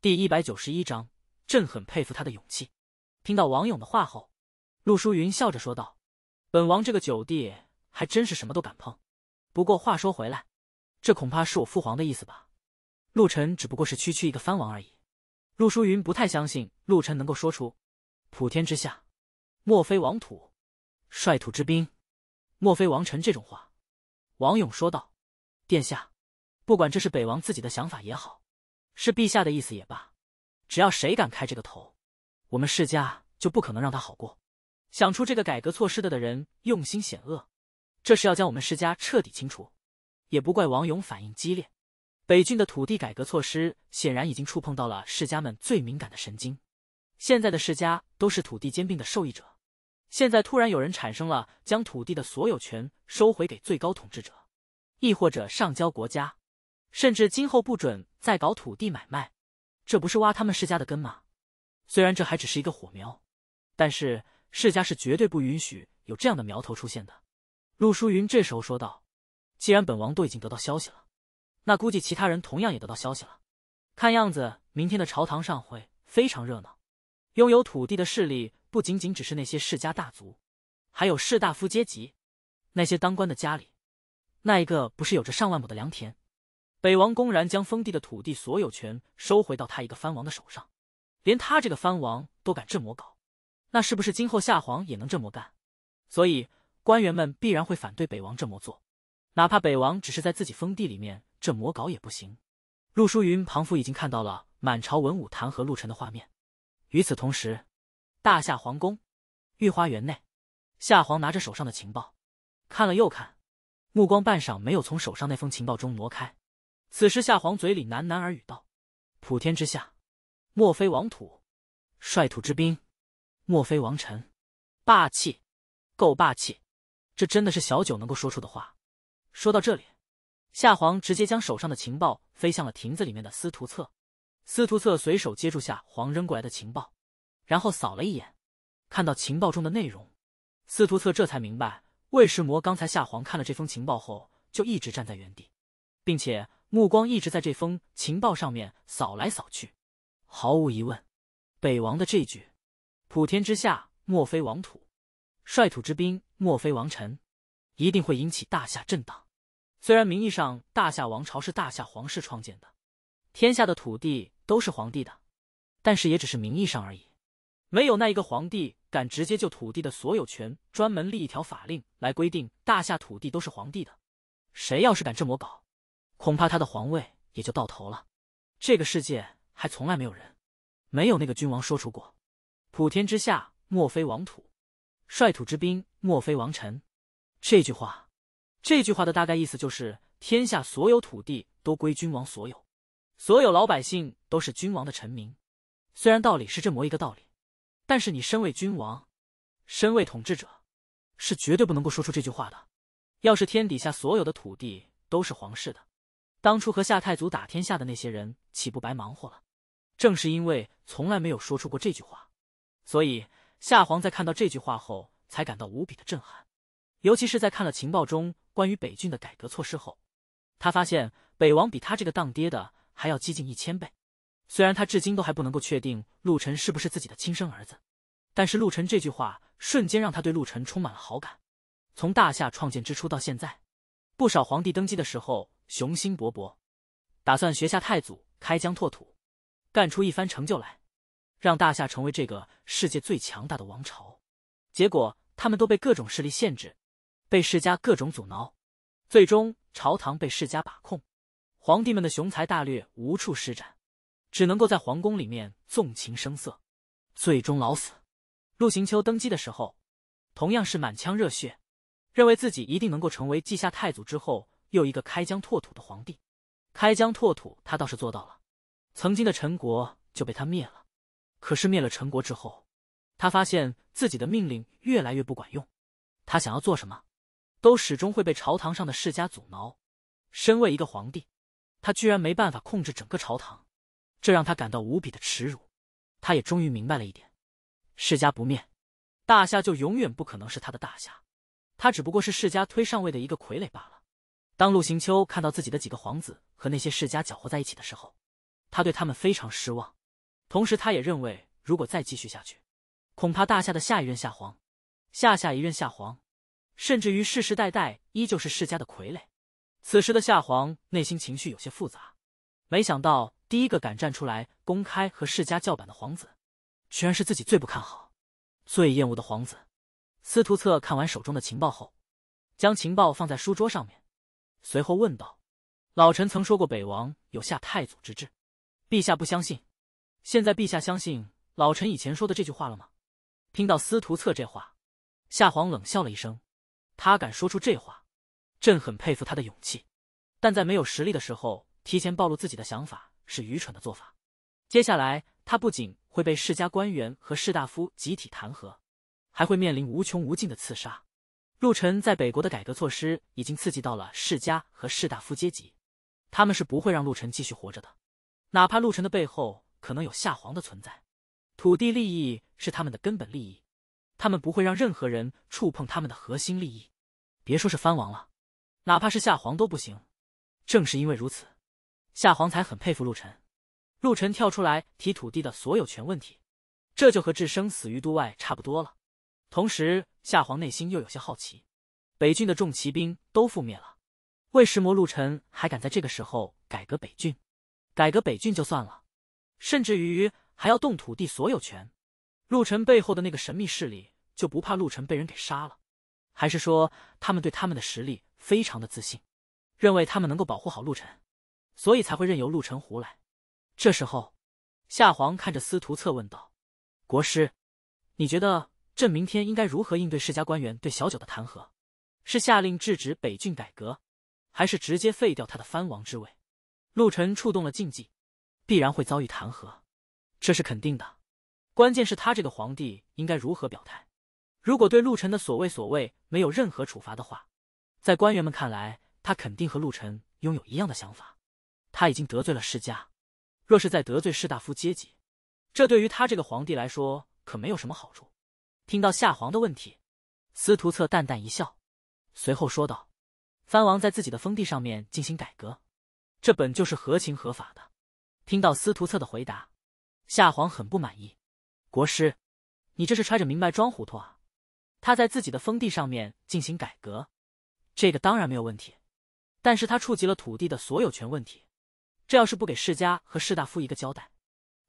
第一百九十一章，朕很佩服他的勇气。听到王勇的话后，陆书云笑着说道：“本王这个九弟还真是什么都敢碰。不过话说回来，这恐怕是我父皇的意思吧？陆晨只不过是区区一个藩王而已。”陆书云不太相信陆晨能够说出“普天之下，莫非王土；率土之滨，莫非王臣”这种话。王勇说道：“殿下，不管这是北王自己的想法也好。”是陛下的意思也罢，只要谁敢开这个头，我们世家就不可能让他好过。想出这个改革措施的的人用心险恶，这是要将我们世家彻底清除。也不怪王勇反应激烈，北郡的土地改革措施显然已经触碰到了世家们最敏感的神经。现在的世家都是土地兼并的受益者，现在突然有人产生了将土地的所有权收回给最高统治者，亦或者上交国家。甚至今后不准再搞土地买卖，这不是挖他们世家的根吗？虽然这还只是一个火苗，但是世家是绝对不允许有这样的苗头出现的。陆书云这时候说道：“既然本王都已经得到消息了，那估计其他人同样也得到消息了。看样子，明天的朝堂上会非常热闹。拥有土地的势力不仅仅只是那些世家大族，还有士大夫阶级，那些当官的家里，那一个不是有着上万亩的良田？”北王公然将封地的土地所有权收回到他一个藩王的手上，连他这个藩王都敢这么搞，那是不是今后夏皇也能这么干？所以官员们必然会反对北王这么做，哪怕北王只是在自己封地里面这么搞也不行。陆书云、庞佛已经看到了满朝文武弹劾陆晨的画面。与此同时，大夏皇宫御花园内，夏皇拿着手上的情报，看了又看，目光半晌没有从手上那封情报中挪开。此时，夏皇嘴里喃喃而语道：“普天之下，莫非王土；率土之滨，莫非王臣。”霸气，够霸气！这真的是小九能够说出的话。说到这里，夏皇直接将手上的情报飞向了亭子里面的司徒策。司徒策随手接住夏皇扔过来的情报，然后扫了一眼，看到情报中的内容，司徒策这才明白，魏世魔刚才夏皇看了这封情报后，就一直站在原地，并且。目光一直在这封情报上面扫来扫去，毫无疑问，北王的这句“普天之下，莫非王土；率土之滨，莫非王臣”，一定会引起大夏震荡。虽然名义上大夏王朝是大夏皇室创建的，天下的土地都是皇帝的，但是也只是名义上而已。没有那一个皇帝敢直接就土地的所有权专门立一条法令来规定大夏土地都是皇帝的，谁要是敢这么搞。恐怕他的皇位也就到头了。这个世界还从来没有人，没有那个君王说出过“普天之下，莫非王土；率土之滨，莫非王臣”这句话。这句话的大概意思就是，天下所有土地都归君王所有，所有老百姓都是君王的臣民。虽然道理是这么一个道理，但是你身为君王，身为统治者，是绝对不能够说出这句话的。要是天底下所有的土地都是皇室的。当初和夏太祖打天下的那些人岂不白忙活了？正是因为从来没有说出过这句话，所以夏皇在看到这句话后才感到无比的震撼。尤其是在看了情报中关于北郡的改革措施后，他发现北王比他这个当爹的还要激进一千倍。虽然他至今都还不能够确定陆晨是不是自己的亲生儿子，但是陆晨这句话瞬间让他对陆晨充满了好感。从大夏创建之初到现在，不少皇帝登基的时候。雄心勃勃，打算学下太祖开疆拓土，干出一番成就来，让大夏成为这个世界最强大的王朝。结果他们都被各种势力限制，被世家各种阻挠，最终朝堂被世家把控，皇帝们的雄才大略无处施展，只能够在皇宫里面纵情声色，最终老死。陆行秋登基的时候，同样是满腔热血，认为自己一定能够成为继下太祖之后。又一个开疆拓土的皇帝，开疆拓土他倒是做到了，曾经的陈国就被他灭了。可是灭了陈国之后，他发现自己的命令越来越不管用，他想要做什么，都始终会被朝堂上的世家阻挠。身为一个皇帝，他居然没办法控制整个朝堂，这让他感到无比的耻辱。他也终于明白了一点：世家不灭，大夏就永远不可能是他的大夏，他只不过是世家推上位的一个傀儡罢了。当陆行秋看到自己的几个皇子和那些世家搅和在一起的时候，他对他们非常失望，同时他也认为，如果再继续下去，恐怕大夏的下一任夏皇、夏下一任夏皇，甚至于世世代代依旧是世家的傀儡。此时的夏皇内心情绪有些复杂，没想到第一个敢站出来公开和世家叫板的皇子，居然是自己最不看好、最厌恶的皇子。司徒策看完手中的情报后，将情报放在书桌上面。随后问道：“老臣曾说过北王有下太祖之志，陛下不相信。现在陛下相信老臣以前说的这句话了吗？”听到司徒策这话，夏皇冷笑了一声。他敢说出这话，朕很佩服他的勇气。但在没有实力的时候，提前暴露自己的想法是愚蠢的做法。接下来，他不仅会被世家官员和士大夫集体弹劾，还会面临无穷无尽的刺杀。陆晨在北国的改革措施已经刺激到了世家和士大夫阶级，他们是不会让陆晨继续活着的，哪怕陆晨的背后可能有夏皇的存在，土地利益是他们的根本利益，他们不会让任何人触碰他们的核心利益，别说是藩王了，哪怕是夏皇都不行。正是因为如此，夏皇才很佩服陆晨。陆晨跳出来提土地的所有权问题，这就和置生死于都外差不多了。同时，夏皇内心又有些好奇，北郡的重骑兵都覆灭了，为什么陆晨还敢在这个时候改革北郡？改革北郡就算了，甚至于还要动土地所有权，陆晨背后的那个神秘势力就不怕陆晨被人给杀了？还是说他们对他们的实力非常的自信，认为他们能够保护好陆晨，所以才会任由陆晨胡来？这时候，夏皇看着司徒策问道：“国师，你觉得？”朕明天应该如何应对世家官员对小九的弹劾？是下令制止北郡改革，还是直接废掉他的藩王之位？陆晨触动了禁忌，必然会遭遇弹劾，这是肯定的。关键是他这个皇帝应该如何表态？如果对陆晨的所谓所谓没有任何处罚的话，在官员们看来，他肯定和陆晨拥有一样的想法。他已经得罪了世家，若是再得罪士大夫阶级，这对于他这个皇帝来说可没有什么好处。听到夏皇的问题，司徒策淡淡一笑，随后说道：“藩王在自己的封地上面进行改革，这本就是合情合法的。”听到司徒策的回答，夏皇很不满意：“国师，你这是揣着明白装糊涂啊！他在自己的封地上面进行改革，这个当然没有问题，但是他触及了土地的所有权问题，这要是不给世家和士大夫一个交代，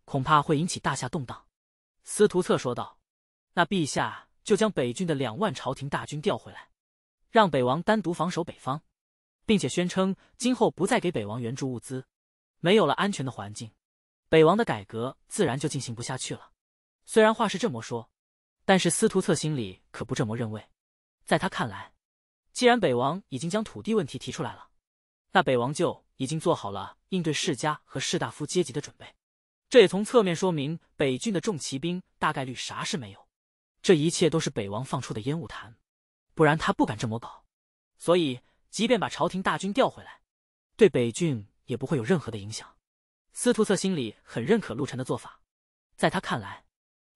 恐怕会引起大夏动荡。”司徒策说道。那陛下就将北郡的两万朝廷大军调回来，让北王单独防守北方，并且宣称今后不再给北王援助物资。没有了安全的环境，北王的改革自然就进行不下去了。虽然话是这么说，但是司徒策心里可不这么认为。在他看来，既然北王已经将土地问题提出来了，那北王就已经做好了应对世家和士大夫阶级的准备。这也从侧面说明北郡的重骑兵大概率啥事没有。这一切都是北王放出的烟雾弹，不然他不敢这么搞。所以，即便把朝廷大军调回来，对北郡也不会有任何的影响。司徒策心里很认可陆晨的做法，在他看来，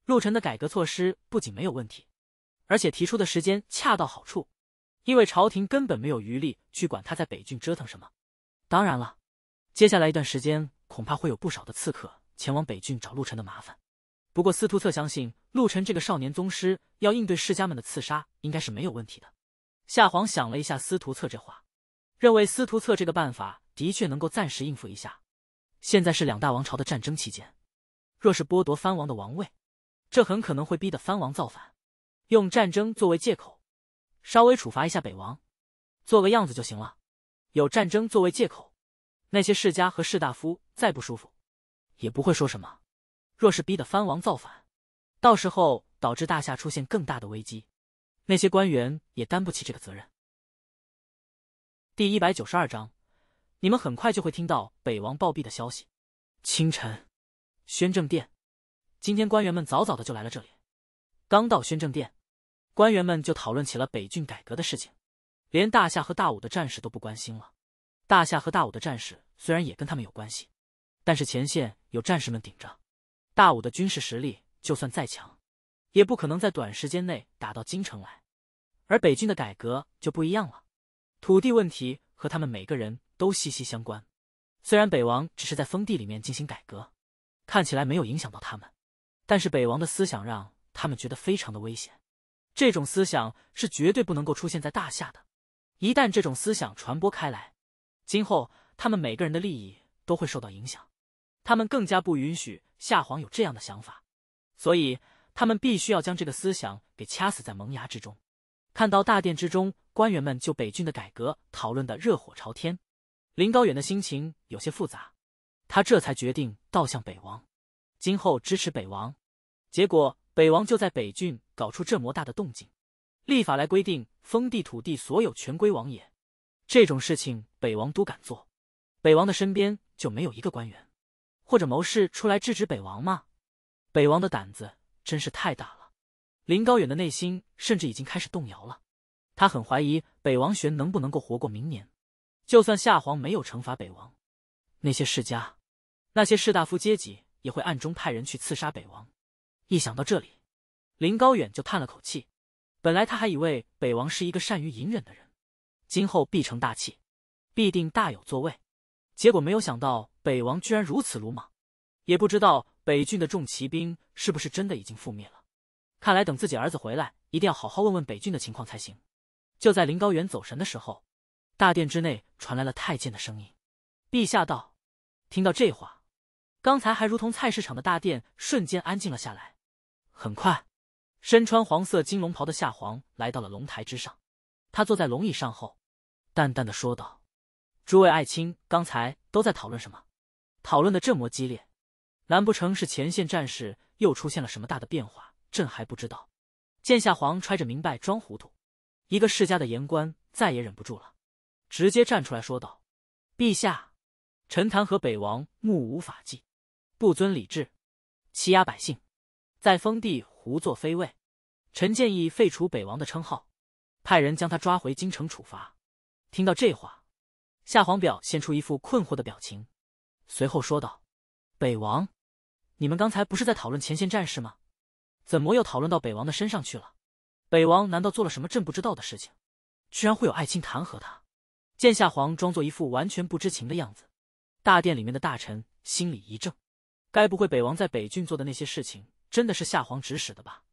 陆晨的改革措施不仅没有问题，而且提出的时间恰到好处。因为朝廷根本没有余力去管他在北郡折腾什么。当然了，接下来一段时间恐怕会有不少的刺客前往北郡找陆晨的麻烦。不过司徒策相信陆晨这个少年宗师要应对世家们的刺杀应该是没有问题的。夏皇想了一下司徒策这话，认为司徒策这个办法的确能够暂时应付一下。现在是两大王朝的战争期间，若是剥夺藩王的王位，这很可能会逼得藩王造反。用战争作为借口，稍微处罚一下北王，做个样子就行了。有战争作为借口，那些世家和士大夫再不舒服，也不会说什么。若是逼得藩王造反，到时候导致大夏出现更大的危机，那些官员也担不起这个责任。第一百九十二章，你们很快就会听到北王暴毙的消息。清晨，宣政殿，今天官员们早早的就来了这里。刚到宣政殿，官员们就讨论起了北郡改革的事情，连大夏和大武的战士都不关心了。大夏和大武的战士虽然也跟他们有关系，但是前线有战士们顶着。大武的军事实力就算再强，也不可能在短时间内打到京城来。而北军的改革就不一样了，土地问题和他们每个人都息息相关。虽然北王只是在封地里面进行改革，看起来没有影响到他们，但是北王的思想让他们觉得非常的危险。这种思想是绝对不能够出现在大夏的。一旦这种思想传播开来，今后他们每个人的利益都会受到影响。他们更加不允许。夏皇有这样的想法，所以他们必须要将这个思想给掐死在萌芽之中。看到大殿之中官员们就北郡的改革讨论的热火朝天，林高远的心情有些复杂。他这才决定倒向北王，今后支持北王。结果北王就在北郡搞出这么大的动静，立法来规定封地土地所有权归王爷。这种事情北王都敢做，北王的身边就没有一个官员。或者谋士出来制止北王吗？北王的胆子真是太大了。林高远的内心甚至已经开始动摇了。他很怀疑北王玄能不能够活过明年。就算夏皇没有惩罚北王，那些世家、那些士大夫阶级也会暗中派人去刺杀北王。一想到这里，林高远就叹了口气。本来他还以为北王是一个善于隐忍的人，今后必成大器，必定大有作为。结果没有想到。北王居然如此鲁莽，也不知道北郡的重骑兵是不是真的已经覆灭了。看来等自己儿子回来，一定要好好问问北郡的情况才行。就在林高远走神的时候，大殿之内传来了太监的声音：“陛下道。”听到这话，刚才还如同菜市场的大殿瞬间安静了下来。很快，身穿黄色金龙袍的夏皇来到了龙台之上。他坐在龙椅上后，淡淡的说道：“诸位爱卿，刚才都在讨论什么？”讨论的这么激烈，难不成是前线战事又出现了什么大的变化？朕还不知道。剑下皇揣着明白装糊涂。一个世家的言官再也忍不住了，直接站出来说道：“陛下，臣弹劾北王目无法纪，不遵礼制，欺压百姓，在封地胡作非为。臣建议废除北王的称号，派人将他抓回京城处罚。”听到这话，夏皇表现出一副困惑的表情。随后说道：“北王，你们刚才不是在讨论前线战事吗？怎么又讨论到北王的身上去了？北王难道做了什么朕不知道的事情？居然会有爱卿弹劾他？”见夏皇装作一副完全不知情的样子，大殿里面的大臣心里一怔：，该不会北王在北郡做的那些事情真的是夏皇指使的吧？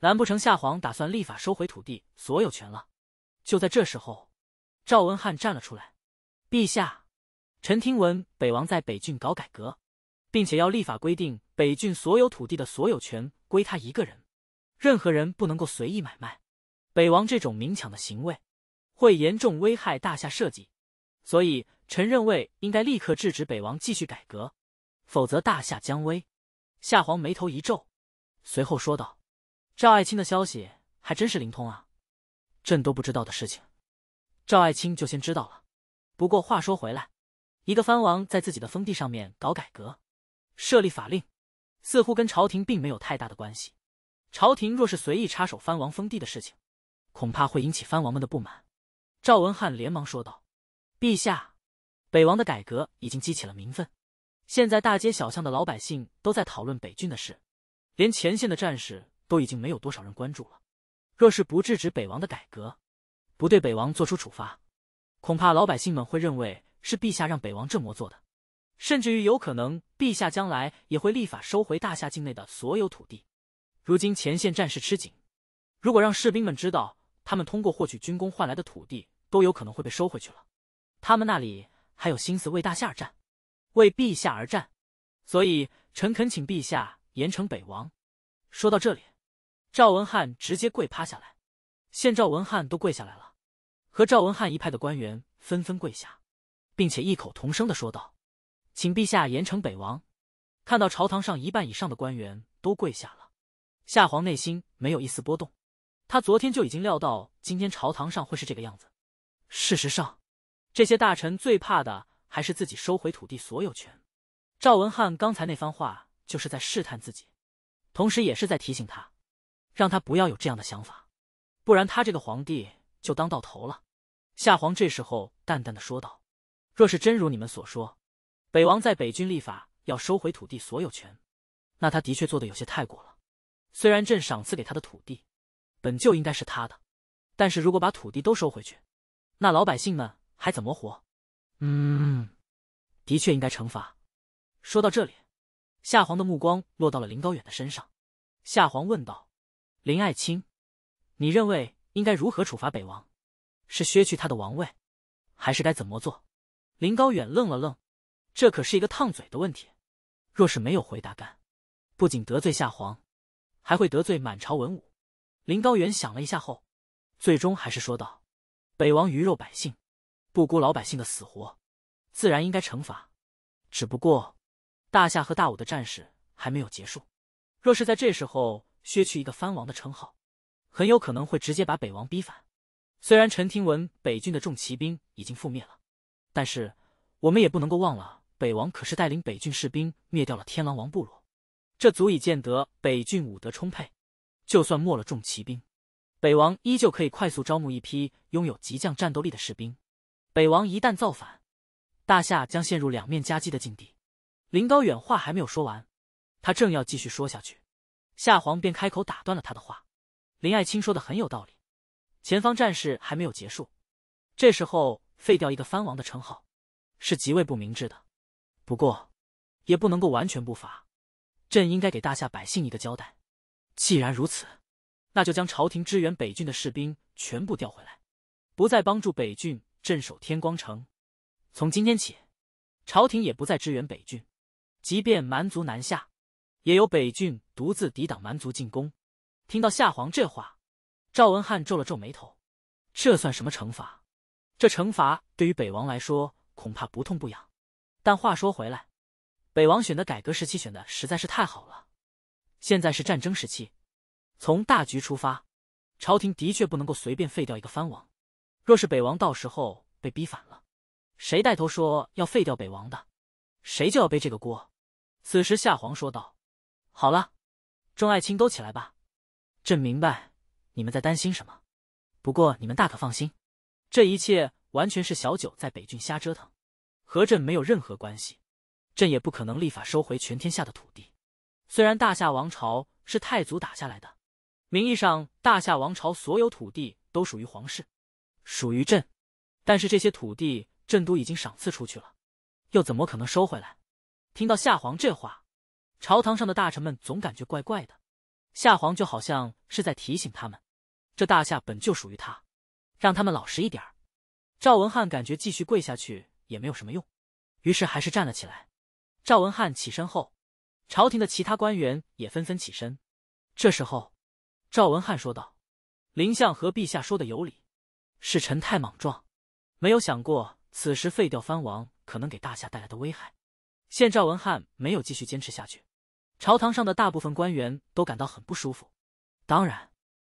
难不成夏皇打算立法收回土地所有权了？就在这时候，赵文翰站了出来：“陛下。”臣听闻北王在北郡搞改革，并且要立法规定北郡所有土地的所有权归他一个人，任何人不能够随意买卖。北王这种明抢的行为，会严重危害大夏社稷，所以臣认为应该立刻制止北王继续改革，否则大夏将危。夏皇眉头一皱，随后说道：“赵爱卿的消息还真是灵通啊，朕都不知道的事情，赵爱卿就先知道了。不过话说回来。”一个藩王在自己的封地上面搞改革，设立法令，似乎跟朝廷并没有太大的关系。朝廷若是随意插手藩王封地的事情，恐怕会引起藩王们的不满。赵文翰连忙说道：“陛下，北王的改革已经激起了民愤，现在大街小巷的老百姓都在讨论北郡的事，连前线的战士都已经没有多少人关注了。若是不制止北王的改革，不对北王做出处罚，恐怕老百姓们会认为……”是陛下让北王这么做的，甚至于有可能陛下将来也会立法收回大夏境内的所有土地。如今前线战事吃紧，如果让士兵们知道他们通过获取军功换来的土地都有可能会被收回去了，他们那里还有心思为大夏而战，为陛下而战？所以臣恳请陛下严惩北王。说到这里，赵文翰直接跪趴下来。现赵文翰都跪下来了，和赵文翰一派的官员纷纷跪下。并且异口同声的说道：“请陛下严惩北王。”看到朝堂上一半以上的官员都跪下了，夏皇内心没有一丝波动。他昨天就已经料到今天朝堂上会是这个样子。事实上，这些大臣最怕的还是自己收回土地所有权。赵文翰刚才那番话就是在试探自己，同时也是在提醒他，让他不要有这样的想法，不然他这个皇帝就当到头了。夏皇这时候淡淡的说道。若是真如你们所说，北王在北军立法要收回土地所有权，那他的确做的有些太过了。虽然朕赏赐给他的土地，本就应该是他的，但是如果把土地都收回去，那老百姓们还怎么活？嗯，的确应该惩罚。说到这里，夏皇的目光落到了林高远的身上，夏皇问道：“林爱卿，你认为应该如何处罚北王？是削去他的王位，还是该怎么做？”林高远愣了愣，这可是一个烫嘴的问题。若是没有回答干，不仅得罪夏皇，还会得罪满朝文武。林高远想了一下后，最终还是说道：“北王鱼肉百姓，不顾老百姓的死活，自然应该惩罚。只不过，大夏和大武的战事还没有结束，若是在这时候削去一个藩王的称号，很有可能会直接把北王逼反。虽然陈听闻北郡的重骑兵已经覆灭了。”但是，我们也不能够忘了，北王可是带领北郡士兵灭掉了天狼王部落，这足以见得北郡武德充沛。就算没了重骑兵，北王依旧可以快速招募一批拥有极强战斗力的士兵。北王一旦造反，大夏将陷入两面夹击的境地。林高远话还没有说完，他正要继续说下去，夏皇便开口打断了他的话：“林爱卿说的很有道理，前方战事还没有结束，这时候。”废掉一个藩王的称号，是极为不明智的，不过，也不能够完全不罚。朕应该给大夏百姓一个交代。既然如此，那就将朝廷支援北郡的士兵全部调回来，不再帮助北郡镇守天光城。从今天起，朝廷也不再支援北郡。即便蛮族南下，也有北郡独自抵挡蛮族进攻。听到夏皇这话，赵文翰皱了皱眉头，这算什么惩罚？这惩罚对于北王来说恐怕不痛不痒，但话说回来，北王选的改革时期选的实在是太好了。现在是战争时期，从大局出发，朝廷的确不能够随便废掉一个藩王。若是北王到时候被逼反了，谁带头说要废掉北王的，谁就要背这个锅。此时夏皇说道：“好了，众爱卿都起来吧，朕明白你们在担心什么，不过你们大可放心。”这一切完全是小九在北郡瞎折腾，和朕没有任何关系。朕也不可能立法收回全天下的土地。虽然大夏王朝是太祖打下来的，名义上大夏王朝所有土地都属于皇室，属于朕，但是这些土地朕都已经赏赐出去了，又怎么可能收回来？听到夏皇这话，朝堂上的大臣们总感觉怪怪的。夏皇就好像是在提醒他们，这大夏本就属于他。让他们老实一点儿。赵文翰感觉继续跪下去也没有什么用，于是还是站了起来。赵文翰起身后，朝廷的其他官员也纷纷起身。这时候，赵文翰说道：“林相和陛下说的有理，是臣太莽撞，没有想过此时废掉藩王可能给大夏带来的危害。”现赵文翰没有继续坚持下去，朝堂上的大部分官员都感到很不舒服。当然，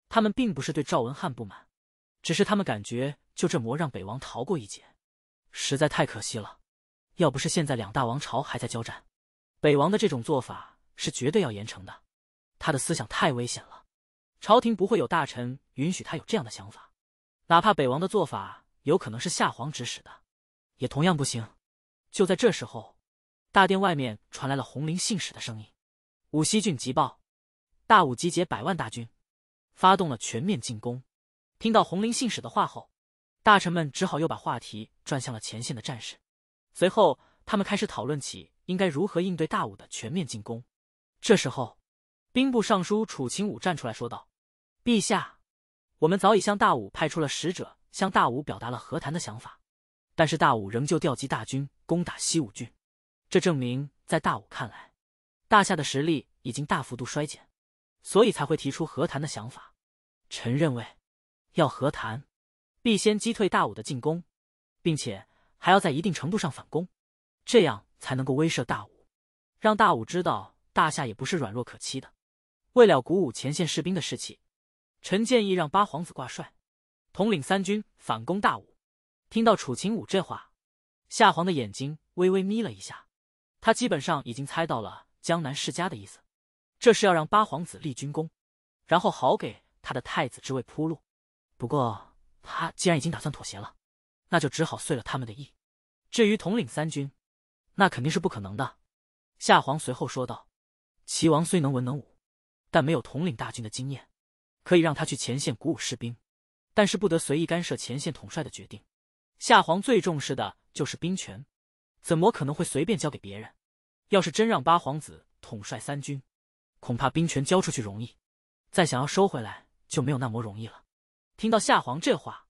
他们并不是对赵文翰不满。只是他们感觉，就这魔让北王逃过一劫，实在太可惜了。要不是现在两大王朝还在交战，北王的这种做法是绝对要严惩的。他的思想太危险了，朝廷不会有大臣允许他有这样的想法。哪怕北王的做法有可能是夏皇指使的，也同样不行。就在这时候，大殿外面传来了红菱信使的声音：“武西郡急报，大武集结百万大军，发动了全面进攻。”听到红林信使的话后，大臣们只好又把话题转向了前线的战士。随后，他们开始讨论起应该如何应对大武的全面进攻。这时候，兵部尚书楚秦武站出来说道：“陛下，我们早已向大武派出了使者，向大武表达了和谈的想法。但是大武仍旧调集大军攻打西武郡，这证明在大武看来，大夏的实力已经大幅度衰减，所以才会提出和谈的想法。臣认为。”要和谈，必先击退大武的进攻，并且还要在一定程度上反攻，这样才能够威慑大武，让大武知道大夏也不是软弱可欺的。为了鼓舞前线士兵的士气，臣建议让八皇子挂帅，统领三军反攻大武。听到楚秦武这话，夏皇的眼睛微微眯了一下，他基本上已经猜到了江南世家的意思，这是要让八皇子立军功，然后好给他的太子之位铺路。不过，他既然已经打算妥协了，那就只好遂了他们的意。至于统领三军，那肯定是不可能的。夏皇随后说道：“齐王虽能文能武，但没有统领大军的经验，可以让他去前线鼓舞士兵，但是不得随意干涉前线统帅的决定。”夏皇最重视的就是兵权，怎么可能会随便交给别人？要是真让八皇子统帅三军，恐怕兵权交出去容易，再想要收回来就没有那么容易了。听到夏皇这话，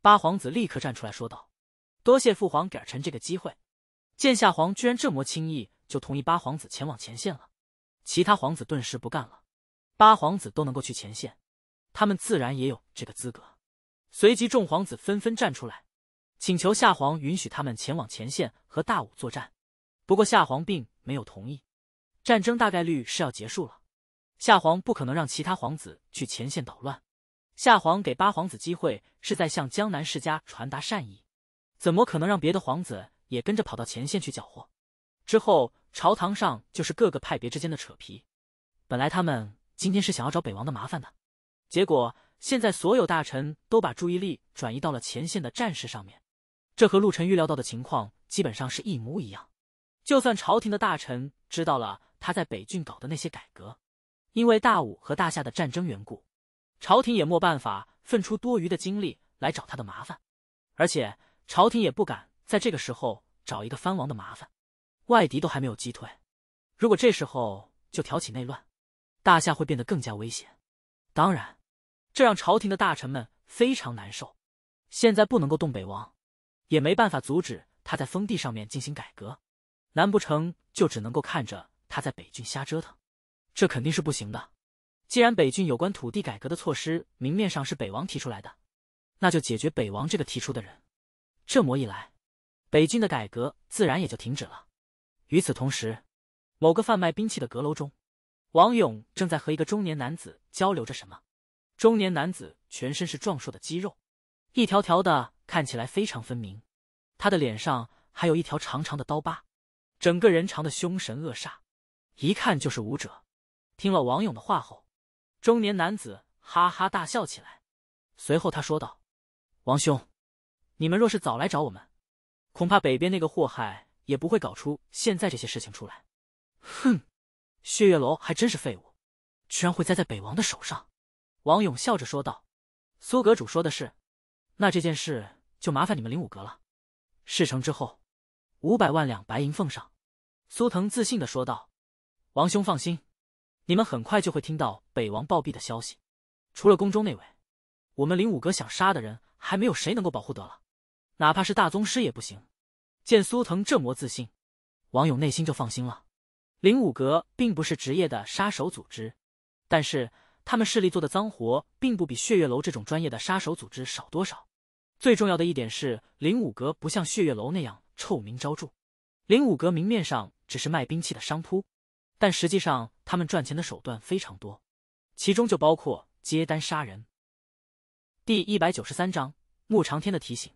八皇子立刻站出来说道：“多谢父皇给儿臣这个机会。”见夏皇居然这么轻易就同意八皇子前往前线了，其他皇子顿时不干了。八皇子都能够去前线，他们自然也有这个资格。随即，众皇子纷纷站出来，请求夏皇允许他们前往前线和大武作战。不过，夏皇并没有同意。战争大概率是要结束了，夏皇不可能让其他皇子去前线捣乱。夏皇给八皇子机会，是在向江南世家传达善意，怎么可能让别的皇子也跟着跑到前线去搅和？之后朝堂上就是各个派别之间的扯皮。本来他们今天是想要找北王的麻烦的，结果现在所有大臣都把注意力转移到了前线的战事上面。这和陆晨预料到的情况基本上是一模一样。就算朝廷的大臣知道了他在北郡搞的那些改革，因为大武和大夏的战争缘故。朝廷也没办法分出多余的精力来找他的麻烦，而且朝廷也不敢在这个时候找一个藩王的麻烦，外敌都还没有击退，如果这时候就挑起内乱，大夏会变得更加危险。当然，这让朝廷的大臣们非常难受。现在不能够动北王，也没办法阻止他在封地上面进行改革，难不成就只能够看着他在北郡瞎折腾？这肯定是不行的。既然北郡有关土地改革的措施明面上是北王提出来的，那就解决北王这个提出的人。这么一来，北郡的改革自然也就停止了。与此同时，某个贩卖兵器的阁楼中，王勇正在和一个中年男子交流着什么。中年男子全身是壮硕的肌肉，一条条的看起来非常分明。他的脸上还有一条长长的刀疤，整个人长得凶神恶煞，一看就是武者。听了王勇的话后。中年男子哈哈大笑起来，随后他说道：“王兄，你们若是早来找我们，恐怕北边那个祸害也不会搞出现在这些事情出来。”“哼，血月楼还真是废物，居然会栽在北王的手上。”王勇笑着说道：“苏阁主说的是，那这件事就麻烦你们灵武阁了。事成之后，五百万两白银奉上。”苏腾自信的说道：“王兄放心。”你们很快就会听到北王暴毙的消息，除了宫中那位，我们林武阁想杀的人还没有谁能够保护得了，哪怕是大宗师也不行。见苏腾这么自信，王勇内心就放心了。林武阁并不是职业的杀手组织，但是他们势力做的脏活并不比血月楼这种专业的杀手组织少多少。最重要的一点是，林武阁不像血月楼那样臭名昭著，林武阁明面上只是卖兵器的商铺。但实际上，他们赚钱的手段非常多，其中就包括接单杀人。第一百九十三章：穆长天的提醒。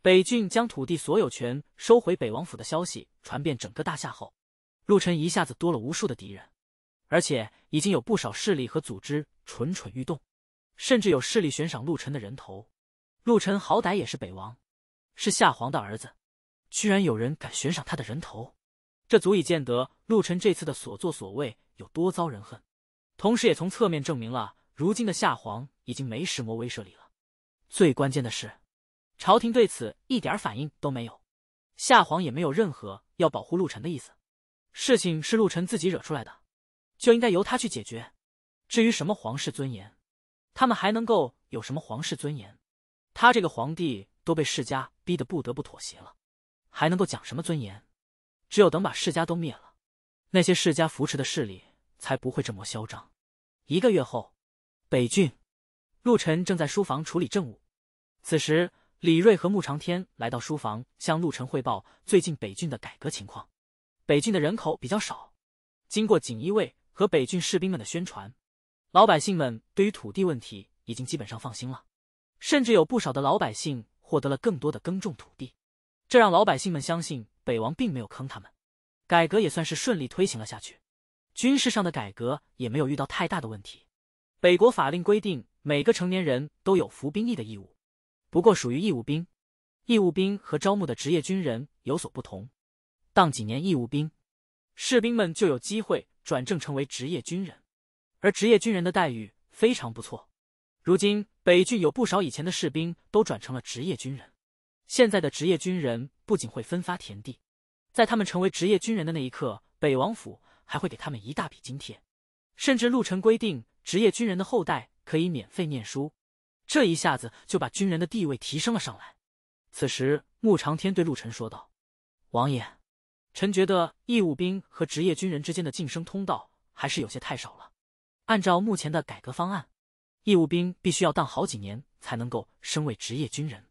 北郡将土地所有权收回北王府的消息传遍整个大夏后，陆晨一下子多了无数的敌人，而且已经有不少势力和组织蠢蠢欲动，甚至有势力悬赏陆晨的人头。陆晨好歹也是北王，是夏皇的儿子，居然有人敢悬赏他的人头。这足以见得陆晨这次的所作所为有多遭人恨，同时也从侧面证明了如今的夏皇已经没石魔威慑力了。最关键的是，朝廷对此一点反应都没有，夏皇也没有任何要保护陆晨的意思。事情是陆晨自己惹出来的，就应该由他去解决。至于什么皇室尊严，他们还能够有什么皇室尊严？他这个皇帝都被世家逼得不得不妥协了，还能够讲什么尊严？只有等把世家都灭了，那些世家扶持的势力才不会这么嚣张。一个月后，北郡，陆晨正在书房处理政务。此时，李瑞和穆长天来到书房，向陆晨汇报最近北郡的改革情况。北郡的人口比较少，经过锦衣卫和北郡士兵们的宣传，老百姓们对于土地问题已经基本上放心了，甚至有不少的老百姓获得了更多的耕种土地，这让老百姓们相信。北王并没有坑他们，改革也算是顺利推行了下去。军事上的改革也没有遇到太大的问题。北国法令规定，每个成年人都有服兵役的义务，不过属于义务兵。义务兵和招募的职业军人有所不同。当几年义务兵，士兵们就有机会转正成为职业军人，而职业军人的待遇非常不错。如今北郡有不少以前的士兵都转成了职业军人，现在的职业军人。不仅会分发田地，在他们成为职业军人的那一刻，北王府还会给他们一大笔津贴，甚至陆晨规定职业军人的后代可以免费念书，这一下子就把军人的地位提升了上来。此时，穆长天对陆晨说道：“王爷，臣觉得义务兵和职业军人之间的晋升通道还是有些太少了。按照目前的改革方案，义务兵必须要当好几年才能够升为职业军人，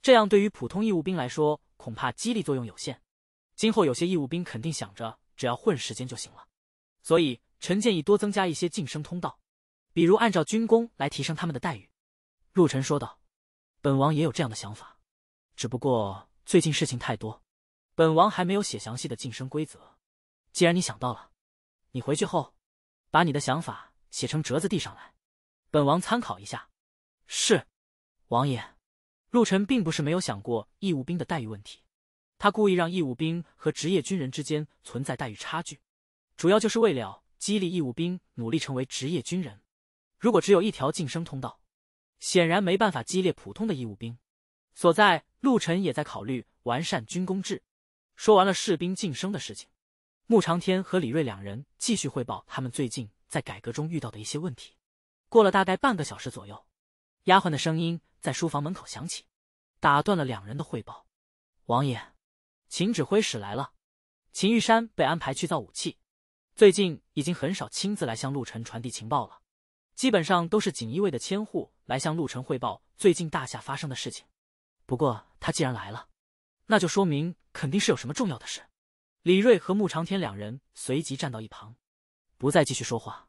这样对于普通义务兵来说。”恐怕激励作用有限，今后有些义务兵肯定想着只要混时间就行了，所以臣建议多增加一些晋升通道，比如按照军功来提升他们的待遇。陆晨说道：“本王也有这样的想法，只不过最近事情太多，本王还没有写详细的晋升规则。既然你想到了，你回去后把你的想法写成折子递上来，本王参考一下。”是，王爷。陆晨并不是没有想过义务兵的待遇问题，他故意让义务兵和职业军人之间存在待遇差距，主要就是为了激励义务兵努力成为职业军人。如果只有一条晋升通道，显然没办法激励普通的义务兵。所在，陆晨也在考虑完善军功制。说完了士兵晋升的事情，穆长天和李瑞两人继续汇报他们最近在改革中遇到的一些问题。过了大概半个小时左右。丫鬟的声音在书房门口响起，打断了两人的汇报。王爷，秦指挥使来了。秦玉山被安排去造武器，最近已经很少亲自来向陆晨传递情报了，基本上都是锦衣卫的千户来向陆晨汇报最近大夏发生的事情。不过他既然来了，那就说明肯定是有什么重要的事。李瑞和穆长天两人随即站到一旁，不再继续说话。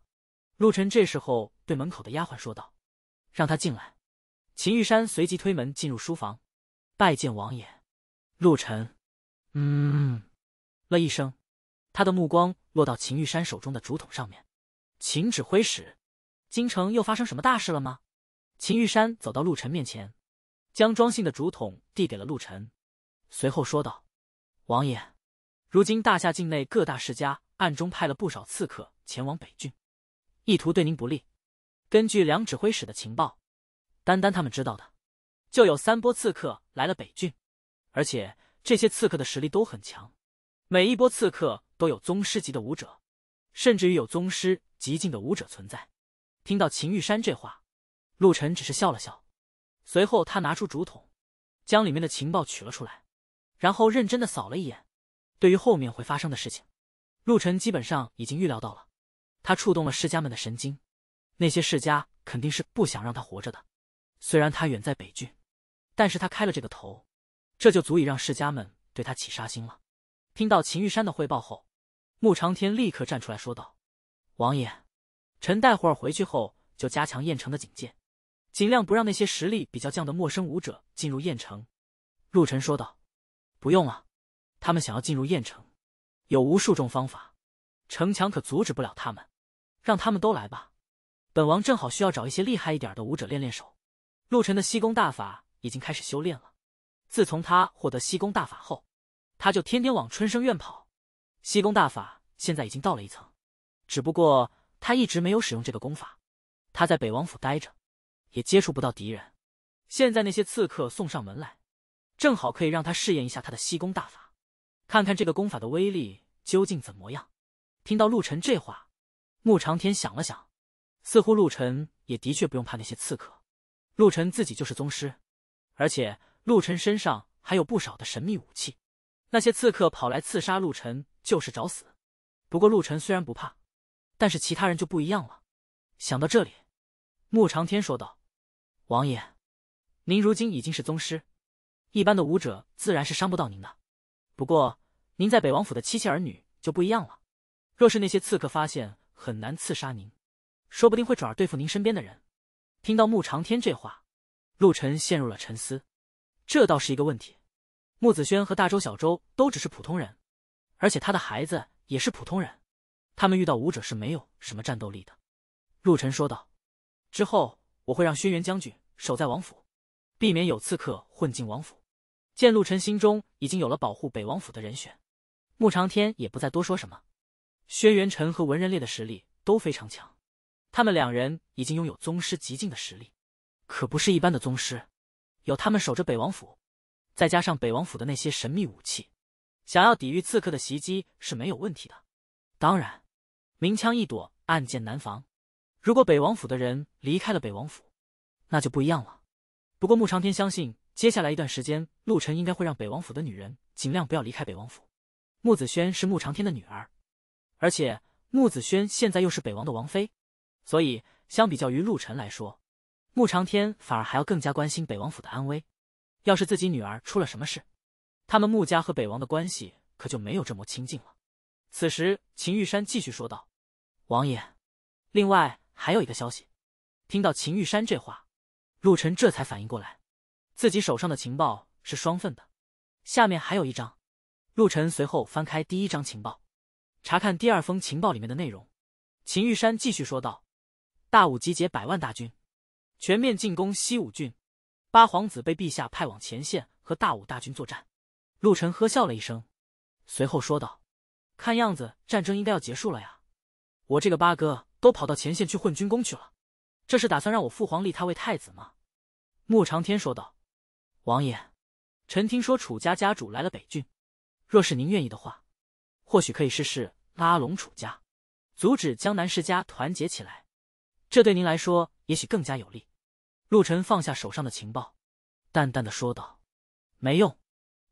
陆晨这时候对门口的丫鬟说道。让他进来。秦玉山随即推门进入书房，拜见王爷。陆晨，嗯，了一声。他的目光落到秦玉山手中的竹筒上面。秦指挥使，京城又发生什么大事了吗？秦玉山走到陆晨面前，将装信的竹筒递给了陆晨，随后说道：“王爷，如今大夏境内各大世家暗中派了不少刺客前往北郡，意图对您不利。”根据梁指挥使的情报，单单他们知道的，就有三波刺客来了北郡，而且这些刺客的实力都很强，每一波刺客都有宗师级的武者，甚至于有宗师极境的武者存在。听到秦玉山这话，陆晨只是笑了笑，随后他拿出竹筒，将里面的情报取了出来，然后认真的扫了一眼。对于后面会发生的事情，陆晨基本上已经预料到了。他触动了世家们的神经。那些世家肯定是不想让他活着的，虽然他远在北郡，但是他开了这个头，这就足以让世家们对他起杀心了。听到秦玉山的汇报后，穆长天立刻站出来说道：“王爷，臣待会儿回去后就加强燕城的警戒，尽量不让那些实力比较强的陌生武者进入燕城。”陆晨说道：“不用了，他们想要进入燕城，有无数种方法，城墙可阻止不了他们，让他们都来吧。”本王正好需要找一些厉害一点的武者练练手。陆晨的吸功大法已经开始修炼了。自从他获得吸功大法后，他就天天往春生院跑。吸功大法现在已经到了一层，只不过他一直没有使用这个功法。他在北王府待着，也接触不到敌人。现在那些刺客送上门来，正好可以让他试验一下他的吸功大法，看看这个功法的威力究竟怎么样。听到陆晨这话，穆长天想了想。似乎陆晨也的确不用怕那些刺客，陆晨自己就是宗师，而且陆晨身上还有不少的神秘武器，那些刺客跑来刺杀陆晨就是找死。不过陆晨虽然不怕，但是其他人就不一样了。想到这里，穆长天说道：“王爷，您如今已经是宗师，一般的武者自然是伤不到您的。不过您在北王府的妻妾儿女就不一样了，若是那些刺客发现很难刺杀您。”说不定会转而对付您身边的人。听到穆长天这话，陆晨陷入了沉思。这倒是一个问题。穆子轩和大周、小周都只是普通人，而且他的孩子也是普通人，他们遇到武者是没有什么战斗力的。陆晨说道：“之后我会让轩辕将军守在王府，避免有刺客混进王府。”见陆晨心中已经有了保护北王府的人选，穆长天也不再多说什么。轩辕尘和文人烈的实力都非常强。他们两人已经拥有宗师极境的实力，可不是一般的宗师。有他们守着北王府，再加上北王府的那些神秘武器，想要抵御刺客的袭击是没有问题的。当然，明枪易躲，暗箭难防。如果北王府的人离开了北王府，那就不一样了。不过穆长天相信，接下来一段时间，陆晨应该会让北王府的女人尽量不要离开北王府。穆子轩是穆长天的女儿，而且穆子轩现在又是北王的王妃。所以，相比较于陆晨来说，穆长天反而还要更加关心北王府的安危。要是自己女儿出了什么事，他们穆家和北王的关系可就没有这么亲近了。此时，秦玉山继续说道：“王爷，另外还有一个消息。”听到秦玉山这话，陆晨这才反应过来，自己手上的情报是双份的，下面还有一张。陆晨随后翻开第一张情报，查看第二封情报里面的内容。秦玉山继续说道。大武集结百万大军，全面进攻西武郡。八皇子被陛下派往前线和大武大军作战。陆晨呵笑了一声，随后说道：“看样子战争应该要结束了呀。我这个八哥都跑到前线去混军功去了。这是打算让我父皇立他为太子吗？”穆长天说道：“王爷，臣听说楚家家主来了北郡。若是您愿意的话，或许可以试试拉拢楚家，阻止江南世家团结起来。”这对您来说也许更加有利，陆晨放下手上的情报，淡淡的说道：“没用，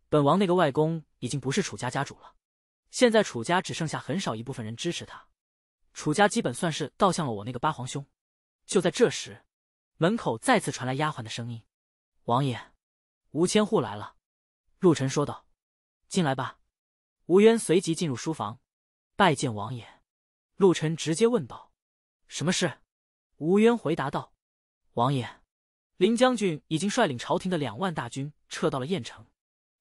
本王那个外公已经不是楚家家主了，现在楚家只剩下很少一部分人支持他，楚家基本算是倒向了我那个八皇兄。”就在这时，门口再次传来丫鬟的声音：“王爷，吴千户来了。”陆晨说道：“进来吧。”吴渊随即进入书房，拜见王爷。陆晨直接问道：“什么事？”吴渊回答道：“王爷，林将军已经率领朝廷的两万大军撤到了燕城，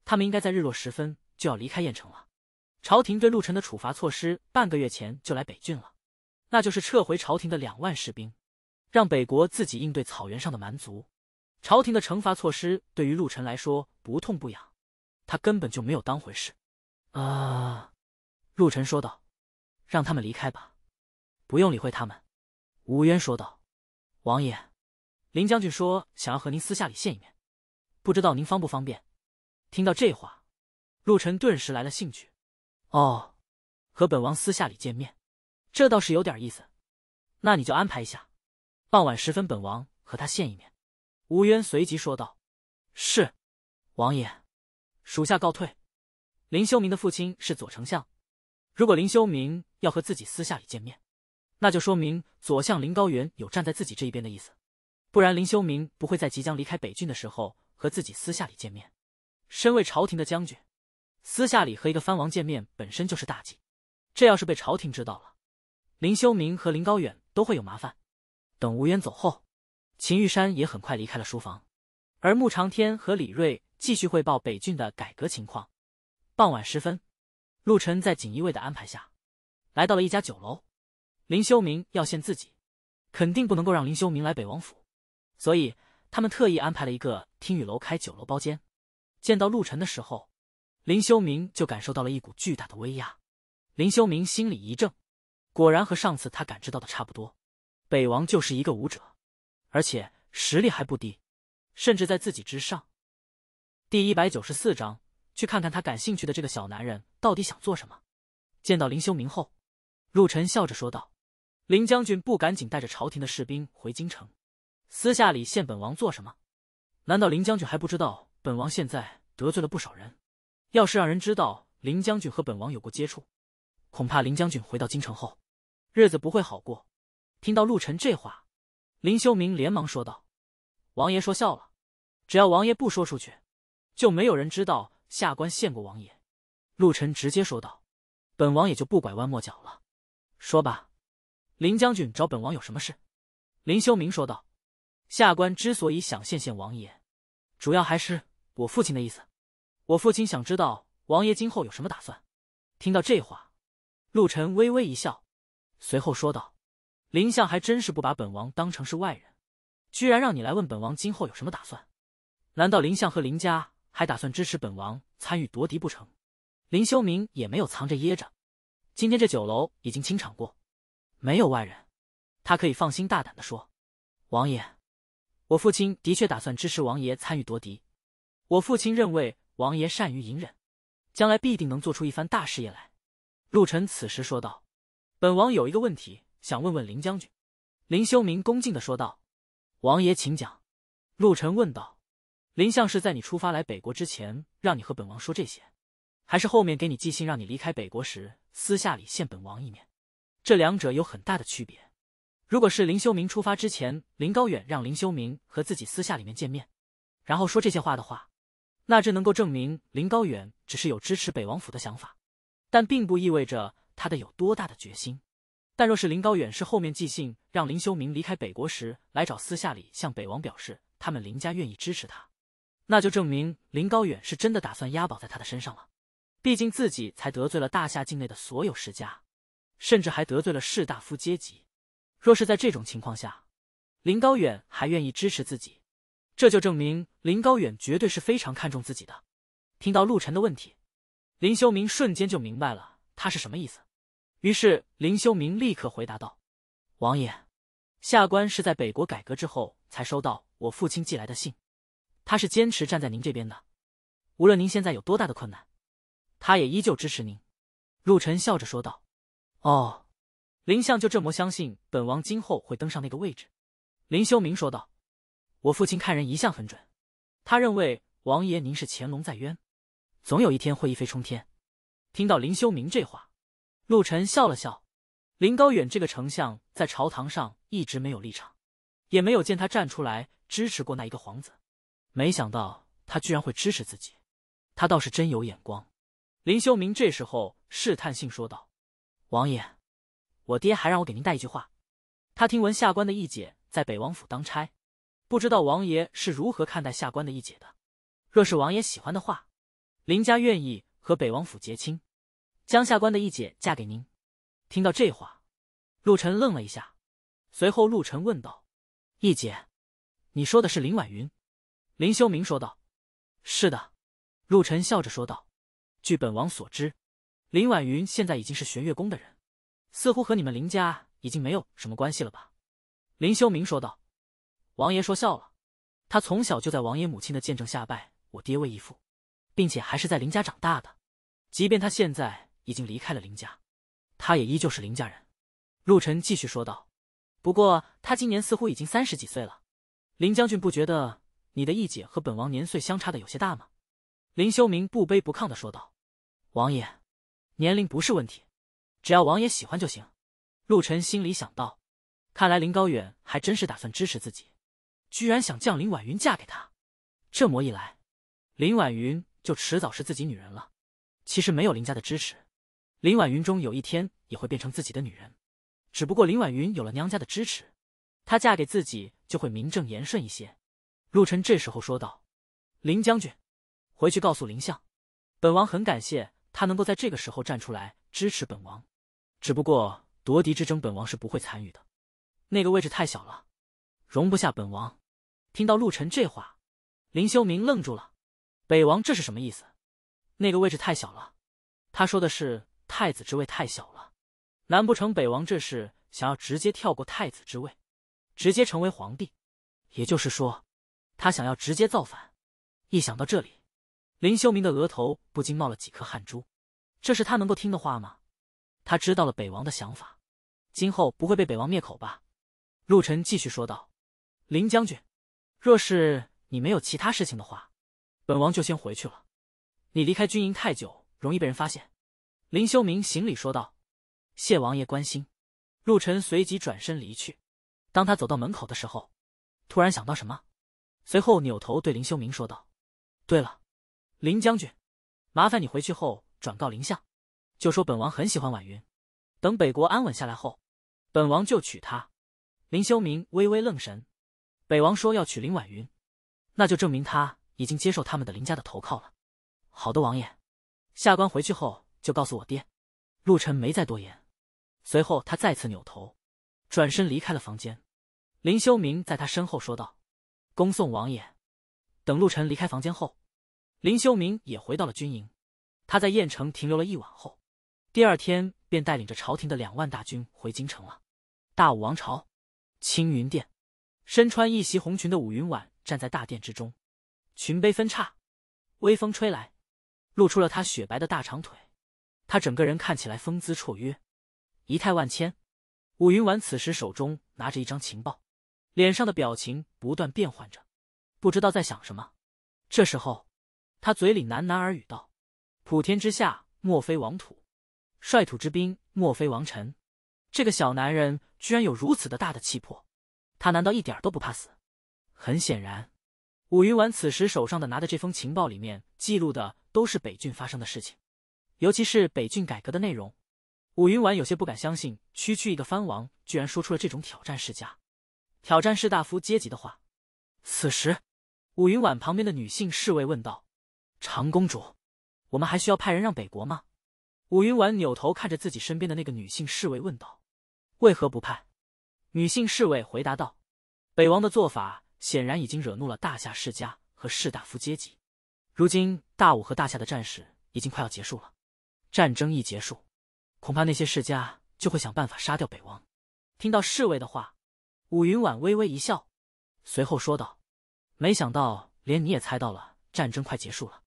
他们应该在日落时分就要离开燕城了。朝廷对陆晨的处罚措施半个月前就来北郡了，那就是撤回朝廷的两万士兵，让北国自己应对草原上的蛮族。朝廷的惩罚措施对于陆晨来说不痛不痒，他根本就没有当回事。”啊，陆晨说道：“让他们离开吧，不用理会他们。”吴渊说道：“王爷，林将军说想要和您私下里见一面，不知道您方不方便？”听到这话，陆晨顿时来了兴趣。“哦，和本王私下里见面，这倒是有点意思。那你就安排一下，傍晚时分本王和他见一面。”吴渊随即说道：“是，王爷，属下告退。”林修明的父亲是左丞相，如果林修明要和自己私下里见面，那就说明左相林高远有站在自己这一边的意思，不然林修明不会在即将离开北郡的时候和自己私下里见面。身为朝廷的将军，私下里和一个藩王见面本身就是大忌，这要是被朝廷知道了，林修明和林高远都会有麻烦。等吴渊走后，秦玉山也很快离开了书房，而穆长天和李瑞继续汇报北郡的改革情况。傍晚时分，陆晨在锦衣卫的安排下，来到了一家酒楼。林修明要献自己，肯定不能够让林修明来北王府，所以他们特意安排了一个听雨楼开酒楼包间。见到陆晨的时候，林修明就感受到了一股巨大的威压，林修明心里一怔，果然和上次他感知到的差不多。北王就是一个武者，而且实力还不低，甚至在自己之上。第一百九十四章，去看看他感兴趣的这个小男人到底想做什么。见到林修明后，陆晨笑着说道。林将军不赶紧带着朝廷的士兵回京城，私下里见本王做什么？难道林将军还不知道本王现在得罪了不少人？要是让人知道林将军和本王有过接触，恐怕林将军回到京城后日子不会好过。听到陆晨这话，林修明连忙说道：“王爷说笑了，只要王爷不说出去，就没有人知道下官见过王爷。”陆晨直接说道：“本王也就不拐弯抹角了，说吧。”林将军找本王有什么事？林修明说道：“下官之所以想见见王爷，主要还是我父亲的意思。我父亲想知道王爷今后有什么打算。”听到这话，陆晨微微一笑，随后说道：“林相还真是不把本王当成是外人，居然让你来问本王今后有什么打算？难道林相和林家还打算支持本王参与夺嫡不成？”林修明也没有藏着掖着，今天这酒楼已经清场过。没有外人，他可以放心大胆的说，王爷，我父亲的确打算支持王爷参与夺嫡。我父亲认为王爷善于隐忍，将来必定能做出一番大事业来。陆晨此时说道：“本王有一个问题想问问林将军。”林修明恭敬的说道：“王爷请讲。”陆晨问道：“林相是在你出发来北国之前，让你和本王说这些，还是后面给你寄信，让你离开北国时私下里见本王一面？”这两者有很大的区别。如果是林修明出发之前，林高远让林修明和自己私下里面见面，然后说这些话的话，那这能够证明林高远只是有支持北王府的想法，但并不意味着他的有多大的决心。但若是林高远是后面寄信让林修明离开北国时来找私下里向北王表示他们林家愿意支持他，那就证明林高远是真的打算押宝在他的身上了。毕竟自己才得罪了大夏境内的所有世家。甚至还得罪了士大夫阶级。若是在这种情况下，林高远还愿意支持自己，这就证明林高远绝对是非常看重自己的。听到陆晨的问题，林修明瞬间就明白了他是什么意思。于是林修明立刻回答道：“王爷，下官是在北国改革之后才收到我父亲寄来的信，他是坚持站在您这边的。无论您现在有多大的困难，他也依旧支持您。”陆晨笑着说道。哦，林相就这么相信本王今后会登上那个位置？林修明说道：“我父亲看人一向很准，他认为王爷您是潜龙在渊，总有一天会一飞冲天。”听到林修明这话，陆晨笑了笑。林高远这个丞相在朝堂上一直没有立场，也没有见他站出来支持过那一个皇子，没想到他居然会支持自己，他倒是真有眼光。林修明这时候试探性说道。王爷，我爹还让我给您带一句话，他听闻下官的义姐在北王府当差，不知道王爷是如何看待下官的义姐的。若是王爷喜欢的话，林家愿意和北王府结亲，将下官的义姐嫁给您。听到这话，陆晨愣了一下，随后陆晨问道：“义姐，你说的是林婉云？”林修明说道：“是的。”陆晨笑着说道：“据本王所知。”林婉云现在已经是玄月宫的人，似乎和你们林家已经没有什么关系了吧？林修明说道：“王爷说笑了，他从小就在王爷母亲的见证下拜我爹为义父，并且还是在林家长大的。即便他现在已经离开了林家，他也依旧是林家人。”陆晨继续说道：“不过他今年似乎已经三十几岁了。林将军不觉得你的义姐和本王年岁相差的有些大吗？”林修明不卑不亢的说道：“王爷。”年龄不是问题，只要王爷喜欢就行。陆晨心里想到，看来林高远还真是打算支持自己，居然想将林婉云嫁给他。这么一来，林婉云就迟早是自己女人了。其实没有林家的支持，林婉云终有一天也会变成自己的女人，只不过林婉云有了娘家的支持，她嫁给自己就会名正言顺一些。陆晨这时候说道：“林将军，回去告诉林相，本王很感谢。”他能够在这个时候站出来支持本王，只不过夺嫡之争，本王是不会参与的。那个位置太小了，容不下本王。听到陆晨这话，林修明愣住了。北王这是什么意思？那个位置太小了，他说的是太子之位太小了。难不成北王这是想要直接跳过太子之位，直接成为皇帝？也就是说，他想要直接造反。一想到这里。林修明的额头不禁冒了几颗汗珠，这是他能够听的话吗？他知道了北王的想法，今后不会被北王灭口吧？陆晨继续说道：“林将军，若是你没有其他事情的话，本王就先回去了。你离开军营太久，容易被人发现。”林修明行礼说道：“谢王爷关心。”陆晨随即转身离去。当他走到门口的时候，突然想到什么，随后扭头对林修明说道：“对了。”林将军，麻烦你回去后转告林相，就说本王很喜欢婉云。等北国安稳下来后，本王就娶她。林修明微微愣神，北王说要娶林婉云，那就证明他已经接受他们的林家的投靠了。好的，王爷，下官回去后就告诉我爹。陆晨没再多言，随后他再次扭头，转身离开了房间。林修明在他身后说道：“恭送王爷。”等陆晨离开房间后。林修明也回到了军营，他在燕城停留了一晚后，第二天便带领着朝廷的两万大军回京城了。大武王朝，青云殿，身穿一袭红裙的五云婉站在大殿之中，裙背分叉，微风吹来，露出了她雪白的大长腿。她整个人看起来风姿绰约，仪态万千。五云婉此时手中拿着一张情报，脸上的表情不断变换着，不知道在想什么。这时候。他嘴里喃喃而语道：“普天之下，莫非王土；率土之滨，莫非王臣。”这个小男人居然有如此的大的气魄，他难道一点都不怕死？很显然，武云婉此时手上的拿的这封情报里面记录的都是北郡发生的事情，尤其是北郡改革的内容。武云婉有些不敢相信，区区一个藩王居然说出了这种挑战世家、挑战士大夫阶级的话。此时，武云婉旁边的女性侍卫问道。长公主，我们还需要派人让北国吗？武云婉扭头看着自己身边的那个女性侍卫问道：“为何不派？”女性侍卫回答道：“北王的做法显然已经惹怒了大夏世家和士大夫阶级。如今大武和大夏的战事已经快要结束了，战争一结束，恐怕那些世家就会想办法杀掉北王。”听到侍卫的话，武云婉微微一笑，随后说道：“没想到连你也猜到了，战争快结束了。”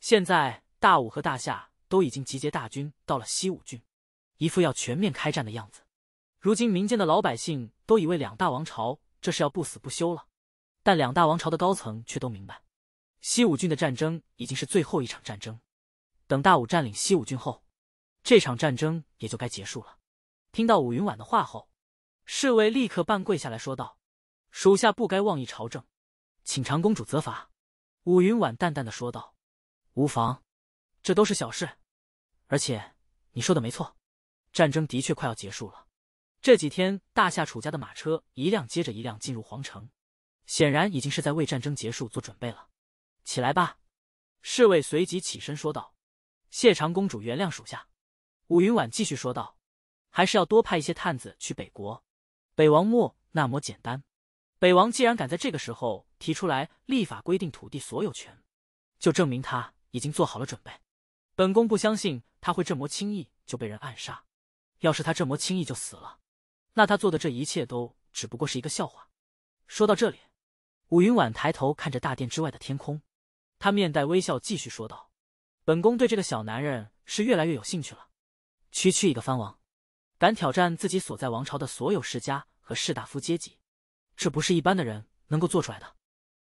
现在大武和大夏都已经集结大军到了西武郡，一副要全面开战的样子。如今民间的老百姓都以为两大王朝这是要不死不休了，但两大王朝的高层却都明白，西武郡的战争已经是最后一场战争。等大武占领西武郡后，这场战争也就该结束了。听到武云婉的话后，侍卫立刻半跪下来说道：“属下不该妄议朝政，请长公主责罚。”武云婉淡淡的说道。无妨，这都是小事，而且你说的没错，战争的确快要结束了。这几天，大夏楚家的马车一辆接着一辆进入皇城，显然已经是在为战争结束做准备了。起来吧，侍卫随即起身说道：“谢长公主原谅属下。”武云婉继续说道：“还是要多派一些探子去北国，北王莫那么简单。北王既然敢在这个时候提出来立法规定土地所有权，就证明他。”已经做好了准备，本宫不相信他会这么轻易就被人暗杀。要是他这么轻易就死了，那他做的这一切都只不过是一个笑话。说到这里，武云婉抬头看着大殿之外的天空，她面带微笑继续说道：“本宫对这个小男人是越来越有兴趣了。区区一个藩王，敢挑战自己所在王朝的所有世家和士大夫阶级，这不是一般的人能够做出来的。”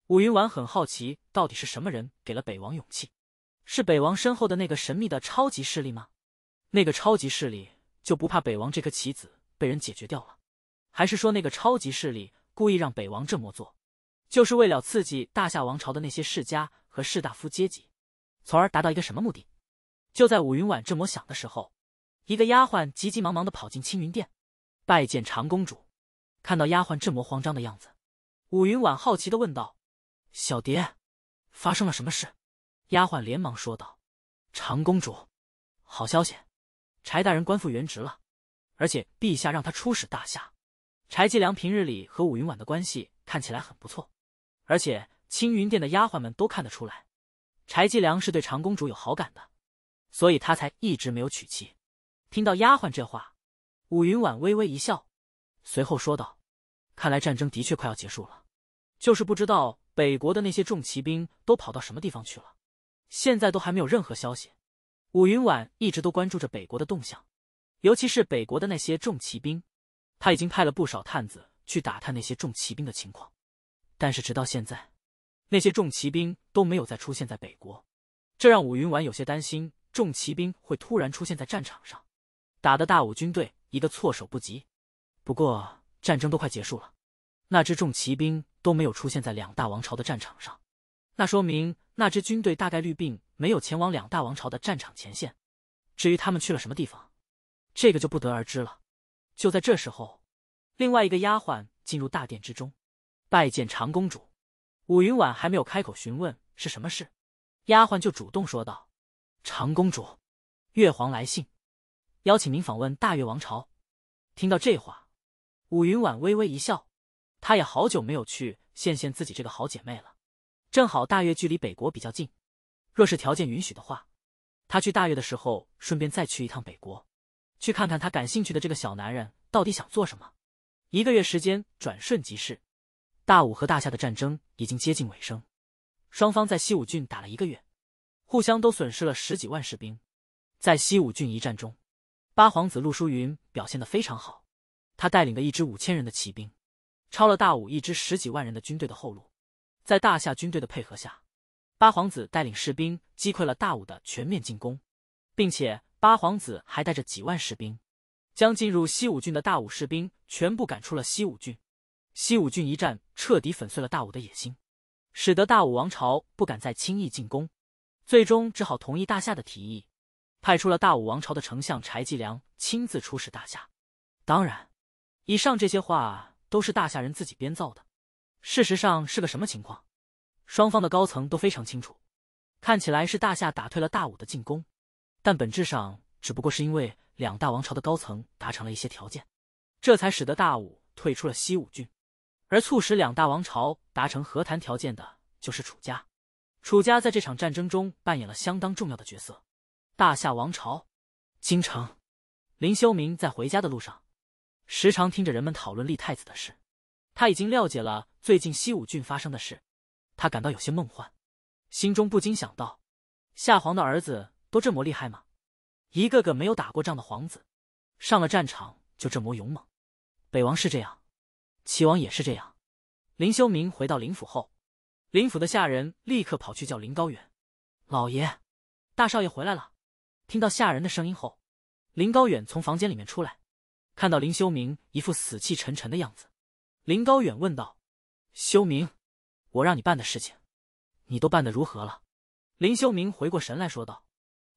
武云婉很好奇，到底是什么人给了北王勇气。是北王身后的那个神秘的超级势力吗？那个超级势力就不怕北王这颗棋子被人解决掉了？还是说那个超级势力故意让北王这么做，就是为了刺激大夏王朝的那些世家和士大夫阶级，从而达到一个什么目的？就在武云婉这么想的时候，一个丫鬟急急忙忙的跑进青云殿，拜见长公主。看到丫鬟这么慌张的样子，武云婉好奇的问道：“小蝶，发生了什么事？”丫鬟连忙说道：“长公主，好消息，柴大人官复原职了，而且陛下让他出使大夏。柴继良平日里和武云婉的关系看起来很不错，而且青云殿的丫鬟们都看得出来，柴继良是对长公主有好感的，所以他才一直没有娶妻。”听到丫鬟这话，武云婉微微一笑，随后说道：“看来战争的确快要结束了，就是不知道北国的那些重骑兵都跑到什么地方去了。”现在都还没有任何消息。武云婉一直都关注着北国的动向，尤其是北国的那些重骑兵，他已经派了不少探子去打探那些重骑兵的情况。但是直到现在，那些重骑兵都没有再出现在北国，这让武云婉有些担心重骑兵会突然出现在战场上，打的大武军队一个措手不及。不过战争都快结束了，那支重骑兵都没有出现在两大王朝的战场上。那说明那支军队大概率并没有前往两大王朝的战场前线，至于他们去了什么地方，这个就不得而知了。就在这时候，另外一个丫鬟进入大殿之中，拜见长公主。武云婉还没有开口询问是什么事，丫鬟就主动说道：“长公主，越皇来信，邀请您访问大越王朝。”听到这话，武云婉微微一笑，她也好久没有去献献自己这个好姐妹了。正好大月距离北国比较近，若是条件允许的话，他去大月的时候，顺便再去一趟北国，去看看他感兴趣的这个小男人到底想做什么。一个月时间转瞬即逝，大武和大夏的战争已经接近尾声，双方在西武郡打了一个月，互相都损失了十几万士兵。在西武郡一战中，八皇子陆书云表现的非常好，他带领的一支五千人的骑兵，抄了大武一支十几万人的军队的后路。在大夏军队的配合下，八皇子带领士兵击溃了大武的全面进攻，并且八皇子还带着几万士兵，将进入西武郡的大武士兵全部赶出了西武郡。西武郡一战彻底粉碎了大武的野心，使得大武王朝不敢再轻易进攻，最终只好同意大夏的提议，派出了大武王朝的丞相柴继良亲自出使大夏。当然，以上这些话都是大夏人自己编造的。事实上是个什么情况？双方的高层都非常清楚。看起来是大夏打退了大武的进攻，但本质上只不过是因为两大王朝的高层达成了一些条件，这才使得大武退出了西武郡。而促使两大王朝达成和谈条件的就是楚家。楚家在这场战争中扮演了相当重要的角色。大夏王朝，京城，林修明在回家的路上，时常听着人们讨论立太子的事。他已经了解了。最近西武郡发生的事，他感到有些梦幻，心中不禁想到：夏皇的儿子都这么厉害吗？一个个没有打过仗的皇子，上了战场就这么勇猛。北王是这样，齐王也是这样。林修明回到林府后，林府的下人立刻跑去叫林高远：“老爷，大少爷回来了。”听到下人的声音后，林高远从房间里面出来，看到林修明一副死气沉沉的样子，林高远问道。修明，我让你办的事情，你都办的如何了？林修明回过神来说道：“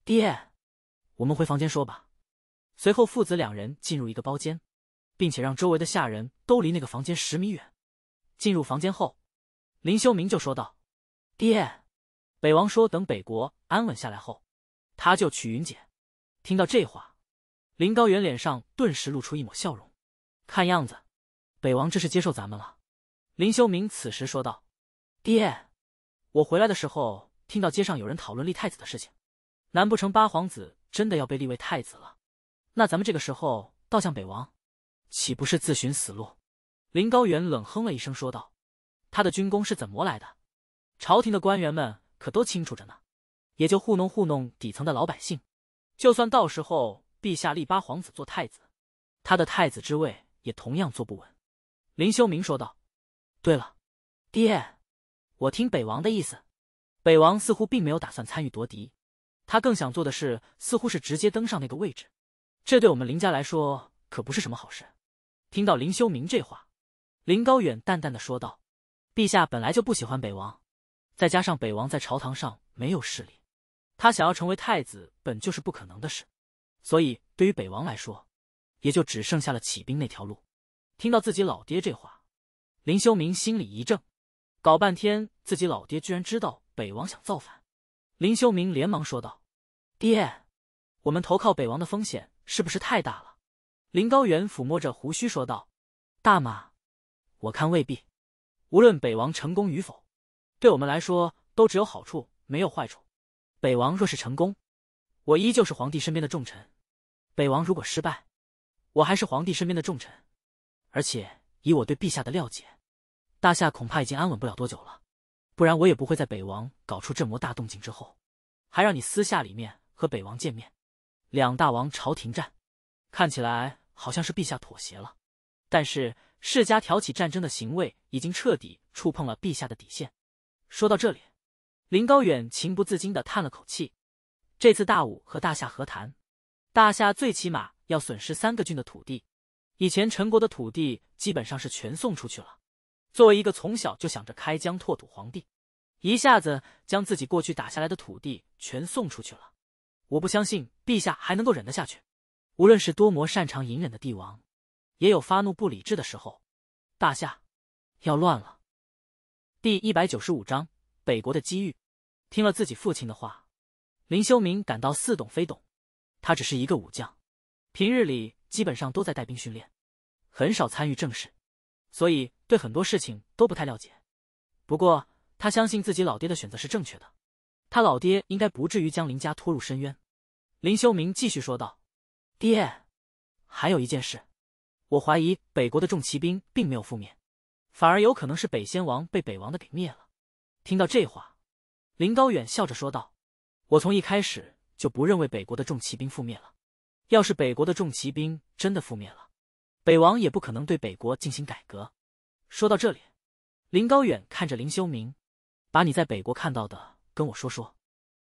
爹，我们回房间说吧。”随后，父子两人进入一个包间，并且让周围的下人都离那个房间十米远。进入房间后，林修明就说道：“爹，北王说等北国安稳下来后，他就娶云姐。”听到这话，林高远脸上顿时露出一抹笑容，看样子，北王这是接受咱们了。林修明此时说道：“爹，我回来的时候听到街上有人讨论立太子的事情，难不成八皇子真的要被立为太子了？那咱们这个时候倒向北王，岂不是自寻死路？”林高远冷哼了一声说道：“他的军功是怎么来的？朝廷的官员们可都清楚着呢，也就糊弄糊弄底层的老百姓。就算到时候陛下立八皇子做太子，他的太子之位也同样坐不稳。”林修明说道。对了，爹，我听北王的意思，北王似乎并没有打算参与夺嫡，他更想做的事似乎是直接登上那个位置。这对我们林家来说可不是什么好事。听到林修明这话，林高远淡淡的说道：“陛下本来就不喜欢北王，再加上北王在朝堂上没有势力，他想要成为太子本就是不可能的事，所以对于北王来说，也就只剩下了起兵那条路。”听到自己老爹这话。林修明心里一怔，搞半天自己老爹居然知道北王想造反。林修明连忙说道：“爹，我们投靠北王的风险是不是太大了？”林高远抚摸着胡须说道：“大吗？我看未必。无论北王成功与否，对我们来说都只有好处没有坏处。北王若是成功，我依旧是皇帝身边的重臣；北王如果失败，我还是皇帝身边的重臣。而且……”以我对陛下的了解，大夏恐怕已经安稳不了多久了，不然我也不会在北王搞出这魔大动静之后，还让你私下里面和北王见面。两大王朝停战，看起来好像是陛下妥协了，但是世家挑起战争的行为已经彻底触碰了陛下的底线。说到这里，林高远情不自禁的叹了口气。这次大武和大夏和谈，大夏最起码要损失三个郡的土地。以前陈国的土地基本上是全送出去了。作为一个从小就想着开疆拓土皇帝，一下子将自己过去打下来的土地全送出去了，我不相信陛下还能够忍得下去。无论是多么擅长隐忍的帝王，也有发怒不理智的时候。大夏要乱了。第一百九十五章北国的机遇。听了自己父亲的话，林修明感到似懂非懂。他只是一个武将，平日里。基本上都在带兵训练，很少参与政事，所以对很多事情都不太了解。不过他相信自己老爹的选择是正确的，他老爹应该不至于将林家拖入深渊。林修明继续说道：“爹，还有一件事，我怀疑北国的重骑兵并没有覆灭，反而有可能是北先王被北王的给灭了。”听到这话，林高远笑着说道：“我从一开始就不认为北国的重骑兵覆灭了。”要是北国的重骑兵真的覆灭了，北王也不可能对北国进行改革。说到这里，林高远看着林修明，把你在北国看到的跟我说说，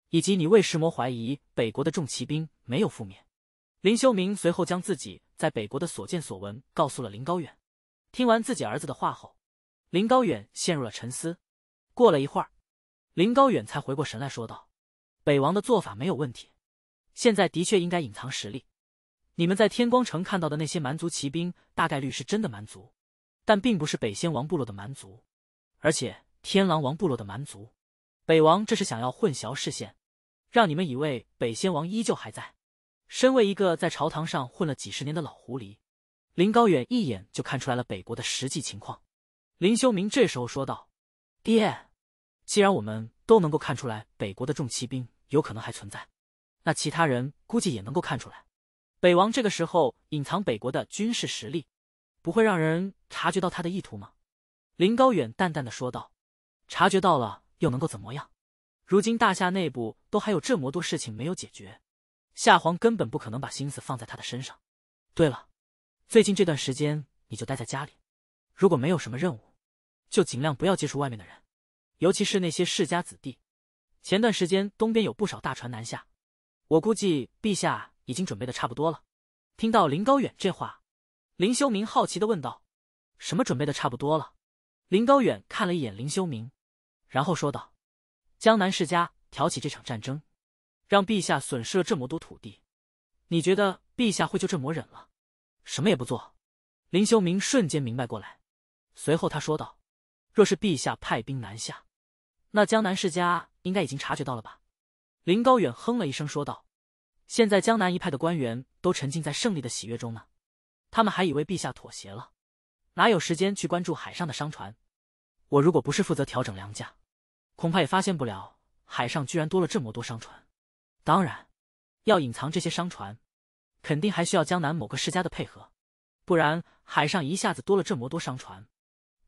以及你为什么怀疑北国的重骑兵没有覆灭。林修明随后将自己在北国的所见所闻告诉了林高远。听完自己儿子的话后，林高远陷入了沉思。过了一会儿，林高远才回过神来说道：“北王的做法没有问题，现在的确应该隐藏实力。”你们在天光城看到的那些蛮族骑兵，大概率是真的蛮族，但并不是北仙王部落的蛮族，而且天狼王部落的蛮族。北王这是想要混淆视线，让你们以为北仙王依旧还在。身为一个在朝堂上混了几十年的老狐狸，林高远一眼就看出来了北国的实际情况。林修明这时候说道：“爹，既然我们都能够看出来北国的重骑兵有可能还存在，那其他人估计也能够看出来。”北王这个时候隐藏北国的军事实力，不会让人察觉到他的意图吗？林高远淡淡的说道：“察觉到了又能够怎么样？如今大夏内部都还有这么多事情没有解决，夏皇根本不可能把心思放在他的身上。”对了，最近这段时间你就待在家里，如果没有什么任务，就尽量不要接触外面的人，尤其是那些世家子弟。前段时间东边有不少大船南下，我估计陛下。已经准备的差不多了。听到林高远这话，林修明好奇的问道：“什么准备的差不多了？”林高远看了一眼林修明，然后说道：“江南世家挑起这场战争，让陛下损失了这么多土地，你觉得陛下会就这么忍了，什么也不做？”林修明瞬间明白过来，随后他说道：“若是陛下派兵南下，那江南世家应该已经察觉到了吧？”林高远哼了一声说道。现在江南一派的官员都沉浸在胜利的喜悦中呢，他们还以为陛下妥协了，哪有时间去关注海上的商船？我如果不是负责调整粮价，恐怕也发现不了海上居然多了这么多商船。当然，要隐藏这些商船，肯定还需要江南某个世家的配合，不然海上一下子多了这么多商船，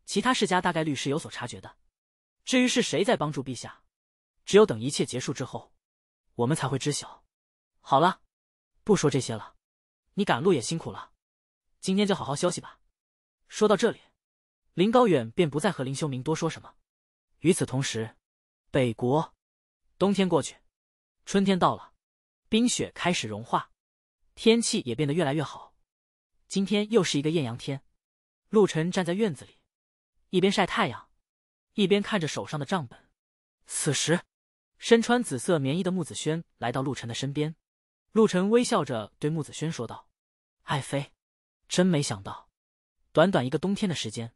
其他世家大概率是有所察觉的。至于是谁在帮助陛下，只有等一切结束之后，我们才会知晓。好了，不说这些了，你赶路也辛苦了，今天就好好休息吧。说到这里，林高远便不再和林修明多说什么。与此同时，北国，冬天过去，春天到了，冰雪开始融化，天气也变得越来越好。今天又是一个艳阳天，陆晨站在院子里，一边晒太阳，一边看着手上的账本。此时，身穿紫色棉衣的木子轩来到陆晨的身边。陆晨微笑着对穆子轩说道：“爱妃，真没想到，短短一个冬天的时间，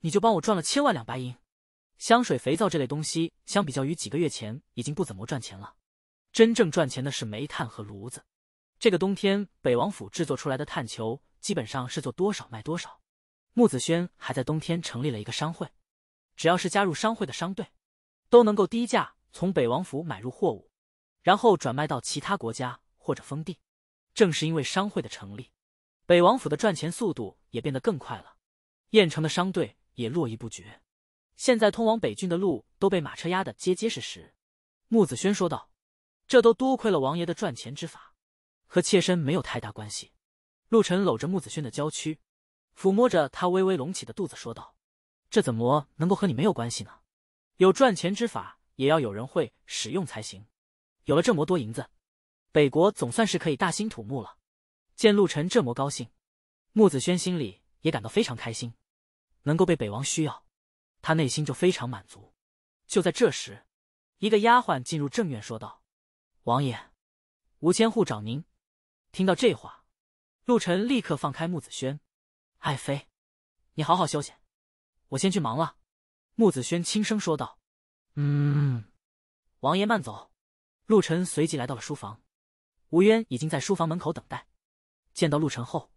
你就帮我赚了千万两白银。香水、肥皂这类东西，相比较于几个月前，已经不怎么赚钱了。真正赚钱的是煤炭和炉子。这个冬天，北王府制作出来的炭球，基本上是做多少卖多少。木子轩还在冬天成立了一个商会，只要是加入商会的商队，都能够低价从北王府买入货物，然后转卖到其他国家。”或者封地，正是因为商会的成立，北王府的赚钱速度也变得更快了。燕城的商队也络绎不绝，现在通往北郡的路都被马车压得结结实实。木子轩说道：“这都多亏了王爷的赚钱之法，和妾身没有太大关系。”陆晨搂着木子轩的娇躯，抚摸着他微微隆起的肚子说道：“这怎么能够和你没有关系呢？有赚钱之法，也要有人会使用才行。有了这么多银子。”北国总算是可以大兴土木了，见陆晨这么高兴，穆子轩心里也感到非常开心，能够被北王需要，他内心就非常满足。就在这时，一个丫鬟进入正院说道：“王爷，吴千户找您。”听到这话，陆晨立刻放开穆子轩：“爱妃，你好好休息，我先去忙了。”穆子轩轻声说道：“嗯，王爷慢走。”陆晨随即来到了书房。吴渊已经在书房门口等待，见到陆晨后，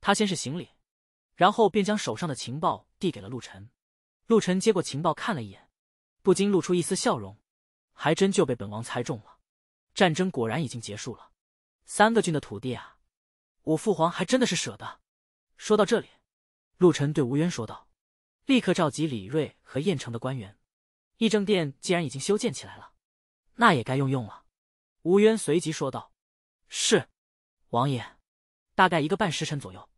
他先是行礼，然后便将手上的情报递给了陆晨。陆晨接过情报看了一眼，不禁露出一丝笑容，还真就被本王猜中了，战争果然已经结束了。三个郡的土地啊，我父皇还真的是舍得。说到这里，陆晨对吴渊说道：“立刻召集李瑞和燕城的官员，议政殿既然已经修建起来了，那也该用用了。”吴渊随即说道。是，王爷，大概一个半时辰左右，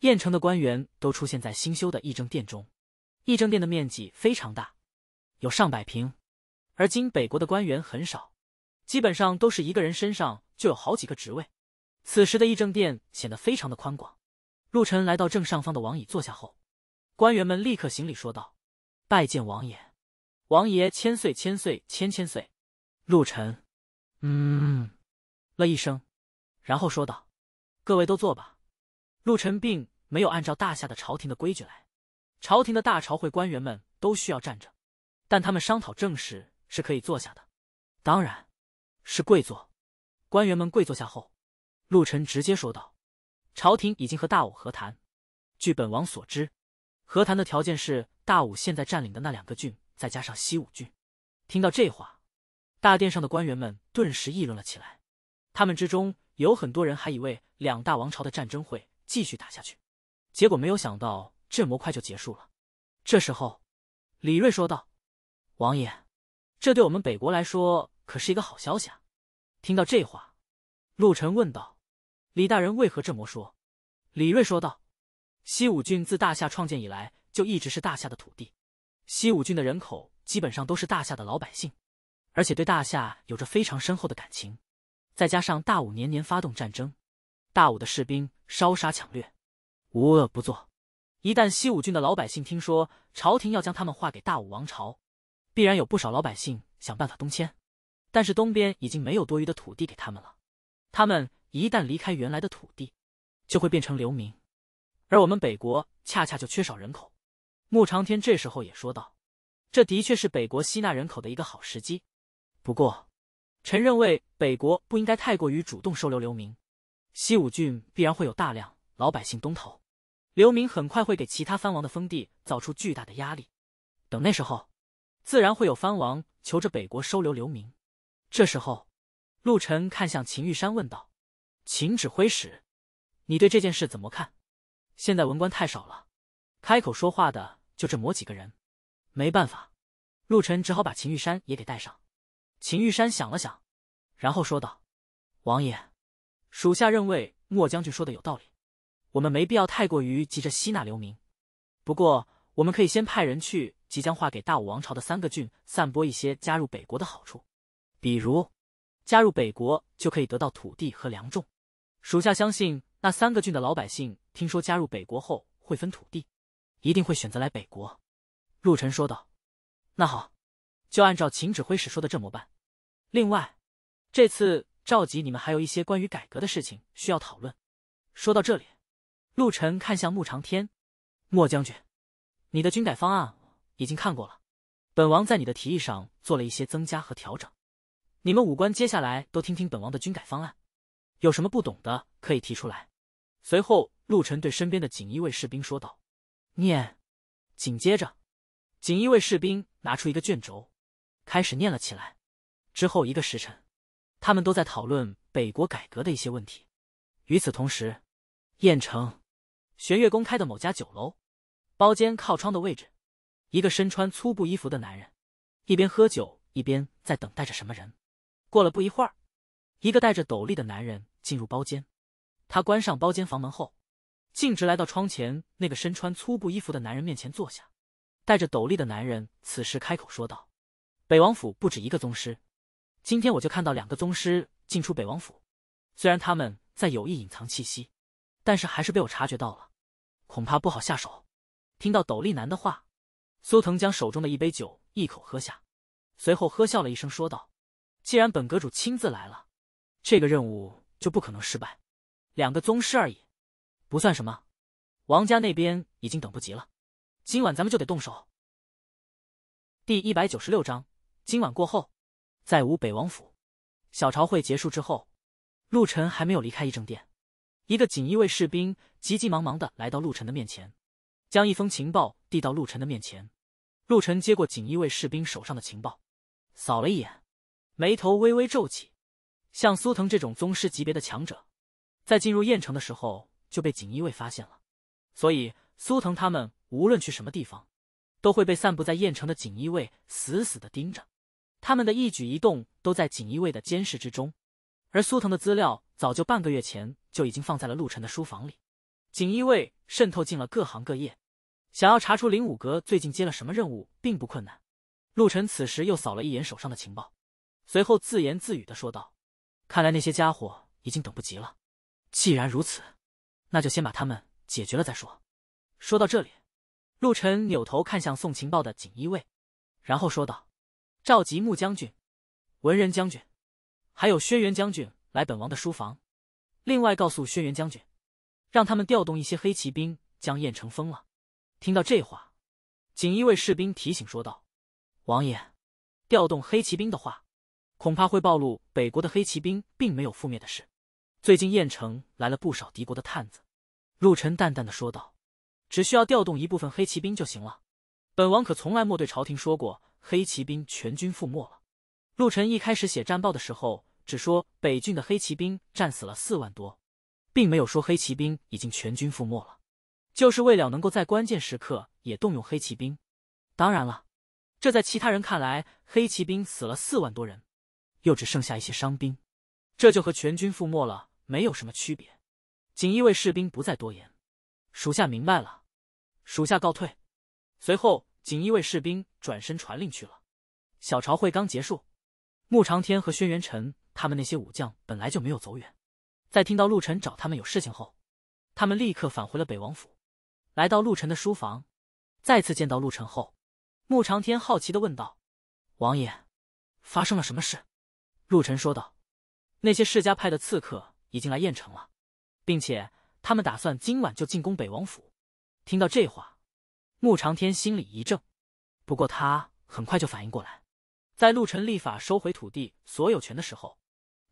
燕城的官员都出现在新修的议政殿中。议政殿的面积非常大，有上百平。而今北国的官员很少，基本上都是一个人身上就有好几个职位。此时的议政殿显得非常的宽广。陆晨来到正上方的王椅坐下后，官员们立刻行礼说道：“拜见王爷，王爷千岁千岁千千岁。”陆晨，嗯。了一声，然后说道：“各位都坐吧。”陆晨并没有按照大夏的朝廷的规矩来，朝廷的大朝会官员们都需要站着，但他们商讨政事是可以坐下的，当然是跪坐。官员们跪坐下后，陆晨直接说道：“朝廷已经和大武和谈，据本王所知，和谈的条件是大武现在占领的那两个郡，再加上西武郡。”听到这话，大殿上的官员们顿时议论了起来。他们之中有很多人还以为两大王朝的战争会继续打下去，结果没有想到这么快就结束了。这时候，李瑞说道：“王爷，这对我们北国来说可是一个好消息啊！”听到这话，陆晨问道：“李大人为何这么说？”李瑞说道：“西武郡自大夏创建以来就一直是大夏的土地，西武郡的人口基本上都是大夏的老百姓，而且对大夏有着非常深厚的感情。”再加上大武年年发动战争，大武的士兵烧杀抢掠，无恶不作。一旦西武郡的老百姓听说朝廷要将他们划给大武王朝，必然有不少老百姓想办法东迁。但是东边已经没有多余的土地给他们了，他们一旦离开原来的土地，就会变成流民。而我们北国恰恰就缺少人口。穆长天这时候也说道：“这的确是北国吸纳人口的一个好时机，不过……”臣认为北国不应该太过于主动收留流民，西武郡必然会有大量老百姓东逃，流民很快会给其他藩王的封地造出巨大的压力。等那时候，自然会有藩王求着北国收留流民。这时候，陆晨看向秦玉山问道：“秦指挥使，你对这件事怎么看？”现在文官太少了，开口说话的就这模几个人，没办法，陆晨只好把秦玉山也给带上。秦玉山想了想，然后说道：“王爷，属下认为莫将军说的有道理，我们没必要太过于急着吸纳流民。不过，我们可以先派人去即将划给大武王朝的三个郡，散播一些加入北国的好处，比如加入北国就可以得到土地和粮种。属下相信，那三个郡的老百姓听说加入北国后会分土地，一定会选择来北国。”陆晨说道：“那好，就按照秦指挥使说的这么办。”另外，这次召集你们还有一些关于改革的事情需要讨论。说到这里，陆晨看向穆长天，莫将军，你的军改方案已经看过了，本王在你的提议上做了一些增加和调整。你们武官接下来都听听本王的军改方案，有什么不懂的可以提出来。随后，陆晨对身边的锦衣卫士兵说道：“念。”紧接着，锦衣卫士兵拿出一个卷轴，开始念了起来。之后一个时辰，他们都在讨论北国改革的一些问题。与此同时，燕城玄月宫开的某家酒楼，包间靠窗的位置，一个身穿粗布衣服的男人一边喝酒一边在等待着什么人。过了不一会儿，一个戴着斗笠的男人进入包间，他关上包间房门后，径直来到窗前那个身穿粗布衣服的男人面前坐下。戴着斗笠的男人此时开口说道：“北王府不止一个宗师。”今天我就看到两个宗师进出北王府，虽然他们在有意隐藏气息，但是还是被我察觉到了，恐怕不好下手。听到斗笠男的话，苏腾将手中的一杯酒一口喝下，随后喝笑了一声说道：“既然本阁主亲自来了，这个任务就不可能失败。两个宗师而已，不算什么。王家那边已经等不及了，今晚咱们就得动手。”第一百九十六章，今晚过后。再无北王府。小朝会结束之后，陆晨还没有离开议政殿，一个锦衣卫士兵急急忙忙的来到陆晨的面前，将一封情报递到陆晨的面前。陆晨接过锦衣卫士兵手上的情报，扫了一眼，眉头微微皱起。像苏腾这种宗师级别的强者，在进入燕城的时候就被锦衣卫发现了，所以苏腾他们无论去什么地方，都会被散布在燕城的锦衣卫死死的盯着。他们的一举一动都在锦衣卫的监视之中，而苏腾的资料早就半个月前就已经放在了陆晨的书房里。锦衣卫渗透进了各行各业，想要查出林武阁最近接了什么任务并不困难。陆晨此时又扫了一眼手上的情报，随后自言自语的说道：“看来那些家伙已经等不及了。既然如此，那就先把他们解决了再说。”说到这里，陆晨扭头看向送情报的锦衣卫，然后说道。召集穆将军、文人将军，还有轩辕将军来本王的书房。另外，告诉轩辕将军，让他们调动一些黑骑兵将燕城封了。听到这话，锦衣卫士兵提醒说道：“王爷，调动黑骑兵的话，恐怕会暴露北国的黑骑兵并没有覆灭的事。最近燕城来了不少敌国的探子。”陆晨淡淡的说道：“只需要调动一部分黑骑兵就行了。本王可从来没对朝廷说过。”黑骑兵全军覆没了。陆晨一开始写战报的时候，只说北郡的黑骑兵战死了四万多，并没有说黑骑兵已经全军覆没了。就是为了能够在关键时刻也动用黑骑兵。当然了，这在其他人看来，黑骑兵死了四万多人，又只剩下一些伤兵，这就和全军覆没了没有什么区别。锦衣卫士兵不再多言，属下明白了，属下告退。随后，锦衣卫士兵。转身传令去了。小朝会刚结束，穆长天和轩辕尘他们那些武将本来就没有走远，在听到陆晨找他们有事情后，他们立刻返回了北王府，来到陆晨的书房，再次见到陆晨后，穆长天好奇的问道：“王爷，发生了什么事？”陆晨说道：“那些世家派的刺客已经来燕城了，并且他们打算今晚就进攻北王府。”听到这话，穆长天心里一怔。不过他很快就反应过来，在陆晨立法收回土地所有权的时候，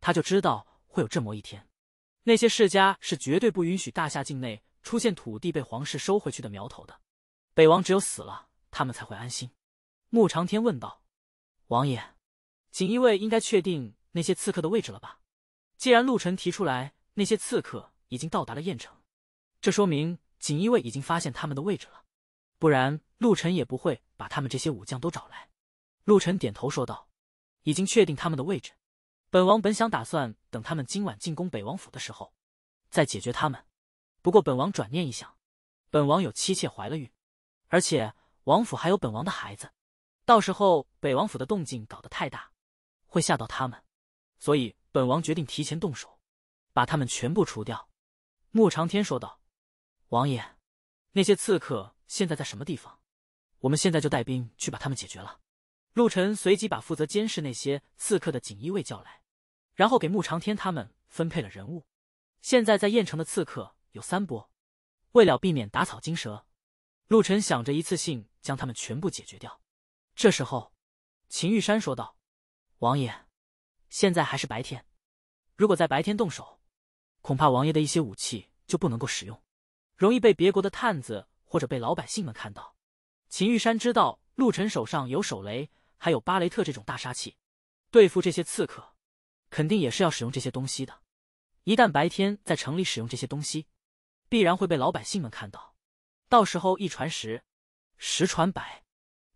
他就知道会有这么一天。那些世家是绝对不允许大夏境内出现土地被皇室收回去的苗头的。北王只有死了，他们才会安心。穆长天问道：“王爷，锦衣卫应该确定那些刺客的位置了吧？既然陆晨提出来那些刺客已经到达了燕城，这说明锦衣卫已经发现他们的位置了。”不然陆晨也不会把他们这些武将都找来。陆晨点头说道：“已经确定他们的位置。本王本想打算等他们今晚进攻北王府的时候，再解决他们。不过本王转念一想，本王有妻妾怀了孕，而且王府还有本王的孩子，到时候北王府的动静搞得太大，会吓到他们。所以本王决定提前动手，把他们全部除掉。”穆长天说道：“王爷，那些刺客。”现在在什么地方？我们现在就带兵去把他们解决了。陆晨随即把负责监视那些刺客的锦衣卫叫来，然后给穆长天他们分配了人物。现在在燕城的刺客有三波，为了避免打草惊蛇，陆晨想着一次性将他们全部解决掉。这时候，秦玉山说道：“王爷，现在还是白天，如果在白天动手，恐怕王爷的一些武器就不能够使用，容易被别国的探子。”或者被老百姓们看到，秦玉山知道陆晨手上有手雷，还有巴雷特这种大杀器，对付这些刺客，肯定也是要使用这些东西的。一旦白天在城里使用这些东西，必然会被老百姓们看到，到时候一传十，十传百，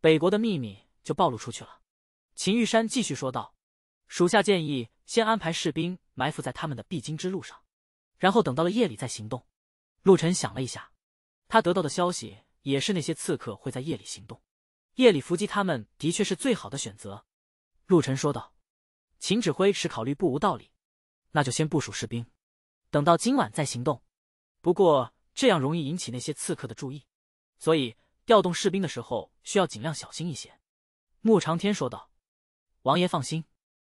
北国的秘密就暴露出去了。秦玉山继续说道：“属下建议先安排士兵埋伏在他们的必经之路上，然后等到了夜里再行动。”陆晨想了一下。他得到的消息也是那些刺客会在夜里行动，夜里伏击他们的确是最好的选择。陆晨说道：“秦指挥使考虑不无道理，那就先部署士兵，等到今晚再行动。不过这样容易引起那些刺客的注意，所以调动士兵的时候需要尽量小心一些。”穆长天说道：“王爷放心，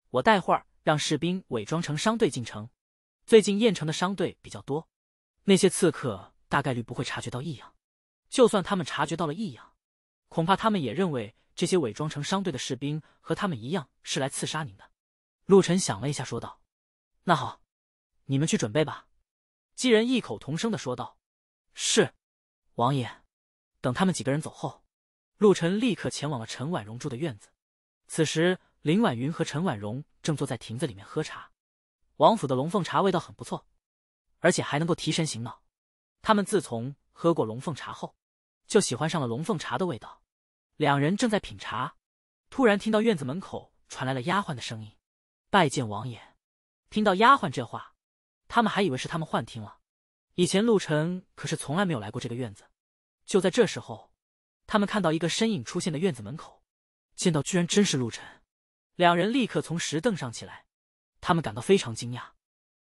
我待会让士兵伪装成商队进城。最近燕城的商队比较多，那些刺客。”大概率不会察觉到异样，就算他们察觉到了异样，恐怕他们也认为这些伪装成商队的士兵和他们一样是来刺杀您的。陆晨想了一下，说道：“那好，你们去准备吧。”几人异口同声的说道：“是，王爷。”等他们几个人走后，陆晨立刻前往了陈婉容住的院子。此时，林婉云和陈婉容正坐在亭子里面喝茶。王府的龙凤茶味道很不错，而且还能够提神醒脑。他们自从喝过龙凤茶后，就喜欢上了龙凤茶的味道。两人正在品茶，突然听到院子门口传来了丫鬟的声音：“拜见王爷。”听到丫鬟这话，他们还以为是他们幻听了。以前陆晨可是从来没有来过这个院子。就在这时候，他们看到一个身影出现的院子门口，见到居然真是陆晨，两人立刻从石凳上起来，他们感到非常惊讶，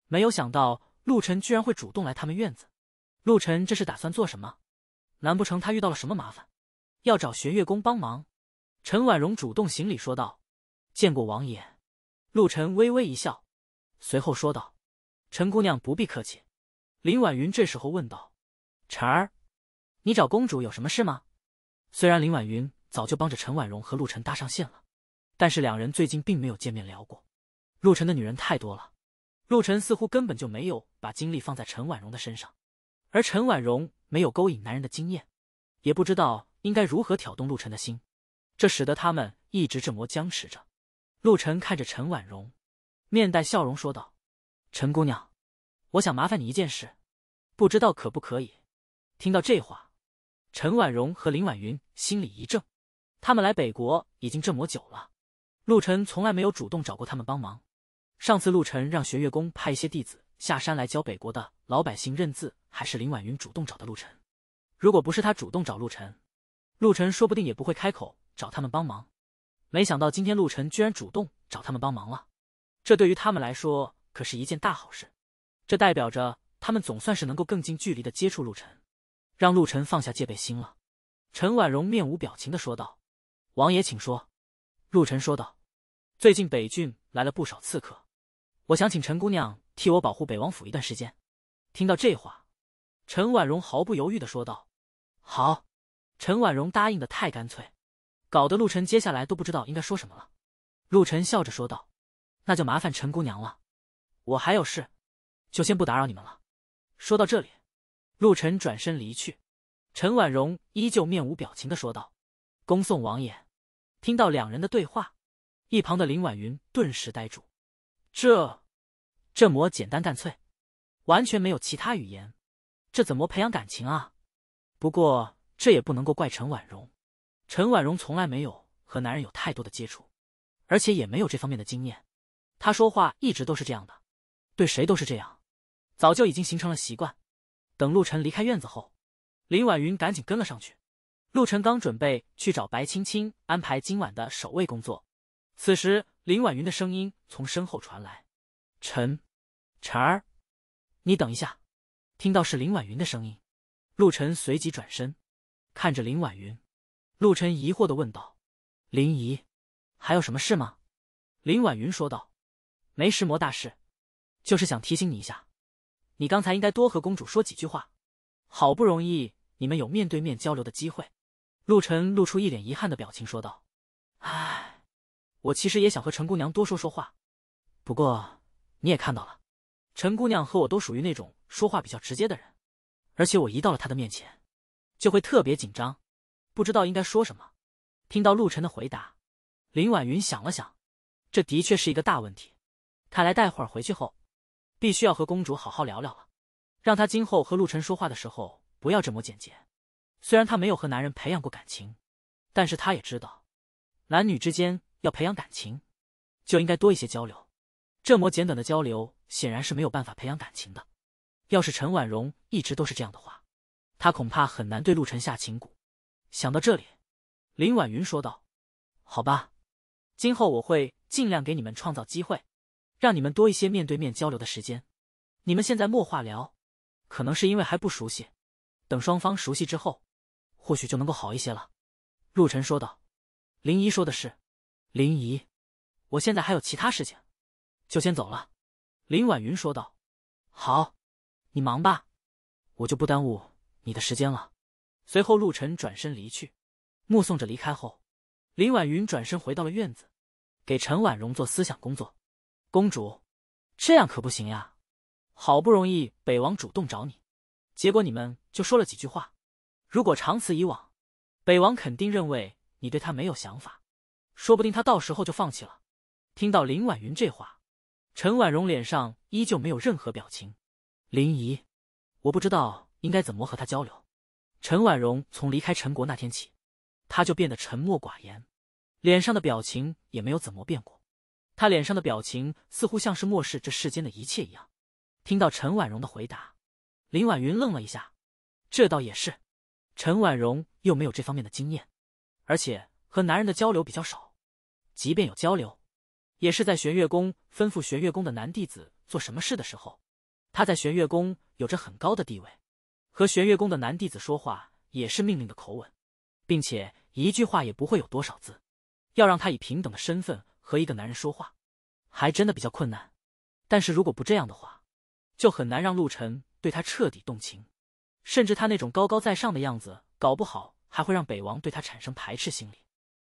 没有想到陆晨居然会主动来他们院子。陆晨这是打算做什么？难不成他遇到了什么麻烦，要找玄月宫帮忙？陈婉容主动行礼说道：“见过王爷。”陆晨微微一笑，随后说道：“陈姑娘不必客气。”林婉云这时候问道：“晨儿，你找公主有什么事吗？”虽然林婉云早就帮着陈婉容和陆晨搭上线了，但是两人最近并没有见面聊过。陆晨的女人太多了，陆晨似乎根本就没有把精力放在陈婉容的身上。而陈婉容没有勾引男人的经验，也不知道应该如何挑动陆晨的心，这使得他们一直这么僵持着。陆晨看着陈婉容，面带笑容说道：“陈姑娘，我想麻烦你一件事，不知道可不可以？”听到这话，陈婉容和林婉云心里一怔。他们来北国已经这么久了，陆晨从来没有主动找过他们帮忙。上次陆晨让玄月宫派一些弟子下山来教北国的老百姓认字。还是林婉云主动找的陆晨，如果不是他主动找陆晨，陆晨说不定也不会开口找他们帮忙。没想到今天陆晨居然主动找他们帮忙了，这对于他们来说可是一件大好事。这代表着他们总算是能够更近距离的接触陆晨，让陆晨放下戒备心了。陈婉容面无表情的说道：“王爷，请说。”陆晨说道：“最近北郡来了不少刺客，我想请陈姑娘替我保护北王府一段时间。”听到这话。陈婉容毫不犹豫的说道：“好。”陈婉容答应的太干脆，搞得陆晨接下来都不知道应该说什么了。陆晨笑着说道：“那就麻烦陈姑娘了，我还有事，就先不打扰你们了。”说到这里，陆晨转身离去。陈婉容依旧面无表情的说道：“恭送王爷。”听到两人的对话，一旁的林婉云顿时呆住。这，这么简单干脆，完全没有其他语言。这怎么培养感情啊？不过这也不能够怪陈婉容，陈婉容从来没有和男人有太多的接触，而且也没有这方面的经验。她说话一直都是这样的，对谁都是这样，早就已经形成了习惯。等陆晨离开院子后，林婉云赶紧跟了上去。陆晨刚准备去找白青青安排今晚的守卫工作，此时林婉云的声音从身后传来：“陈，晨儿，你等一下。”听到是林婉云的声音，陆晨随即转身，看着林婉云，陆晨疑惑的问道：“林姨，还有什么事吗？”林婉云说道：“没什么大事，就是想提醒你一下，你刚才应该多和公主说几句话，好不容易你们有面对面交流的机会。”陆晨露出一脸遗憾的表情说道：“唉，我其实也想和陈姑娘多说说话，不过你也看到了。”陈姑娘和我都属于那种说话比较直接的人，而且我一到了她的面前，就会特别紧张，不知道应该说什么。听到陆晨的回答，林婉云想了想，这的确是一个大问题。看来待会儿回去后，必须要和公主好好聊聊了，让她今后和陆晨说话的时候不要这么简洁。虽然她没有和男人培养过感情，但是她也知道，男女之间要培养感情，就应该多一些交流。这么简短的交流。显然是没有办法培养感情的。要是陈婉容一直都是这样的话，他恐怕很难对陆晨下情蛊。想到这里，林婉云说道：“好吧，今后我会尽量给你们创造机会，让你们多一些面对面交流的时间。你们现在莫话聊，可能是因为还不熟悉。等双方熟悉之后，或许就能够好一些了。”陆晨说道：“林姨说的是，林姨，我现在还有其他事情，就先走了。”林婉云说道：“好，你忙吧，我就不耽误你的时间了。”随后，陆晨转身离去，目送着离开后，林婉云转身回到了院子，给陈婉容做思想工作：“公主，这样可不行呀！好不容易北王主动找你，结果你们就说了几句话。如果长此以往，北王肯定认为你对他没有想法，说不定他到时候就放弃了。”听到林婉云这话。陈婉容脸上依旧没有任何表情。林姨，我不知道应该怎么和他交流。陈婉容从离开陈国那天起，他就变得沉默寡言，脸上的表情也没有怎么变过。他脸上的表情似乎像是漠视这世间的一切一样。听到陈婉容的回答，林婉云愣了一下。这倒也是，陈婉容又没有这方面的经验，而且和男人的交流比较少，即便有交流。也是在玄月宫吩咐玄月宫的男弟子做什么事的时候，他在玄月宫有着很高的地位，和玄月宫的男弟子说话也是命令的口吻，并且一句话也不会有多少字。要让他以平等的身份和一个男人说话，还真的比较困难。但是如果不这样的话，就很难让陆晨对他彻底动情，甚至他那种高高在上的样子，搞不好还会让北王对他产生排斥心理。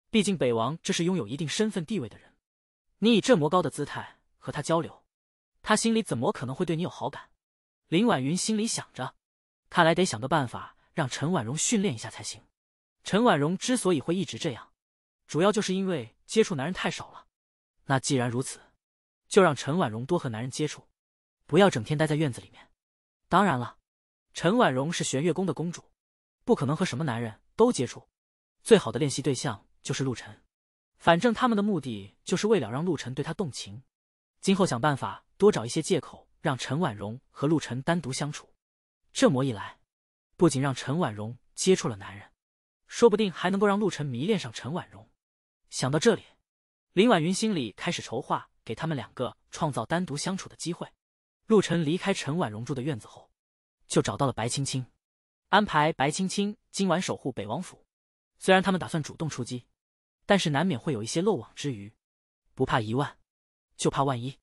毕竟北王这是拥有一定身份地位的人。你以这么高的姿态和他交流，他心里怎么可能会对你有好感？林婉云心里想着，看来得想个办法让陈婉容训练一下才行。陈婉容之所以会一直这样，主要就是因为接触男人太少了。那既然如此，就让陈婉容多和男人接触，不要整天待在院子里面。当然了，陈婉容是玄月宫的公主，不可能和什么男人都接触。最好的练习对象就是陆晨。反正他们的目的就是为了让陆晨对他动情，今后想办法多找一些借口让陈婉容和陆晨单独相处。这么一来，不仅让陈婉容接触了男人，说不定还能够让陆晨迷恋上陈婉容。想到这里，林婉云心里开始筹划给他们两个创造单独相处的机会。陆晨离开陈婉容住的院子后，就找到了白青青，安排白青青今晚守护北王府。虽然他们打算主动出击。但是难免会有一些漏网之鱼，不怕一万，就怕万一，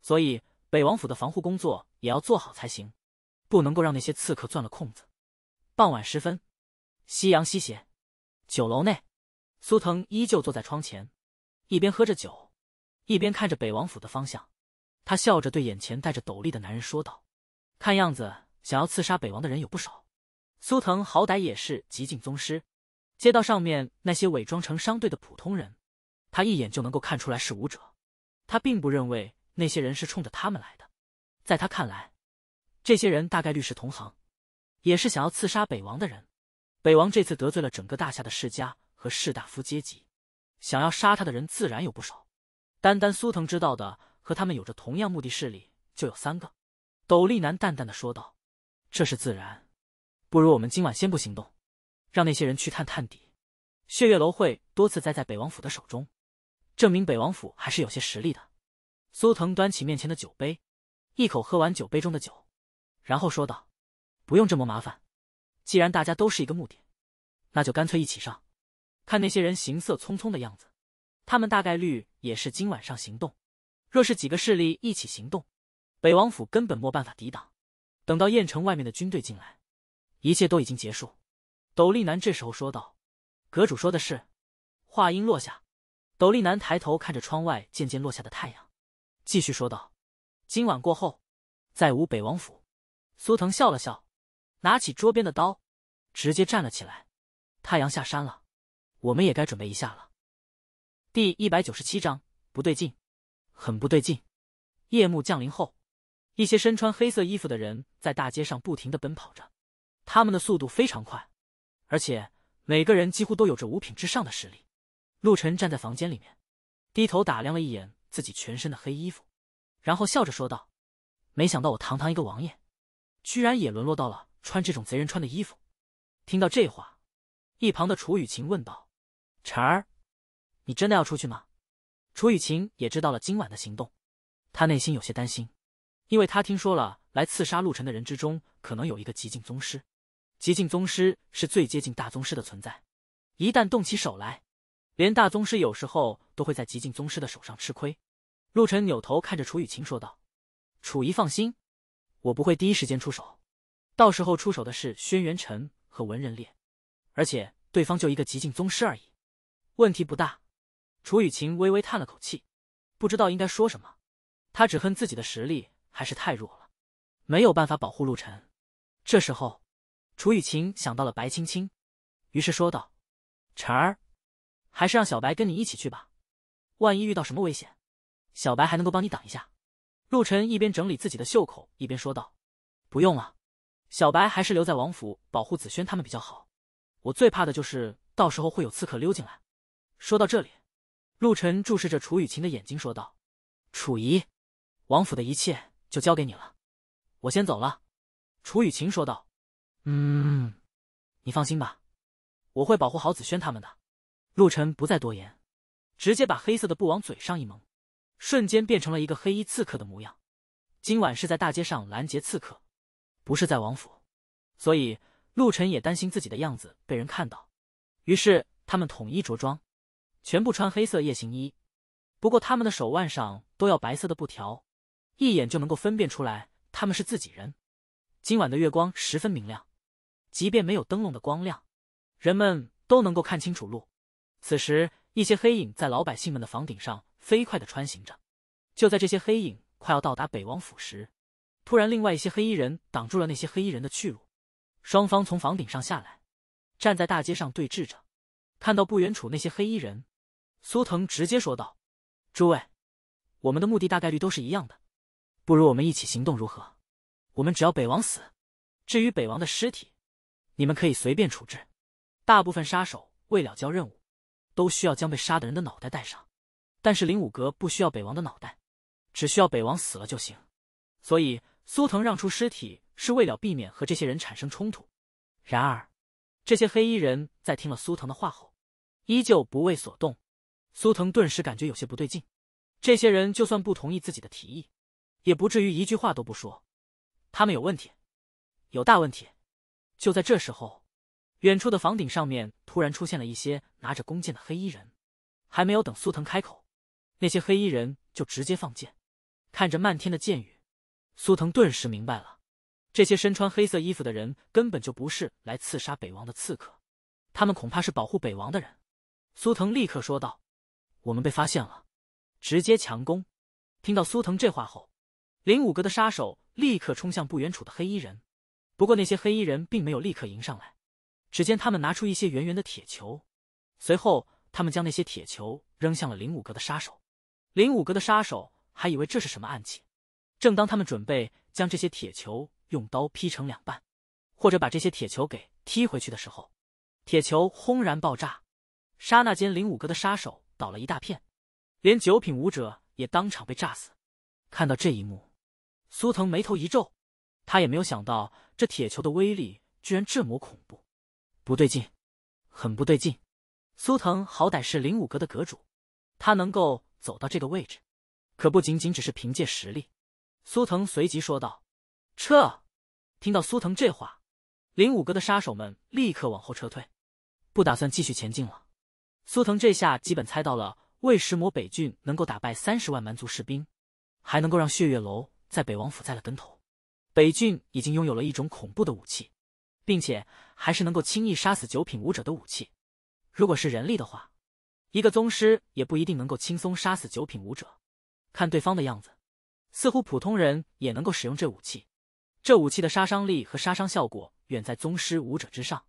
所以北王府的防护工作也要做好才行，不能够让那些刺客钻了空子。傍晚时分，夕阳西斜，酒楼内，苏腾依旧坐在窗前，一边喝着酒，一边看着北王府的方向。他笑着对眼前戴着斗笠的男人说道：“看样子，想要刺杀北王的人有不少。”苏腾好歹也是极境宗师。街道上面那些伪装成商队的普通人，他一眼就能够看出来是武者。他并不认为那些人是冲着他们来的，在他看来，这些人大概率是同行，也是想要刺杀北王的人。北王这次得罪了整个大夏的世家和士大夫阶级，想要杀他的人自然有不少。单单苏腾知道的和他们有着同样目的势力就有三个。斗笠男淡淡的说道：“这是自然，不如我们今晚先不行动。”让那些人去探探底，血月楼会多次栽在北王府的手中，证明北王府还是有些实力的。苏腾端起面前的酒杯，一口喝完酒杯中的酒，然后说道：“不用这么麻烦，既然大家都是一个目的，那就干脆一起上。看那些人行色匆匆的样子，他们大概率也是今晚上行动。若是几个势力一起行动，北王府根本没办法抵挡。等到燕城外面的军队进来，一切都已经结束。”斗笠男这时候说道：“阁主说的是。”话音落下，斗笠男抬头看着窗外渐渐落下的太阳，继续说道：“今晚过后，再无北王府。”苏腾笑了笑，拿起桌边的刀，直接站了起来。太阳下山了，我们也该准备一下了。第一百九十七章，不对劲，很不对劲。夜幕降临后，一些身穿黑色衣服的人在大街上不停的奔跑着，他们的速度非常快。而且每个人几乎都有着五品之上的实力。陆晨站在房间里面，低头打量了一眼自己全身的黑衣服，然后笑着说道：“没想到我堂堂一个王爷，居然也沦落到了穿这种贼人穿的衣服。”听到这话，一旁的楚雨晴问道：“晨儿，你真的要出去吗？”楚雨晴也知道了今晚的行动，他内心有些担心，因为他听说了来刺杀陆晨的人之中可能有一个极境宗师。极境宗师是最接近大宗师的存在，一旦动起手来，连大宗师有时候都会在极境宗师的手上吃亏。陆晨扭头看着楚雨晴说道：“楚姨放心，我不会第一时间出手，到时候出手的是轩辕尘和文人烈，而且对方就一个极境宗师而已，问题不大。”楚雨晴微微叹了口气，不知道应该说什么，她只恨自己的实力还是太弱了，没有办法保护陆晨。这时候。楚雨晴想到了白青青，于是说道：“晨儿，还是让小白跟你一起去吧，万一遇到什么危险，小白还能够帮你挡一下。”陆晨一边整理自己的袖口，一边说道：“不用了，小白还是留在王府保护子轩他们比较好。我最怕的就是到时候会有刺客溜进来。”说到这里，陆晨注视着楚雨晴的眼睛说道：“楚姨，王府的一切就交给你了，我先走了。”楚雨晴说道。嗯，你放心吧，我会保护好子轩他们的。陆晨不再多言，直接把黑色的布往嘴上一蒙，瞬间变成了一个黑衣刺客的模样。今晚是在大街上拦截刺客，不是在王府，所以陆晨也担心自己的样子被人看到。于是他们统一着装，全部穿黑色夜行衣，不过他们的手腕上都要白色的布条，一眼就能够分辨出来他们是自己人。今晚的月光十分明亮。即便没有灯笼的光亮，人们都能够看清楚路。此时，一些黑影在老百姓们的房顶上飞快的穿行着。就在这些黑影快要到达北王府时，突然，另外一些黑衣人挡住了那些黑衣人的去路。双方从房顶上下来，站在大街上对峙着。看到不远处那些黑衣人，苏腾直接说道：“诸位，我们的目的大概率都是一样的，不如我们一起行动如何？我们只要北王死，至于北王的尸体。”你们可以随便处置，大部分杀手为了交任务，都需要将被杀的人的脑袋带上，但是林武阁不需要北王的脑袋，只需要北王死了就行。所以苏藤让出尸体是为了避免和这些人产生冲突。然而，这些黑衣人在听了苏藤的话后，依旧不为所动。苏藤顿时感觉有些不对劲，这些人就算不同意自己的提议，也不至于一句话都不说。他们有问题，有大问题。就在这时候，远处的房顶上面突然出现了一些拿着弓箭的黑衣人。还没有等苏藤开口，那些黑衣人就直接放箭。看着漫天的箭雨，苏腾顿时明白了，这些身穿黑色衣服的人根本就不是来刺杀北王的刺客，他们恐怕是保护北王的人。苏腾立刻说道：“我们被发现了，直接强攻！”听到苏腾这话后，林五阁的杀手立刻冲向不远处的黑衣人。不过，那些黑衣人并没有立刻迎上来。只见他们拿出一些圆圆的铁球，随后他们将那些铁球扔向了林武阁的杀手。林武阁的杀手还以为这是什么暗器，正当他们准备将这些铁球用刀劈成两半，或者把这些铁球给踢回去的时候，铁球轰然爆炸，刹那间，林武阁的杀手倒了一大片，连九品武者也当场被炸死。看到这一幕，苏腾眉头一皱，他也没有想到。这铁球的威力居然这么恐怖，不对劲，很不对劲。苏腾好歹是灵武阁的阁主，他能够走到这个位置，可不仅仅只是凭借实力。苏腾随即说道：“撤！”听到苏腾这话，灵武阁的杀手们立刻往后撤退，不打算继续前进了。苏腾这下基本猜到了，魏什魔北郡能够打败三十万蛮族士兵，还能够让血月楼在北王府栽了跟头。北郡已经拥有了一种恐怖的武器，并且还是能够轻易杀死九品武者的武器。如果是人力的话，一个宗师也不一定能够轻松杀死九品武者。看对方的样子，似乎普通人也能够使用这武器。这武器的杀伤力和杀伤效果远在宗师武者之上。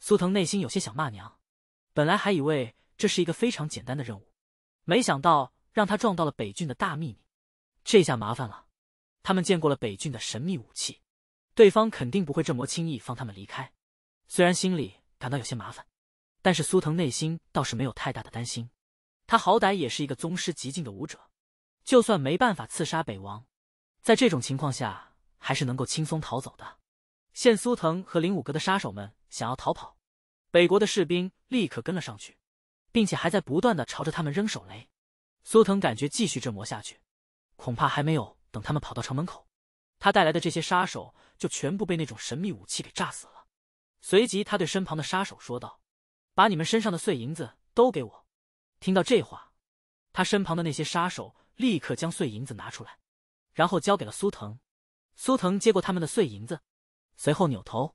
苏藤内心有些想骂娘，本来还以为这是一个非常简单的任务，没想到让他撞到了北郡的大秘密，这下麻烦了。他们见过了北郡的神秘武器，对方肯定不会这么轻易放他们离开。虽然心里感到有些麻烦，但是苏藤内心倒是没有太大的担心。他好歹也是一个宗师极境的武者，就算没办法刺杀北王，在这种情况下还是能够轻松逃走的。现苏藤和林武阁的杀手们想要逃跑，北国的士兵立刻跟了上去，并且还在不断的朝着他们扔手雷。苏藤感觉继续这么下去，恐怕还没有。等他们跑到城门口，他带来的这些杀手就全部被那种神秘武器给炸死了。随即，他对身旁的杀手说道：“把你们身上的碎银子都给我。”听到这话，他身旁的那些杀手立刻将碎银子拿出来，然后交给了苏腾。苏腾接过他们的碎银子，随后扭头，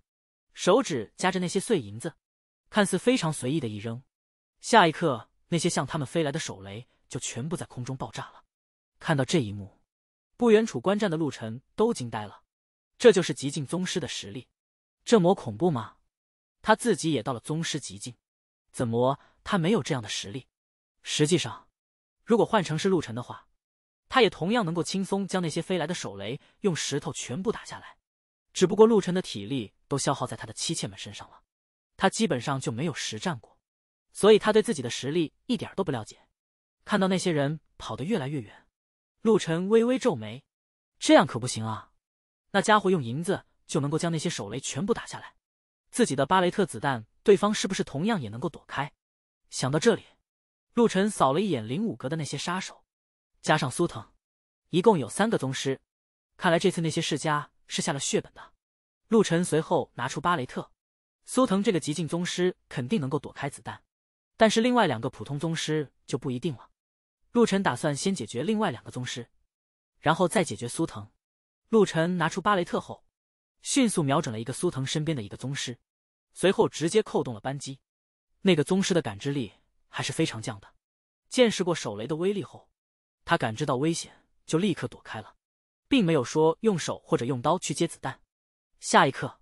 手指夹着那些碎银子，看似非常随意的一扔。下一刻，那些向他们飞来的手雷就全部在空中爆炸了。看到这一幕。不远处观战的陆晨都惊呆了，这就是极境宗师的实力，这么恐怖吗？他自己也到了宗师极境，怎么他没有这样的实力？实际上，如果换成是陆晨的话，他也同样能够轻松将那些飞来的手雷用石头全部打下来，只不过陆晨的体力都消耗在他的妻妾们身上了，他基本上就没有实战过，所以他对自己的实力一点都不了解。看到那些人跑得越来越远。陆晨微微皱眉，这样可不行啊！那家伙用银子就能够将那些手雷全部打下来，自己的巴雷特子弹，对方是不是同样也能够躲开？想到这里，陆晨扫了一眼灵武阁的那些杀手，加上苏腾，一共有三个宗师。看来这次那些世家是下了血本的。陆晨随后拿出巴雷特，苏腾这个极境宗师肯定能够躲开子弹，但是另外两个普通宗师就不一定了。陆晨打算先解决另外两个宗师，然后再解决苏腾。陆晨拿出巴雷特后，迅速瞄准了一个苏腾身边的一个宗师，随后直接扣动了扳机。那个宗师的感知力还是非常强的，见识过手雷的威力后，他感知到危险就立刻躲开了，并没有说用手或者用刀去接子弹。下一刻，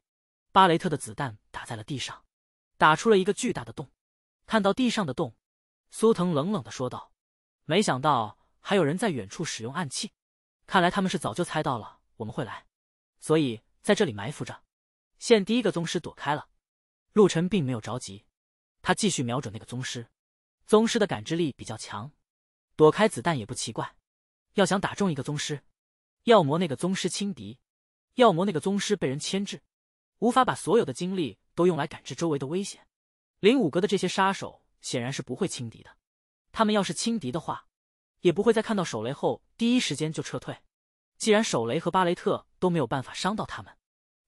巴雷特的子弹打在了地上，打出了一个巨大的洞。看到地上的洞，苏腾冷冷的说道。没想到还有人在远处使用暗器，看来他们是早就猜到了我们会来，所以在这里埋伏着。现第一个宗师躲开了，陆晨并没有着急，他继续瞄准那个宗师。宗师的感知力比较强，躲开子弹也不奇怪。要想打中一个宗师，要么那个宗师轻敌，要么那个宗师被人牵制，无法把所有的精力都用来感知周围的危险。林武格的这些杀手显然是不会轻敌的。他们要是轻敌的话，也不会在看到手雷后第一时间就撤退。既然手雷和巴雷特都没有办法伤到他们，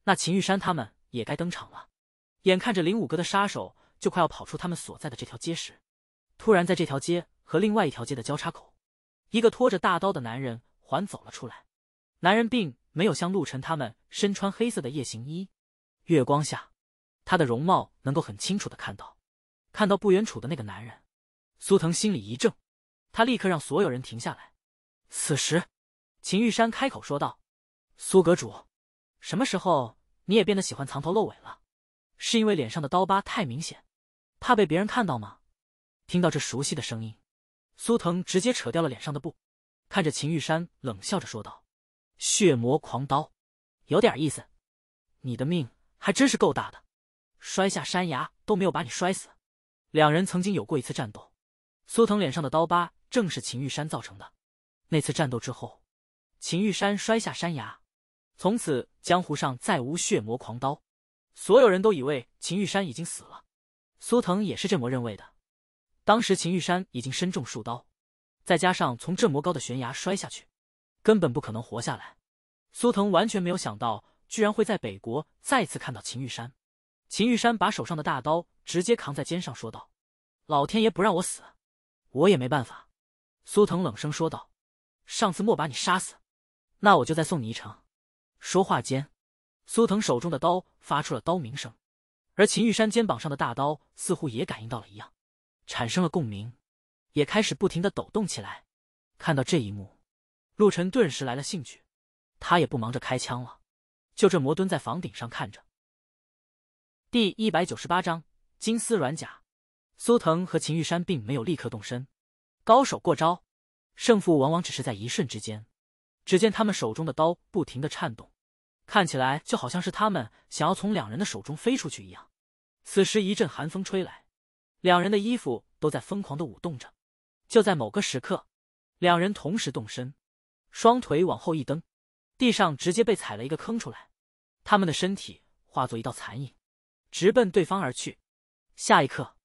那秦玉山他们也该登场了。眼看着林武哥的杀手就快要跑出他们所在的这条街时，突然在这条街和另外一条街的交叉口，一个拖着大刀的男人缓走了出来。男人并没有像陆晨他们身穿黑色的夜行衣，月光下，他的容貌能够很清楚的看到。看到不远处的那个男人。苏腾心里一怔，他立刻让所有人停下来。此时，秦玉山开口说道：“苏阁主，什么时候你也变得喜欢藏头露尾了？是因为脸上的刀疤太明显，怕被别人看到吗？”听到这熟悉的声音，苏腾直接扯掉了脸上的布，看着秦玉山冷笑着说道：“血魔狂刀，有点意思。你的命还真是够大的，摔下山崖都没有把你摔死。”两人曾经有过一次战斗。苏腾脸上的刀疤正是秦玉山造成的。那次战斗之后，秦玉山摔下山崖，从此江湖上再无血魔狂刀。所有人都以为秦玉山已经死了，苏腾也是这么认为的。当时秦玉山已经身中数刀，再加上从这么高的悬崖摔下去，根本不可能活下来。苏腾完全没有想到，居然会在北国再次看到秦玉山。秦玉山把手上的大刀直接扛在肩上，说道：“老天爷不让我死。”我也没办法，苏腾冷声说道：“上次莫把你杀死，那我就再送你一程。”说话间，苏腾手中的刀发出了刀鸣声，而秦玉山肩膀上的大刀似乎也感应到了一样，产生了共鸣，也开始不停的抖动起来。看到这一幕，陆晨顿时来了兴趣，他也不忙着开枪了，就这么蹲在房顶上看着。第一百九十八章金丝软甲。苏腾和秦玉山并没有立刻动身，高手过招，胜负往往只是在一瞬之间。只见他们手中的刀不停的颤动，看起来就好像是他们想要从两人的手中飞出去一样。此时一阵寒风吹来，两人的衣服都在疯狂的舞动着。就在某个时刻，两人同时动身，双腿往后一蹬，地上直接被踩了一个坑出来。他们的身体化作一道残影，直奔对方而去。下一刻。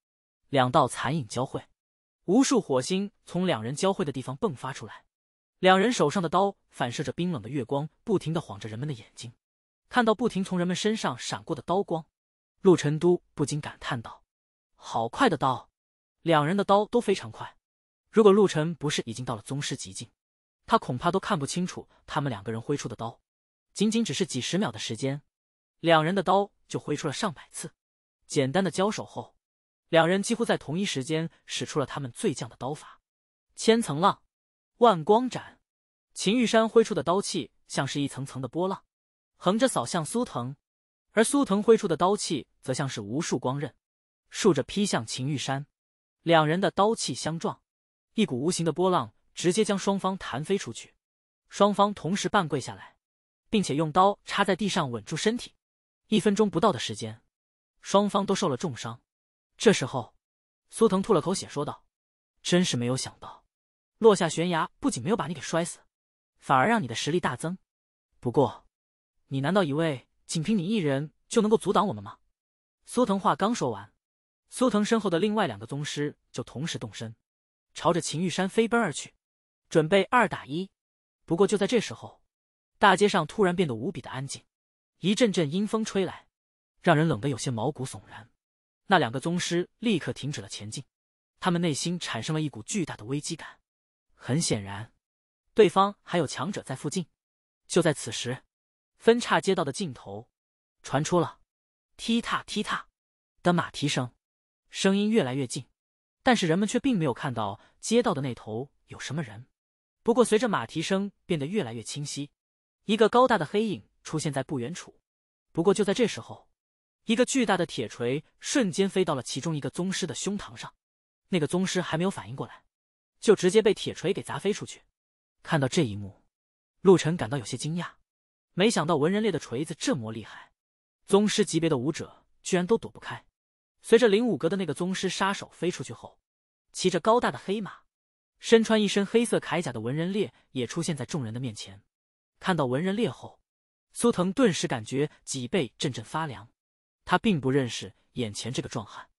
两道残影交汇，无数火星从两人交汇的地方迸发出来。两人手上的刀反射着冰冷的月光，不停的晃着人们的眼睛。看到不停从人们身上闪过的刀光，陆晨都不禁感叹道：“好快的刀！”两人的刀都非常快。如果陆晨不是已经到了宗师极境，他恐怕都看不清楚他们两个人挥出的刀。仅仅只是几十秒的时间，两人的刀就挥出了上百次。简单的交手后。两人几乎在同一时间使出了他们最犟的刀法，千层浪，万光斩。秦玉山挥出的刀气像是一层层的波浪，横着扫向苏腾；而苏腾挥出的刀气则像是无数光刃，竖着劈向秦玉山。两人的刀气相撞，一股无形的波浪直接将双方弹飞出去。双方同时半跪下来，并且用刀插在地上稳住身体。一分钟不到的时间，双方都受了重伤。这时候，苏腾吐了口血，说道：“真是没有想到，落下悬崖不仅没有把你给摔死，反而让你的实力大增。不过，你难道以为仅凭你一人就能够阻挡我们吗？”苏腾话刚说完，苏腾身后的另外两个宗师就同时动身，朝着秦玉山飞奔而去，准备二打一。不过，就在这时候，大街上突然变得无比的安静，一阵阵阴风吹来，让人冷得有些毛骨悚然。那两个宗师立刻停止了前进，他们内心产生了一股巨大的危机感。很显然，对方还有强者在附近。就在此时，分叉街道的尽头传出了踢踏踢踏的马蹄声，声音越来越近，但是人们却并没有看到街道的那头有什么人。不过，随着马蹄声变得越来越清晰，一个高大的黑影出现在不远处。不过，就在这时候。一个巨大的铁锤瞬间飞到了其中一个宗师的胸膛上，那个宗师还没有反应过来，就直接被铁锤给砸飞出去。看到这一幕，陆晨感到有些惊讶，没想到文人烈的锤子这么厉害，宗师级别的武者居然都躲不开。随着灵武阁的那个宗师杀手飞出去后，骑着高大的黑马，身穿一身黑色铠甲的文人烈也出现在众人的面前。看到文人烈后，苏腾顿时感觉脊背阵阵发凉。他并不认识眼前这个壮汉，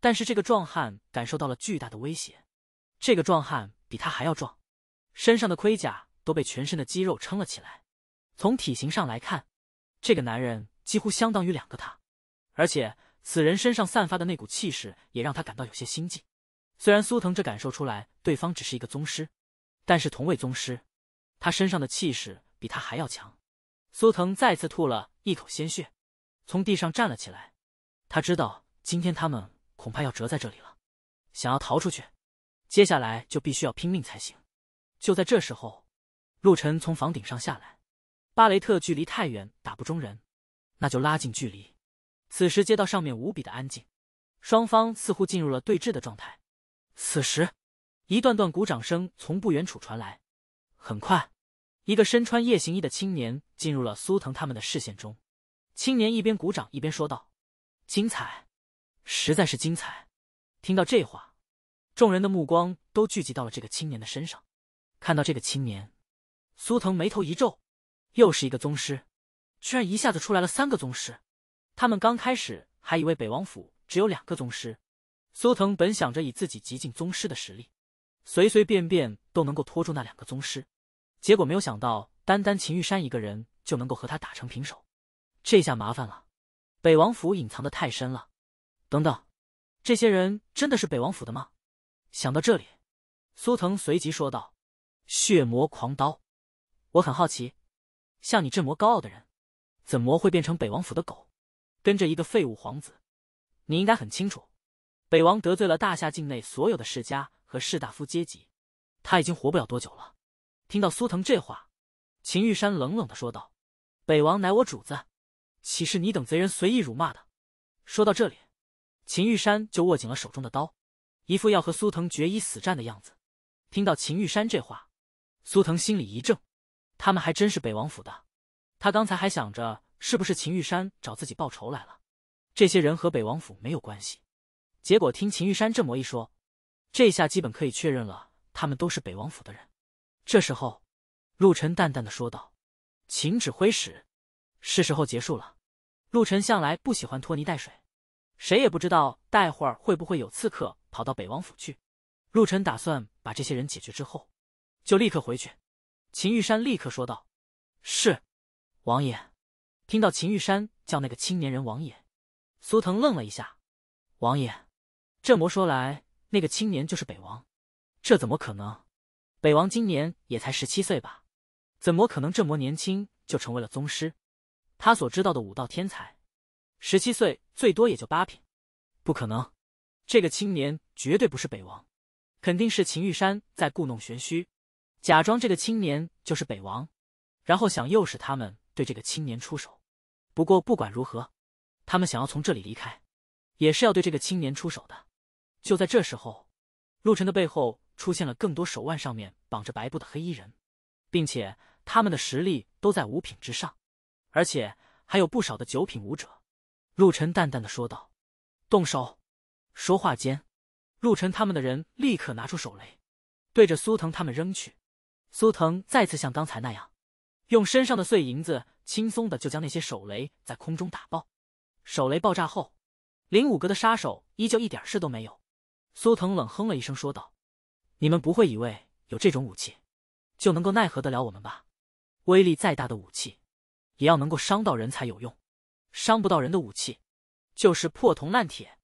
但是这个壮汉感受到了巨大的威胁。这个壮汉比他还要壮，身上的盔甲都被全身的肌肉撑了起来。从体型上来看，这个男人几乎相当于两个他，而且此人身上散发的那股气势也让他感到有些心悸。虽然苏藤这感受出来对方只是一个宗师，但是同为宗师，他身上的气势比他还要强。苏藤再次吐了一口鲜血。从地上站了起来，他知道今天他们恐怕要折在这里了。想要逃出去，接下来就必须要拼命才行。就在这时候，陆晨从房顶上下来，巴雷特距离太远打不中人，那就拉近距离。此时街道上面无比的安静，双方似乎进入了对峙的状态。此时，一段段鼓掌声从不远处传来。很快，一个身穿夜行衣的青年进入了苏腾他们的视线中。青年一边鼓掌一边说道：“精彩，实在是精彩！”听到这话，众人的目光都聚集到了这个青年的身上。看到这个青年，苏腾眉头一皱，又是一个宗师，居然一下子出来了三个宗师。他们刚开始还以为北王府只有两个宗师，苏腾本想着以自己极尽宗师的实力，随随便便都能够拖住那两个宗师，结果没有想到，单单秦玉山一个人就能够和他打成平手。这下麻烦了，北王府隐藏的太深了。等等，这些人真的是北王府的吗？想到这里，苏腾随即说道：“血魔狂刀，我很好奇，像你这么高傲的人，怎么会变成北王府的狗，跟着一个废物皇子？你应该很清楚，北王得罪了大夏境内所有的世家和士大夫阶级，他已经活不了多久了。”听到苏腾这话，秦玉山冷冷的说道：“北王乃我主子。”岂是你等贼人随意辱骂的？说到这里，秦玉山就握紧了手中的刀，一副要和苏腾决一死战的样子。听到秦玉山这话，苏腾心里一怔，他们还真是北王府的。他刚才还想着是不是秦玉山找自己报仇来了，这些人和北王府没有关系。结果听秦玉山这么一说，这下基本可以确认了，他们都是北王府的人。这时候，陆晨淡淡的说道：“秦指挥使。”是时候结束了，陆晨向来不喜欢拖泥带水，谁也不知道待会儿会不会有刺客跑到北王府去。陆晨打算把这些人解决之后，就立刻回去。秦玉山立刻说道：“是，王爷。”听到秦玉山叫那个青年人王爷，苏腾愣了一下：“王爷，这魔说来，那个青年就是北王？这怎么可能？北王今年也才十七岁吧？怎么可能这么年轻就成为了宗师？”他所知道的武道天才，十七岁最多也就八品，不可能。这个青年绝对不是北王，肯定是秦玉山在故弄玄虚，假装这个青年就是北王，然后想诱使他们对这个青年出手。不过不管如何，他们想要从这里离开，也是要对这个青年出手的。就在这时候，陆晨的背后出现了更多手腕上面绑着白布的黑衣人，并且他们的实力都在五品之上。而且还有不少的九品武者，陆晨淡淡的说道：“动手。”说话间，陆晨他们的人立刻拿出手雷，对着苏腾他们扔去。苏腾再次像刚才那样，用身上的碎银子轻松的就将那些手雷在空中打爆。手雷爆炸后，林武阁的杀手依旧一点事都没有。苏腾冷哼了一声说道：“你们不会以为有这种武器就能够奈何得了我们吧？威力再大的武器。”也要能够伤到人才有用，伤不到人的武器就是破铜烂铁。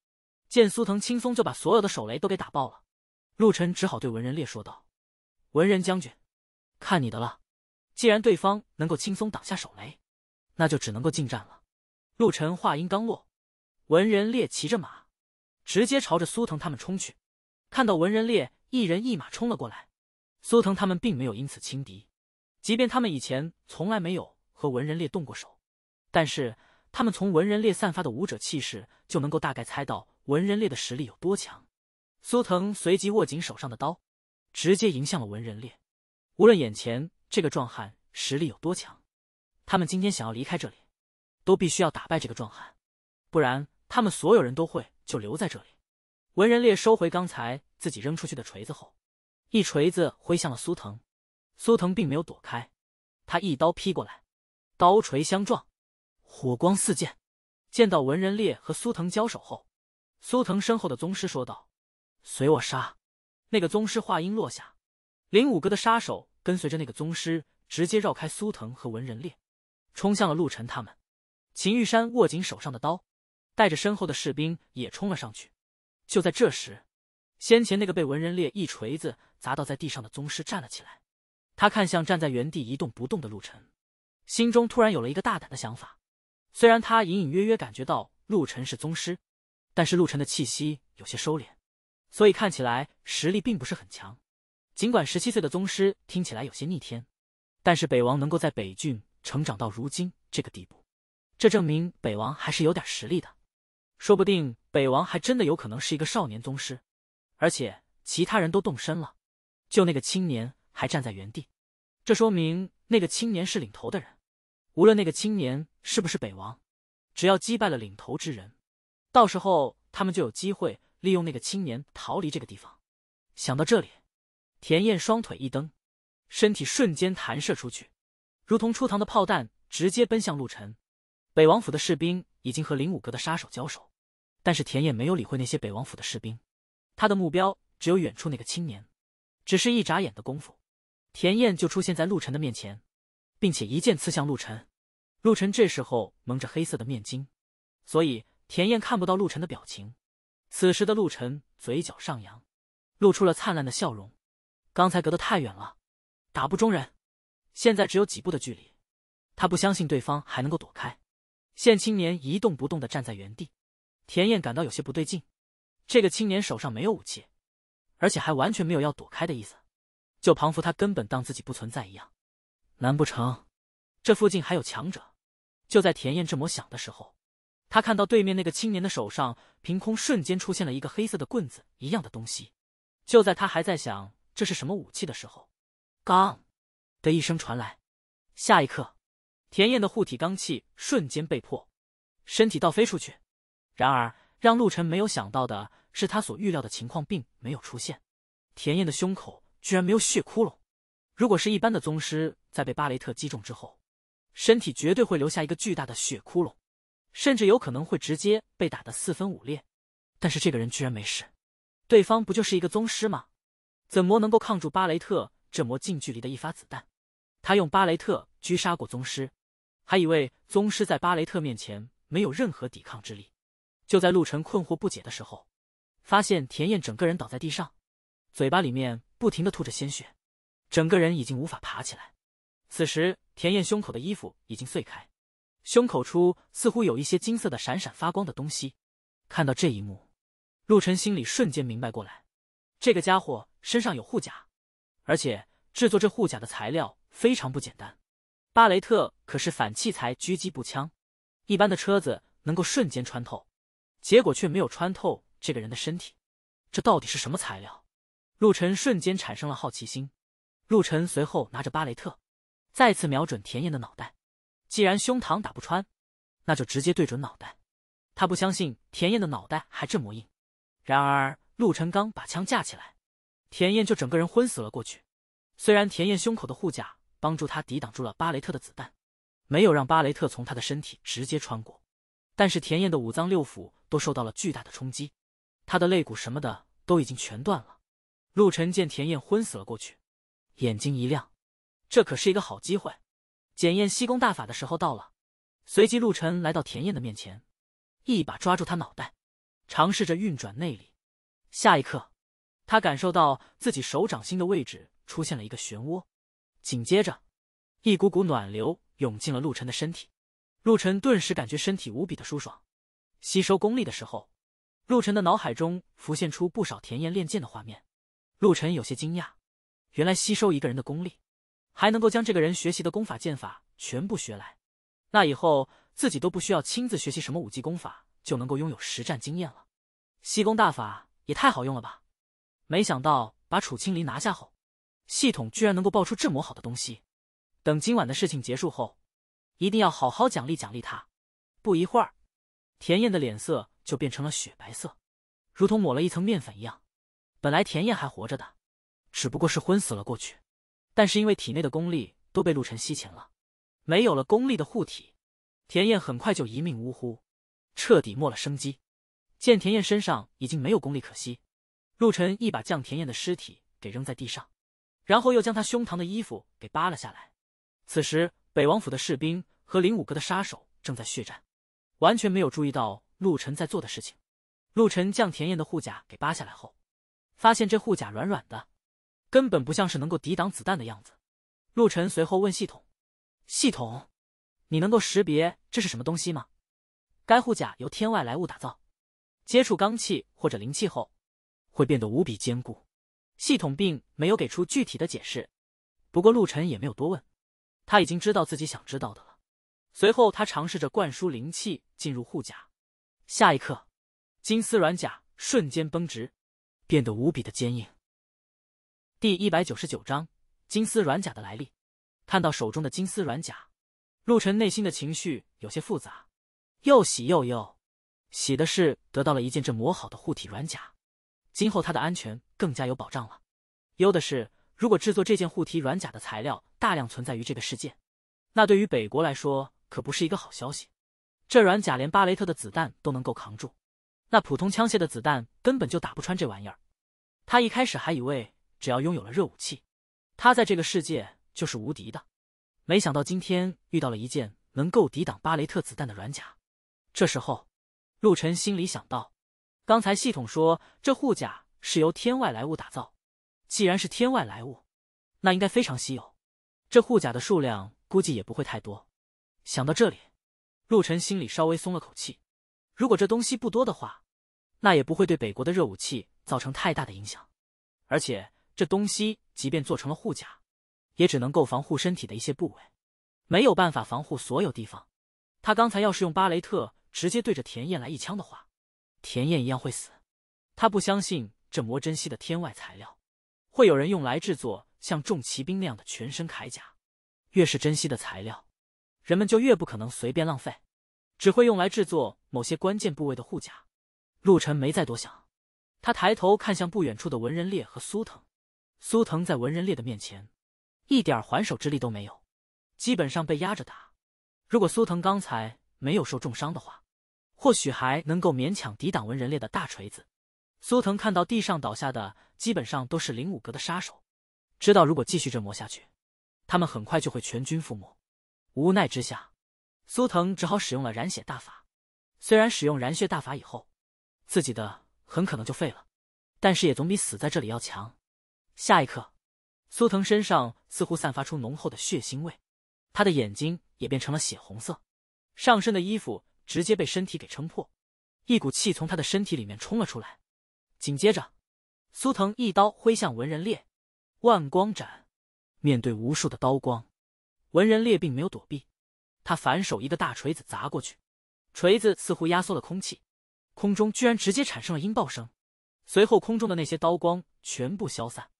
见苏藤轻松就把所有的手雷都给打爆了，陆晨只好对文人烈说道：“文人将军，看你的了。既然对方能够轻松挡下手雷，那就只能够近战了。”陆晨话音刚落，文人烈骑着马直接朝着苏藤他们冲去。看到文人烈一人一马冲了过来，苏藤他们并没有因此轻敌，即便他们以前从来没有。和文人烈动过手，但是他们从文人烈散发的武者气势就能够大概猜到文人烈的实力有多强。苏腾随即握紧手上的刀，直接迎向了文人烈。无论眼前这个壮汉实力有多强，他们今天想要离开这里，都必须要打败这个壮汉，不然他们所有人都会就留在这里。文人烈收回刚才自己扔出去的锤子后，一锤子挥向了苏腾。苏腾并没有躲开，他一刀劈过来。刀锤相撞，火光四溅。见到文仁烈和苏腾交手后，苏腾身后的宗师说道：“随我杀！”那个宗师话音落下，林武阁的杀手跟随着那个宗师，直接绕开苏腾和文仁烈，冲向了陆晨他们。秦玉山握紧手上的刀，带着身后的士兵也冲了上去。就在这时，先前那个被文仁烈一锤子砸倒在地上的宗师站了起来，他看向站在原地一动不动的陆晨。心中突然有了一个大胆的想法，虽然他隐隐约约感觉到陆晨是宗师，但是陆晨的气息有些收敛，所以看起来实力并不是很强。尽管十七岁的宗师听起来有些逆天，但是北王能够在北郡成长到如今这个地步，这证明北王还是有点实力的。说不定北王还真的有可能是一个少年宗师。而且其他人都动身了，就那个青年还站在原地，这说明那个青年是领头的人。无论那个青年是不是北王，只要击败了领头之人，到时候他们就有机会利用那个青年逃离这个地方。想到这里，田燕双腿一蹬，身体瞬间弹射出去，如同出膛的炮弹，直接奔向陆晨。北王府的士兵已经和灵武阁的杀手交手，但是田燕没有理会那些北王府的士兵，他的目标只有远处那个青年。只是一眨眼的功夫，田燕就出现在陆晨的面前。并且一剑刺向陆晨，陆晨这时候蒙着黑色的面巾，所以田燕看不到陆晨的表情。此时的陆晨嘴角上扬，露出了灿烂的笑容。刚才隔得太远了，打不中人，现在只有几步的距离，他不相信对方还能够躲开。现青年一动不动的站在原地，田燕感到有些不对劲。这个青年手上没有武器，而且还完全没有要躲开的意思，就仿佛他根本当自己不存在一样。难不成，这附近还有强者？就在田燕这么想的时候，他看到对面那个青年的手上凭空瞬间出现了一个黑色的棍子一样的东西。就在他还在想这是什么武器的时候，"刚”的一声传来，下一刻，田燕的护体罡气瞬间被破，身体倒飞出去。然而，让陆晨没有想到的是，他所预料的情况并没有出现，田燕的胸口居然没有血窟窿。如果是一般的宗师，在被巴雷特击中之后，身体绝对会留下一个巨大的血窟窿，甚至有可能会直接被打得四分五裂。但是这个人居然没事，对方不就是一个宗师吗？怎么能够抗住巴雷特这么近距离的一发子弹？他用巴雷特狙杀过宗师，还以为宗师在巴雷特面前没有任何抵抗之力。就在陆晨困惑不解的时候，发现田燕整个人倒在地上，嘴巴里面不停的吐着鲜血。整个人已经无法爬起来，此时田燕胸口的衣服已经碎开，胸口处似乎有一些金色的闪闪发光的东西。看到这一幕，陆晨心里瞬间明白过来，这个家伙身上有护甲，而且制作这护甲的材料非常不简单。巴雷特可是反器材狙击步枪，一般的车子能够瞬间穿透，结果却没有穿透这个人的身体，这到底是什么材料？陆晨瞬间产生了好奇心。陆晨随后拿着巴雷特，再次瞄准田燕的脑袋。既然胸膛打不穿，那就直接对准脑袋。他不相信田燕的脑袋还这么硬。然而，陆晨刚把枪架起来，田燕就整个人昏死了过去。虽然田燕胸口的护甲帮助他抵挡住了巴雷特的子弹，没有让巴雷特从他的身体直接穿过，但是田燕的五脏六腑都受到了巨大的冲击，他的肋骨什么的都已经全断了。陆晨见田燕昏死了过去。眼睛一亮，这可是一个好机会。检验吸功大法的时候到了。随即，陆晨来到田燕的面前，一把抓住他脑袋，尝试着运转内力。下一刻，他感受到自己手掌心的位置出现了一个漩涡，紧接着，一股股暖流涌进了陆晨的身体。陆晨顿时感觉身体无比的舒爽。吸收功力的时候，陆晨的脑海中浮现出不少田燕练剑的画面。陆晨有些惊讶。原来吸收一个人的功力，还能够将这个人学习的功法剑法全部学来，那以后自己都不需要亲自学习什么武技功法，就能够拥有实战经验了。吸功大法也太好用了吧！没想到把楚青离拿下后，系统居然能够爆出这么好的东西。等今晚的事情结束后，一定要好好奖励奖励他。不一会儿，田燕的脸色就变成了雪白色，如同抹了一层面粉一样。本来田燕还活着的。只不过是昏死了过去，但是因为体内的功力都被陆晨吸乾了，没有了功力的护体，田燕很快就一命呜呼，彻底没了生机。见田燕身上已经没有功力，可惜，陆晨一把将田燕的尸体给扔在地上，然后又将他胸膛的衣服给扒了下来。此时，北王府的士兵和灵武阁的杀手正在血战，完全没有注意到陆晨在做的事情。陆晨将田燕的护甲给扒下来后，发现这护甲软软的。根本不像是能够抵挡子弹的样子。陆晨随后问系统：“系统，你能够识别这是什么东西吗？”该护甲由天外来物打造，接触钢气或者灵气后，会变得无比坚固。系统并没有给出具体的解释，不过陆晨也没有多问，他已经知道自己想知道的了。随后他尝试着灌输灵气进入护甲，下一刻，金丝软甲瞬间绷直，变得无比的坚硬。第一百九十九章金丝软甲的来历。看到手中的金丝软甲，陆晨内心的情绪有些复杂，又喜又忧。喜的是得到了一件这磨好的护体软甲，今后他的安全更加有保障了；忧的是，如果制作这件护体软甲的材料大量存在于这个世界，那对于北国来说可不是一个好消息。这软甲连巴雷特的子弹都能够扛住，那普通枪械的子弹根本就打不穿这玩意儿。他一开始还以为。只要拥有了热武器，他在这个世界就是无敌的。没想到今天遇到了一件能够抵挡巴雷特子弹的软甲。这时候，陆晨心里想到，刚才系统说这护甲是由天外来物打造，既然是天外来物，那应该非常稀有。这护甲的数量估计也不会太多。想到这里，陆晨心里稍微松了口气。如果这东西不多的话，那也不会对北国的热武器造成太大的影响，而且。这东西即便做成了护甲，也只能够防护身体的一些部位，没有办法防护所有地方。他刚才要是用巴雷特直接对着田燕来一枪的话，田燕一样会死。他不相信这魔珍稀的天外材料，会有人用来制作像重骑兵那样的全身铠甲。越是珍稀的材料，人们就越不可能随便浪费，只会用来制作某些关键部位的护甲。陆晨没再多想，他抬头看向不远处的文人烈和苏腾。苏腾在文人烈的面前，一点还手之力都没有，基本上被压着打。如果苏腾刚才没有受重伤的话，或许还能够勉强抵挡文人烈的大锤子。苏腾看到地上倒下的基本上都是灵武阁的杀手，知道如果继续这么下去，他们很快就会全军覆没。无奈之下，苏腾只好使用了染血大法。虽然使用染血大法以后，自己的很可能就废了，但是也总比死在这里要强。下一刻，苏藤身上似乎散发出浓厚的血腥味，他的眼睛也变成了血红色，上身的衣服直接被身体给撑破，一股气从他的身体里面冲了出来。紧接着，苏藤一刀挥向文人烈，万光斩。面对无数的刀光，文人烈并没有躲避，他反手一个大锤子砸过去，锤子似乎压缩了空气，空中居然直接产生了音爆声，随后空中的那些刀光全部消散。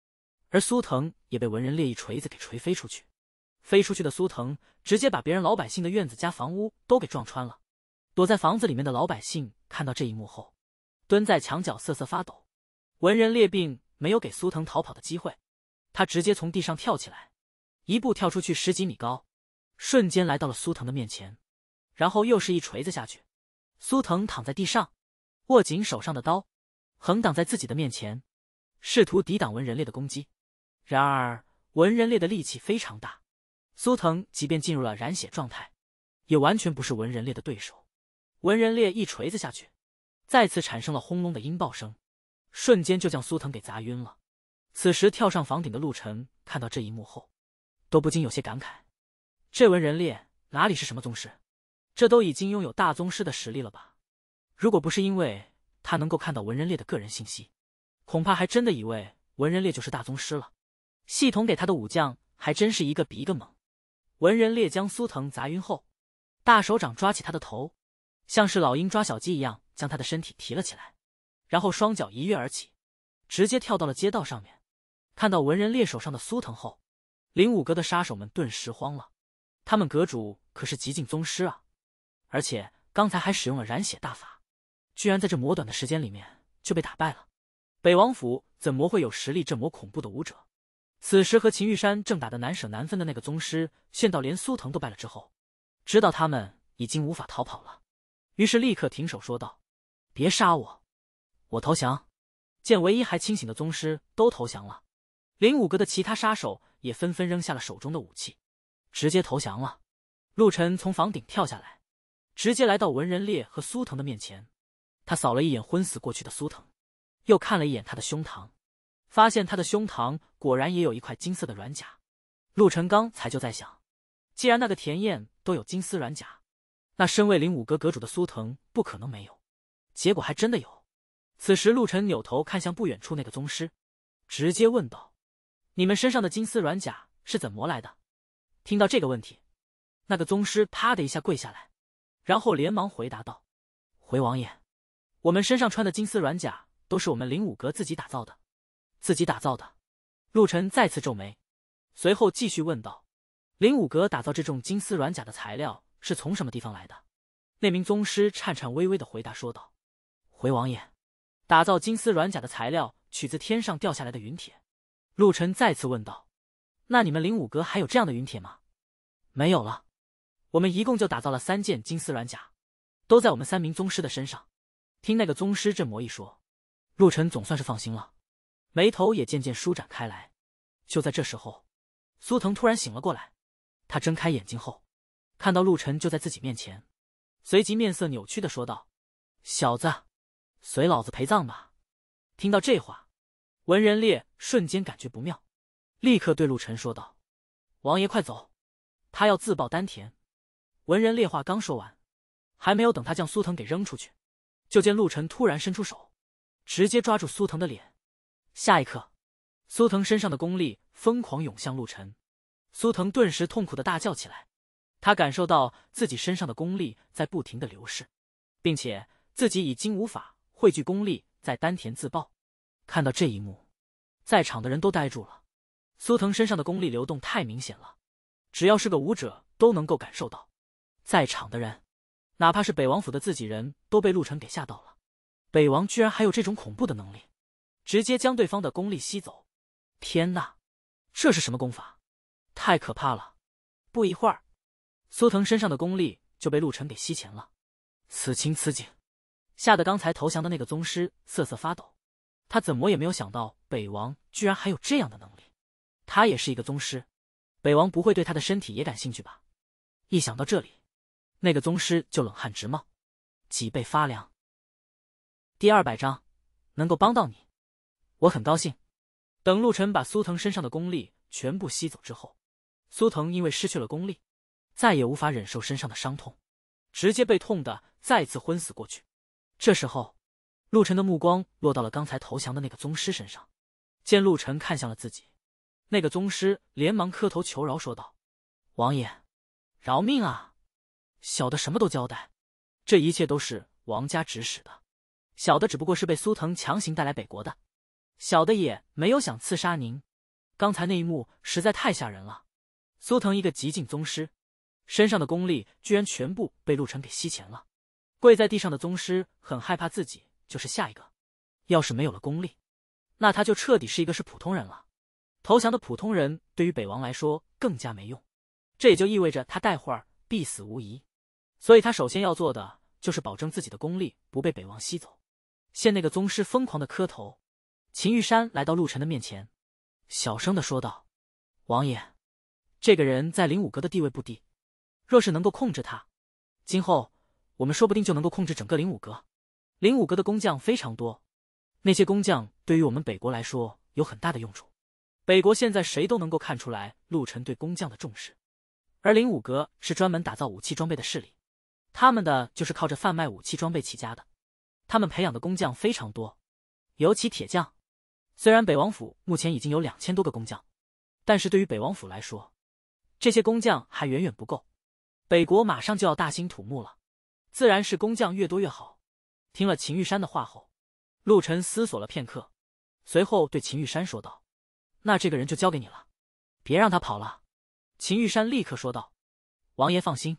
而苏藤也被文人烈一锤子给锤飞出去，飞出去的苏藤直接把别人老百姓的院子加房屋都给撞穿了。躲在房子里面的老百姓看到这一幕后，蹲在墙角瑟瑟发抖。文人烈并没有给苏藤逃跑的机会，他直接从地上跳起来，一步跳出去十几米高，瞬间来到了苏藤的面前，然后又是一锤子下去，苏藤躺在地上，握紧手上的刀，横挡在自己的面前，试图抵挡文人烈的攻击。然而文人烈的力气非常大，苏腾即便进入了染血状态，也完全不是文人烈的对手。文人烈一锤子下去，再次产生了轰隆的音爆声，瞬间就将苏腾给砸晕了。此时跳上房顶的陆晨看到这一幕后，都不禁有些感慨：这文人烈哪里是什么宗师？这都已经拥有大宗师的实力了吧？如果不是因为他能够看到文人烈的个人信息，恐怕还真的以为文人烈就是大宗师了。系统给他的武将还真是一个比一个猛。文人烈将苏腾砸晕后，大手掌抓起他的头，像是老鹰抓小鸡一样将他的身体提了起来，然后双脚一跃而起，直接跳到了街道上面。看到文人猎手上的苏腾后，灵武阁的杀手们顿时慌了。他们阁主可是极境宗师啊，而且刚才还使用了染血大法，居然在这魔短的时间里面就被打败了。北王府怎么会有实力这么恐怖的武者？此时和秦玉山正打得难舍难分的那个宗师，见到连苏腾都败了之后，知道他们已经无法逃跑了，于是立刻停手说道：“别杀我，我投降。”见唯一还清醒的宗师都投降了，灵武阁的其他杀手也纷纷扔下了手中的武器，直接投降了。陆晨从房顶跳下来，直接来到文人烈和苏腾的面前，他扫了一眼昏死过去的苏腾，又看了一眼他的胸膛。发现他的胸膛果然也有一块金色的软甲，陆晨刚才就在想，既然那个田燕都有金丝软甲，那身为灵武阁阁主的苏藤不可能没有，结果还真的有。此时陆晨扭头看向不远处那个宗师，直接问道：“你们身上的金丝软甲是怎么来的？”听到这个问题，那个宗师啪的一下跪下来，然后连忙回答道：“回王爷，我们身上穿的金丝软甲都是我们灵武阁自己打造的。”自己打造的，陆晨再次皱眉，随后继续问道：“灵武阁打造这种金丝软甲的材料是从什么地方来的？”那名宗师颤颤巍巍的回答说道：“回王爷，打造金丝软甲的材料取自天上掉下来的陨铁。”陆晨再次问道：“那你们灵武阁还有这样的陨铁吗？”“没有了，我们一共就打造了三件金丝软甲，都在我们三名宗师的身上。”听那个宗师这么一说，陆晨总算是放心了。眉头也渐渐舒展开来。就在这时候，苏腾突然醒了过来。他睁开眼睛后，看到陆晨就在自己面前，随即面色扭曲的说道：“小子，随老子陪葬吧！”听到这话，文人烈瞬间感觉不妙，立刻对陆晨说道：“王爷，快走，他要自爆丹田！”文人烈话刚说完，还没有等他将苏腾给扔出去，就见陆晨突然伸出手，直接抓住苏腾的脸。下一刻，苏腾身上的功力疯狂涌向陆晨，苏腾顿时痛苦的大叫起来。他感受到自己身上的功力在不停的流逝，并且自己已经无法汇聚功力在丹田自爆。看到这一幕，在场的人都呆住了。苏腾身上的功力流动太明显了，只要是个武者都能够感受到。在场的人，哪怕是北王府的自己人都被陆晨给吓到了。北王居然还有这种恐怖的能力！直接将对方的功力吸走！天呐，这是什么功法？太可怕了！不一会儿，苏腾身上的功力就被陆晨给吸钱了。此情此景，吓得刚才投降的那个宗师瑟瑟发抖。他怎么也没有想到，北王居然还有这样的能力。他也是一个宗师，北王不会对他的身体也感兴趣吧？一想到这里，那个宗师就冷汗直冒，脊背发凉。第二百章，能够帮到你。我很高兴。等陆晨把苏腾身上的功力全部吸走之后，苏腾因为失去了功力，再也无法忍受身上的伤痛，直接被痛的再次昏死过去。这时候，陆晨的目光落到了刚才投降的那个宗师身上，见陆晨看向了自己，那个宗师连忙磕头求饶，说道：“王爷，饶命啊！小的什么都交代，这一切都是王家指使的，小的只不过是被苏腾强行带来北国的。”小的也没有想刺杀您，刚才那一幕实在太吓人了。苏腾一个极境宗师，身上的功力居然全部被陆晨给吸钱了。跪在地上的宗师很害怕自己就是下一个，要是没有了功力，那他就彻底是一个是普通人了。投降的普通人对于北王来说更加没用，这也就意味着他待会儿必死无疑。所以他首先要做的就是保证自己的功力不被北王吸走。现那个宗师疯狂的磕头。秦玉山来到陆晨的面前，小声的说道：“王爷，这个人在灵武阁的地位不低，若是能够控制他，今后我们说不定就能够控制整个灵武阁。灵武阁的工匠非常多，那些工匠对于我们北国来说有很大的用处。北国现在谁都能够看出来陆晨对工匠的重视，而灵武阁是专门打造武器装备的势力，他们的就是靠着贩卖武器装备起家的，他们培养的工匠非常多，尤其铁匠。”虽然北王府目前已经有两千多个工匠，但是对于北王府来说，这些工匠还远远不够。北国马上就要大兴土木了，自然是工匠越多越好。听了秦玉山的话后，陆晨思索了片刻，随后对秦玉山说道：“那这个人就交给你了，别让他跑了。”秦玉山立刻说道：“王爷放心，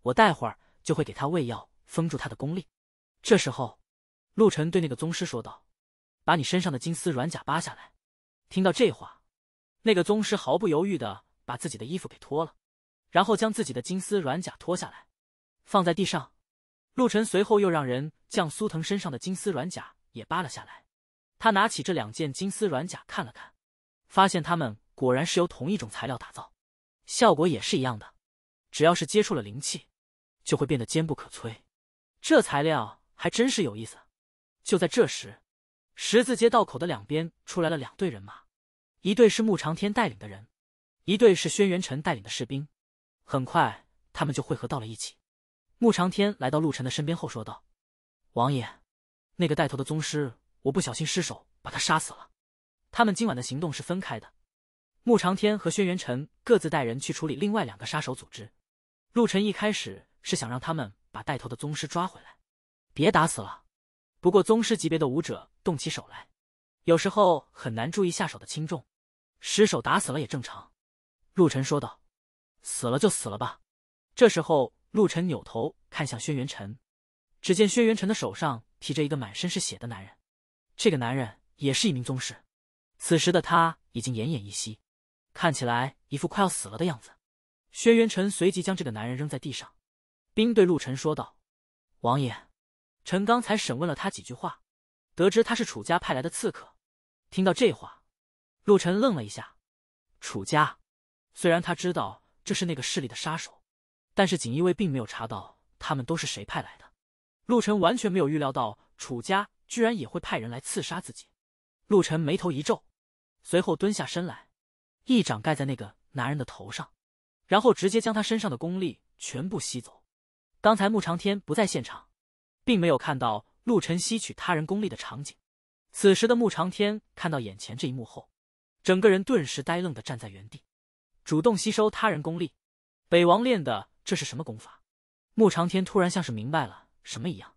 我待会儿就会给他喂药，封住他的功力。”这时候，陆晨对那个宗师说道。把你身上的金丝软甲扒下来。听到这话，那个宗师毫不犹豫的把自己的衣服给脱了，然后将自己的金丝软甲脱下来，放在地上。陆晨随后又让人将苏藤身上的金丝软甲也扒了下来。他拿起这两件金丝软甲看了看，发现它们果然是由同一种材料打造，效果也是一样的。只要是接触了灵气，就会变得坚不可摧。这材料还真是有意思。就在这时。十字街道口的两边出来了两队人马，一队是穆长天带领的人，一队是轩辕尘带领的士兵。很快，他们就汇合到了一起。穆长天来到陆晨的身边后说道：“王爷，那个带头的宗师，我不小心失手把他杀死了。他们今晚的行动是分开的，穆长天和轩辕尘各自带人去处理另外两个杀手组织。陆晨一开始是想让他们把带头的宗师抓回来，别打死了。”不过，宗师级别的武者动起手来，有时候很难注意下手的轻重，失手打死了也正常。陆晨说道：“死了就死了吧。”这时候，陆晨扭头看向轩辕尘，只见轩辕尘的手上提着一个满身是血的男人，这个男人也是一名宗师，此时的他已经奄奄一息，看起来一副快要死了的样子。轩辕尘随即将这个男人扔在地上，并对陆晨说道：“王爷。”陈刚才审问了他几句话，得知他是楚家派来的刺客。听到这话，陆晨愣了一下。楚家，虽然他知道这是那个势力的杀手，但是锦衣卫并没有查到他们都是谁派来的。陆晨完全没有预料到楚家居然也会派人来刺杀自己。陆晨眉头一皱，随后蹲下身来，一掌盖在那个男人的头上，然后直接将他身上的功力全部吸走。刚才穆长天不在现场。并没有看到陆晨吸取他人功力的场景。此时的穆长天看到眼前这一幕后，整个人顿时呆愣的站在原地。主动吸收他人功力，北王练的这是什么功法？穆长天突然像是明白了什么一样。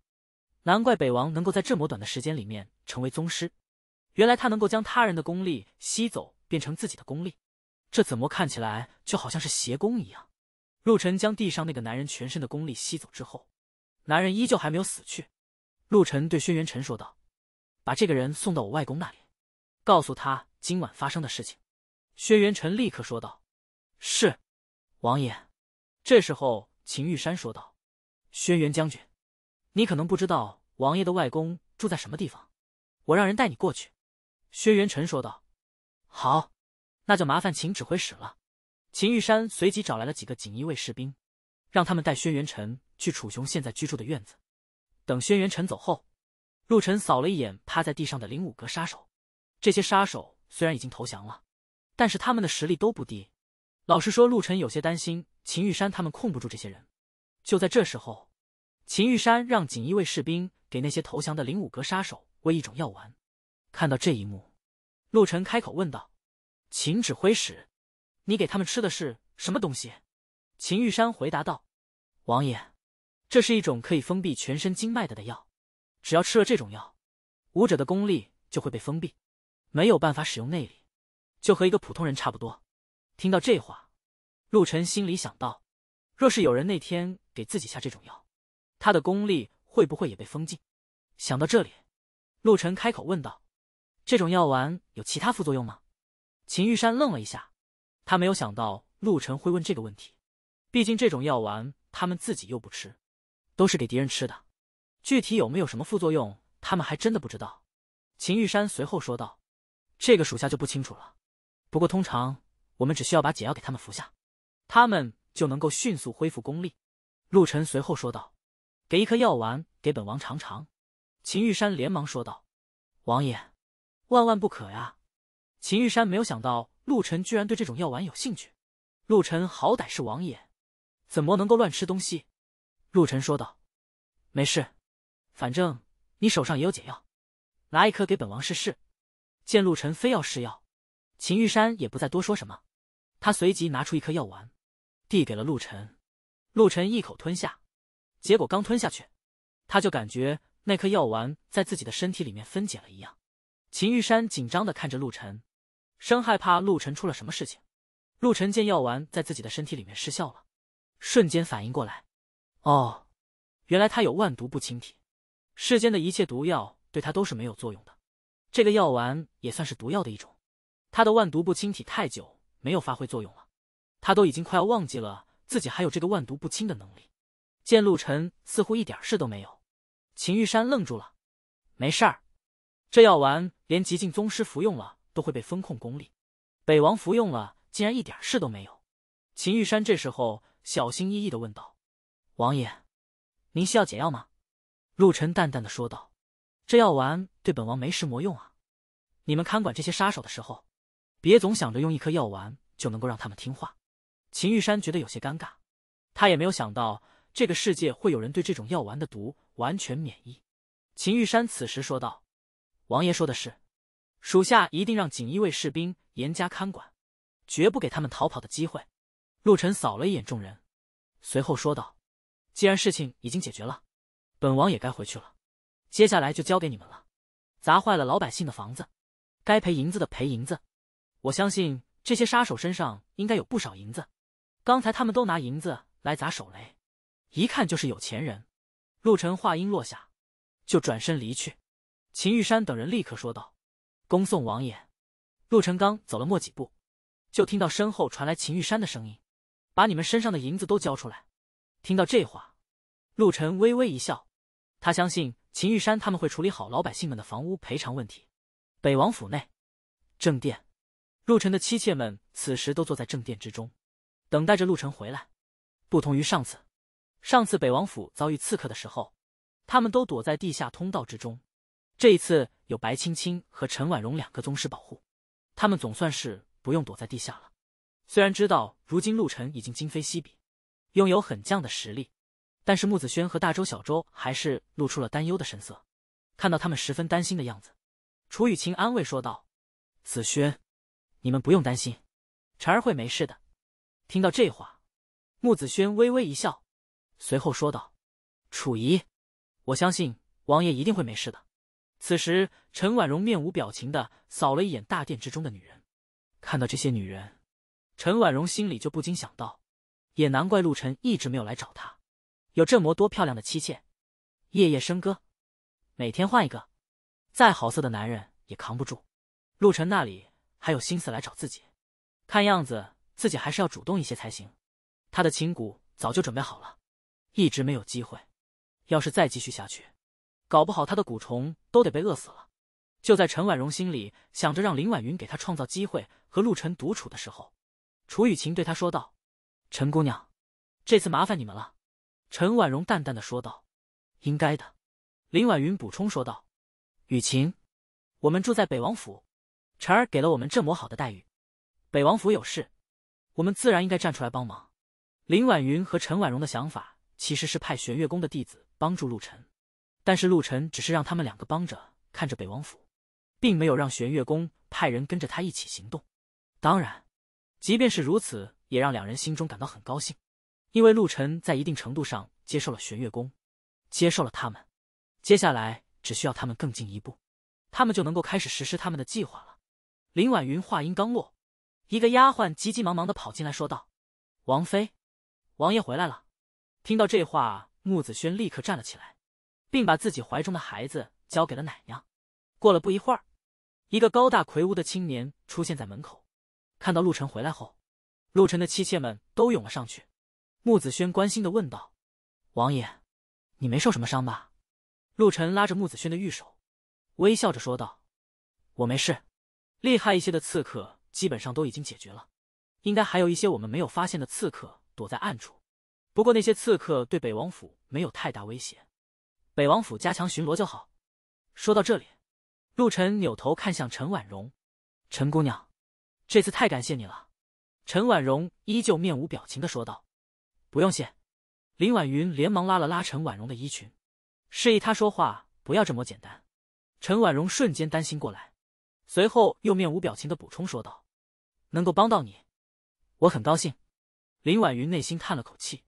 难怪北王能够在这么短的时间里面成为宗师，原来他能够将他人的功力吸走，变成自己的功力。这怎么看起来就好像是邪功一样？陆晨将地上那个男人全身的功力吸走之后。男人依旧还没有死去，陆晨对轩辕辰说道：“把这个人送到我外公那里，告诉他今晚发生的事情。”轩辕辰立刻说道：“是，王爷。”这时候，秦玉山说道：“轩辕将军，你可能不知道王爷的外公住在什么地方，我让人带你过去。”轩辕辰说道：“好，那就麻烦秦指挥使了。”秦玉山随即找来了几个锦衣卫士兵，让他们带轩辕辰。去楚雄现在居住的院子，等轩辕尘走后，陆晨扫了一眼趴在地上的灵武阁杀手。这些杀手虽然已经投降了，但是他们的实力都不低。老实说，陆晨有些担心秦玉山他们控不住这些人。就在这时候，秦玉山让锦衣卫士兵给那些投降的灵武阁杀手喂一种药丸。看到这一幕，陆晨开口问道：“秦指挥使，你给他们吃的是什么东西？”秦玉山回答道：“王爷。”这是一种可以封闭全身经脉的的药，只要吃了这种药，武者的功力就会被封闭，没有办法使用内力，就和一个普通人差不多。听到这话，陆晨心里想到，若是有人那天给自己下这种药，他的功力会不会也被封禁？想到这里，陆晨开口问道：“这种药丸有其他副作用吗？”秦玉山愣了一下，他没有想到陆晨会问这个问题，毕竟这种药丸他们自己又不吃。都是给敌人吃的，具体有没有什么副作用，他们还真的不知道。秦玉山随后说道：“这个属下就不清楚了，不过通常我们只需要把解药给他们服下，他们就能够迅速恢复功力。”陆晨随后说道：“给一颗药丸给本王尝尝。”秦玉山连忙说道：“王爷，万万不可呀！”秦玉山没有想到陆晨居然对这种药丸有兴趣。陆晨好歹是王爷，怎么能够乱吃东西？陆晨说道：“没事，反正你手上也有解药，拿一颗给本王试试。”见陆晨非要试药，秦玉山也不再多说什么，他随即拿出一颗药丸，递给了陆晨。陆晨一口吞下，结果刚吞下去，他就感觉那颗药丸在自己的身体里面分解了一样。秦玉山紧张的看着陆晨，生怕陆晨出了什么事情。陆晨见药丸在自己的身体里面失效了，瞬间反应过来。哦，原来他有万毒不侵体，世间的一切毒药对他都是没有作用的。这个药丸也算是毒药的一种。他的万毒不侵体太久没有发挥作用了，他都已经快要忘记了自己还有这个万毒不侵的能力。见陆晨似乎一点事都没有，秦玉山愣住了。没事儿，这药丸连极境宗师服用了都会被封控功力，北王服用了竟然一点事都没有。秦玉山这时候小心翼翼的问道。王爷，您需要解药吗？陆晨淡淡的说道。这药丸对本王没什么用啊！你们看管这些杀手的时候，别总想着用一颗药丸就能够让他们听话。秦玉山觉得有些尴尬，他也没有想到这个世界会有人对这种药丸的毒完全免疫。秦玉山此时说道：“王爷说的是，属下一定让锦衣卫士兵严加看管，绝不给他们逃跑的机会。”陆晨扫了一眼众人，随后说道。既然事情已经解决了，本王也该回去了。接下来就交给你们了。砸坏了老百姓的房子，该赔银子的赔银子。我相信这些杀手身上应该有不少银子。刚才他们都拿银子来砸手雷，一看就是有钱人。陆晨话音落下，就转身离去。秦玉山等人立刻说道：“恭送王爷。”陆晨刚走了没几步，就听到身后传来秦玉山的声音：“把你们身上的银子都交出来。”听到这话，陆晨微微一笑，他相信秦玉山他们会处理好老百姓们的房屋赔偿问题。北王府内，正殿，陆晨的妻妾们此时都坐在正殿之中，等待着陆晨回来。不同于上次，上次北王府遭遇刺客的时候，他们都躲在地下通道之中。这一次有白青青和陈婉容两个宗师保护，他们总算是不用躲在地下了。虽然知道如今陆晨已经今非昔比。拥有很强的实力，但是穆子轩和大周小周还是露出了担忧的神色。看到他们十分担心的样子，楚雨晴安慰说道：“子轩，你们不用担心，晨儿会没事的。”听到这话，穆子轩微微一笑，随后说道：“楚仪，我相信王爷一定会没事的。”此时，陈婉容面无表情的扫了一眼大殿之中的女人，看到这些女人，陈婉容心里就不禁想到。也难怪陆晨一直没有来找他，有这么多漂亮的妻妾，夜夜笙歌，每天换一个，再好色的男人也扛不住。陆晨那里还有心思来找自己，看样子自己还是要主动一些才行。他的琴鼓早就准备好了，一直没有机会。要是再继续下去，搞不好他的蛊虫都得被饿死了。就在陈婉容心里想着让林婉云给他创造机会和陆晨独处的时候，楚雨晴对他说道。陈姑娘，这次麻烦你们了。”陈婉容淡淡的说道。“应该的。”林婉云补充说道。“雨晴，我们住在北王府，晨儿给了我们这么好的待遇，北王府有事，我们自然应该站出来帮忙。”林婉云和陈婉容的想法其实是派玄月宫的弟子帮助陆晨，但是陆晨只是让他们两个帮着看着北王府，并没有让玄月宫派人跟着他一起行动。当然，即便是如此。也让两人心中感到很高兴，因为陆晨在一定程度上接受了玄月宫，接受了他们。接下来只需要他们更进一步，他们就能够开始实施他们的计划了。林婉云话音刚落，一个丫鬟急急忙忙的跑进来说道：“王妃，王爷回来了。”听到这话，穆子轩立刻站了起来，并把自己怀中的孩子交给了奶娘。过了不一会儿，一个高大魁梧的青年出现在门口，看到陆晨回来后。陆晨的妻妾们都涌了上去，穆子轩关心的问道：“王爷，你没受什么伤吧？”陆晨拉着穆子轩的玉手，微笑着说道：“我没事。厉害一些的刺客基本上都已经解决了，应该还有一些我们没有发现的刺客躲在暗处。不过那些刺客对北王府没有太大威胁，北王府加强巡逻就好。”说到这里，陆晨扭头看向陈婉容：“陈姑娘，这次太感谢你了。”陈婉容依旧面无表情的说道：“不用谢。”林婉云连忙拉了拉陈婉容的衣裙，示意她说话不要这么简单。陈婉容瞬间担心过来，随后又面无表情的补充说道：“能够帮到你，我很高兴。”林婉云内心叹了口气：“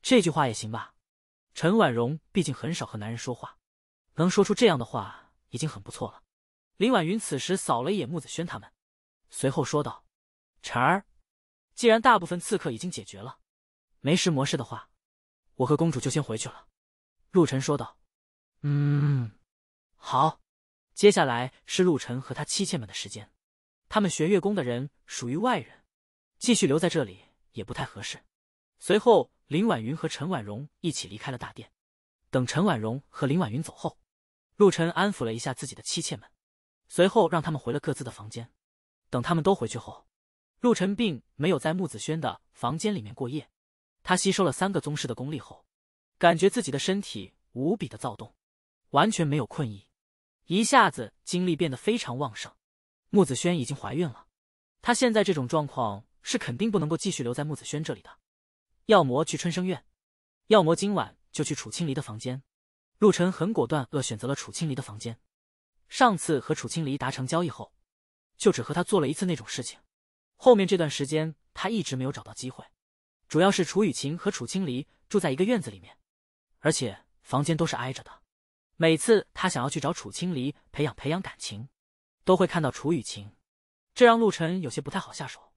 这句话也行吧。”陈婉容毕竟很少和男人说话，能说出这样的话已经很不错了。林婉云此时扫了一眼木子轩他们，随后说道：“晨儿。”既然大部分刺客已经解决了，没事模式的话，我和公主就先回去了。”陆晨说道。“嗯，好。”接下来是陆晨和他妻妾们的时间，他们玄月宫的人属于外人，继续留在这里也不太合适。随后，林婉云和陈婉容一起离开了大殿。等陈婉容和林婉云走后，陆晨安抚了一下自己的妻妾们，随后让他们回了各自的房间。等他们都回去后。陆晨并没有在穆子轩的房间里面过夜，他吸收了三个宗师的功力后，感觉自己的身体无比的躁动，完全没有困意，一下子精力变得非常旺盛。穆子轩已经怀孕了，他现在这种状况是肯定不能够继续留在穆子轩这里的，要么去春生院，要么今晚就去楚青离的房间。陆晨很果断，选择了楚青离的房间。上次和楚青离达成交易后，就只和他做了一次那种事情。后面这段时间，他一直没有找到机会，主要是楚雨晴和楚青离住在一个院子里面，而且房间都是挨着的。每次他想要去找楚青离培养培养感情，都会看到楚雨晴，这让陆晨有些不太好下手。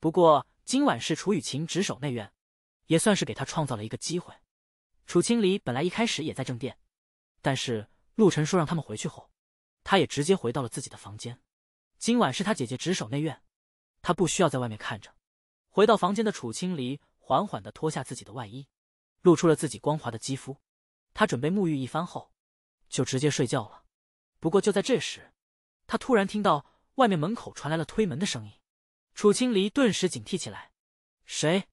不过今晚是楚雨晴值守内院，也算是给他创造了一个机会。楚青离本来一开始也在正殿，但是陆晨说让他们回去后，他也直接回到了自己的房间。今晚是他姐姐值守内院。他不需要在外面看着，回到房间的楚青离缓缓的脱下自己的外衣，露出了自己光滑的肌肤。他准备沐浴一番后，就直接睡觉了。不过就在这时，他突然听到外面门口传来了推门的声音，楚青离顿时警惕起来，谁？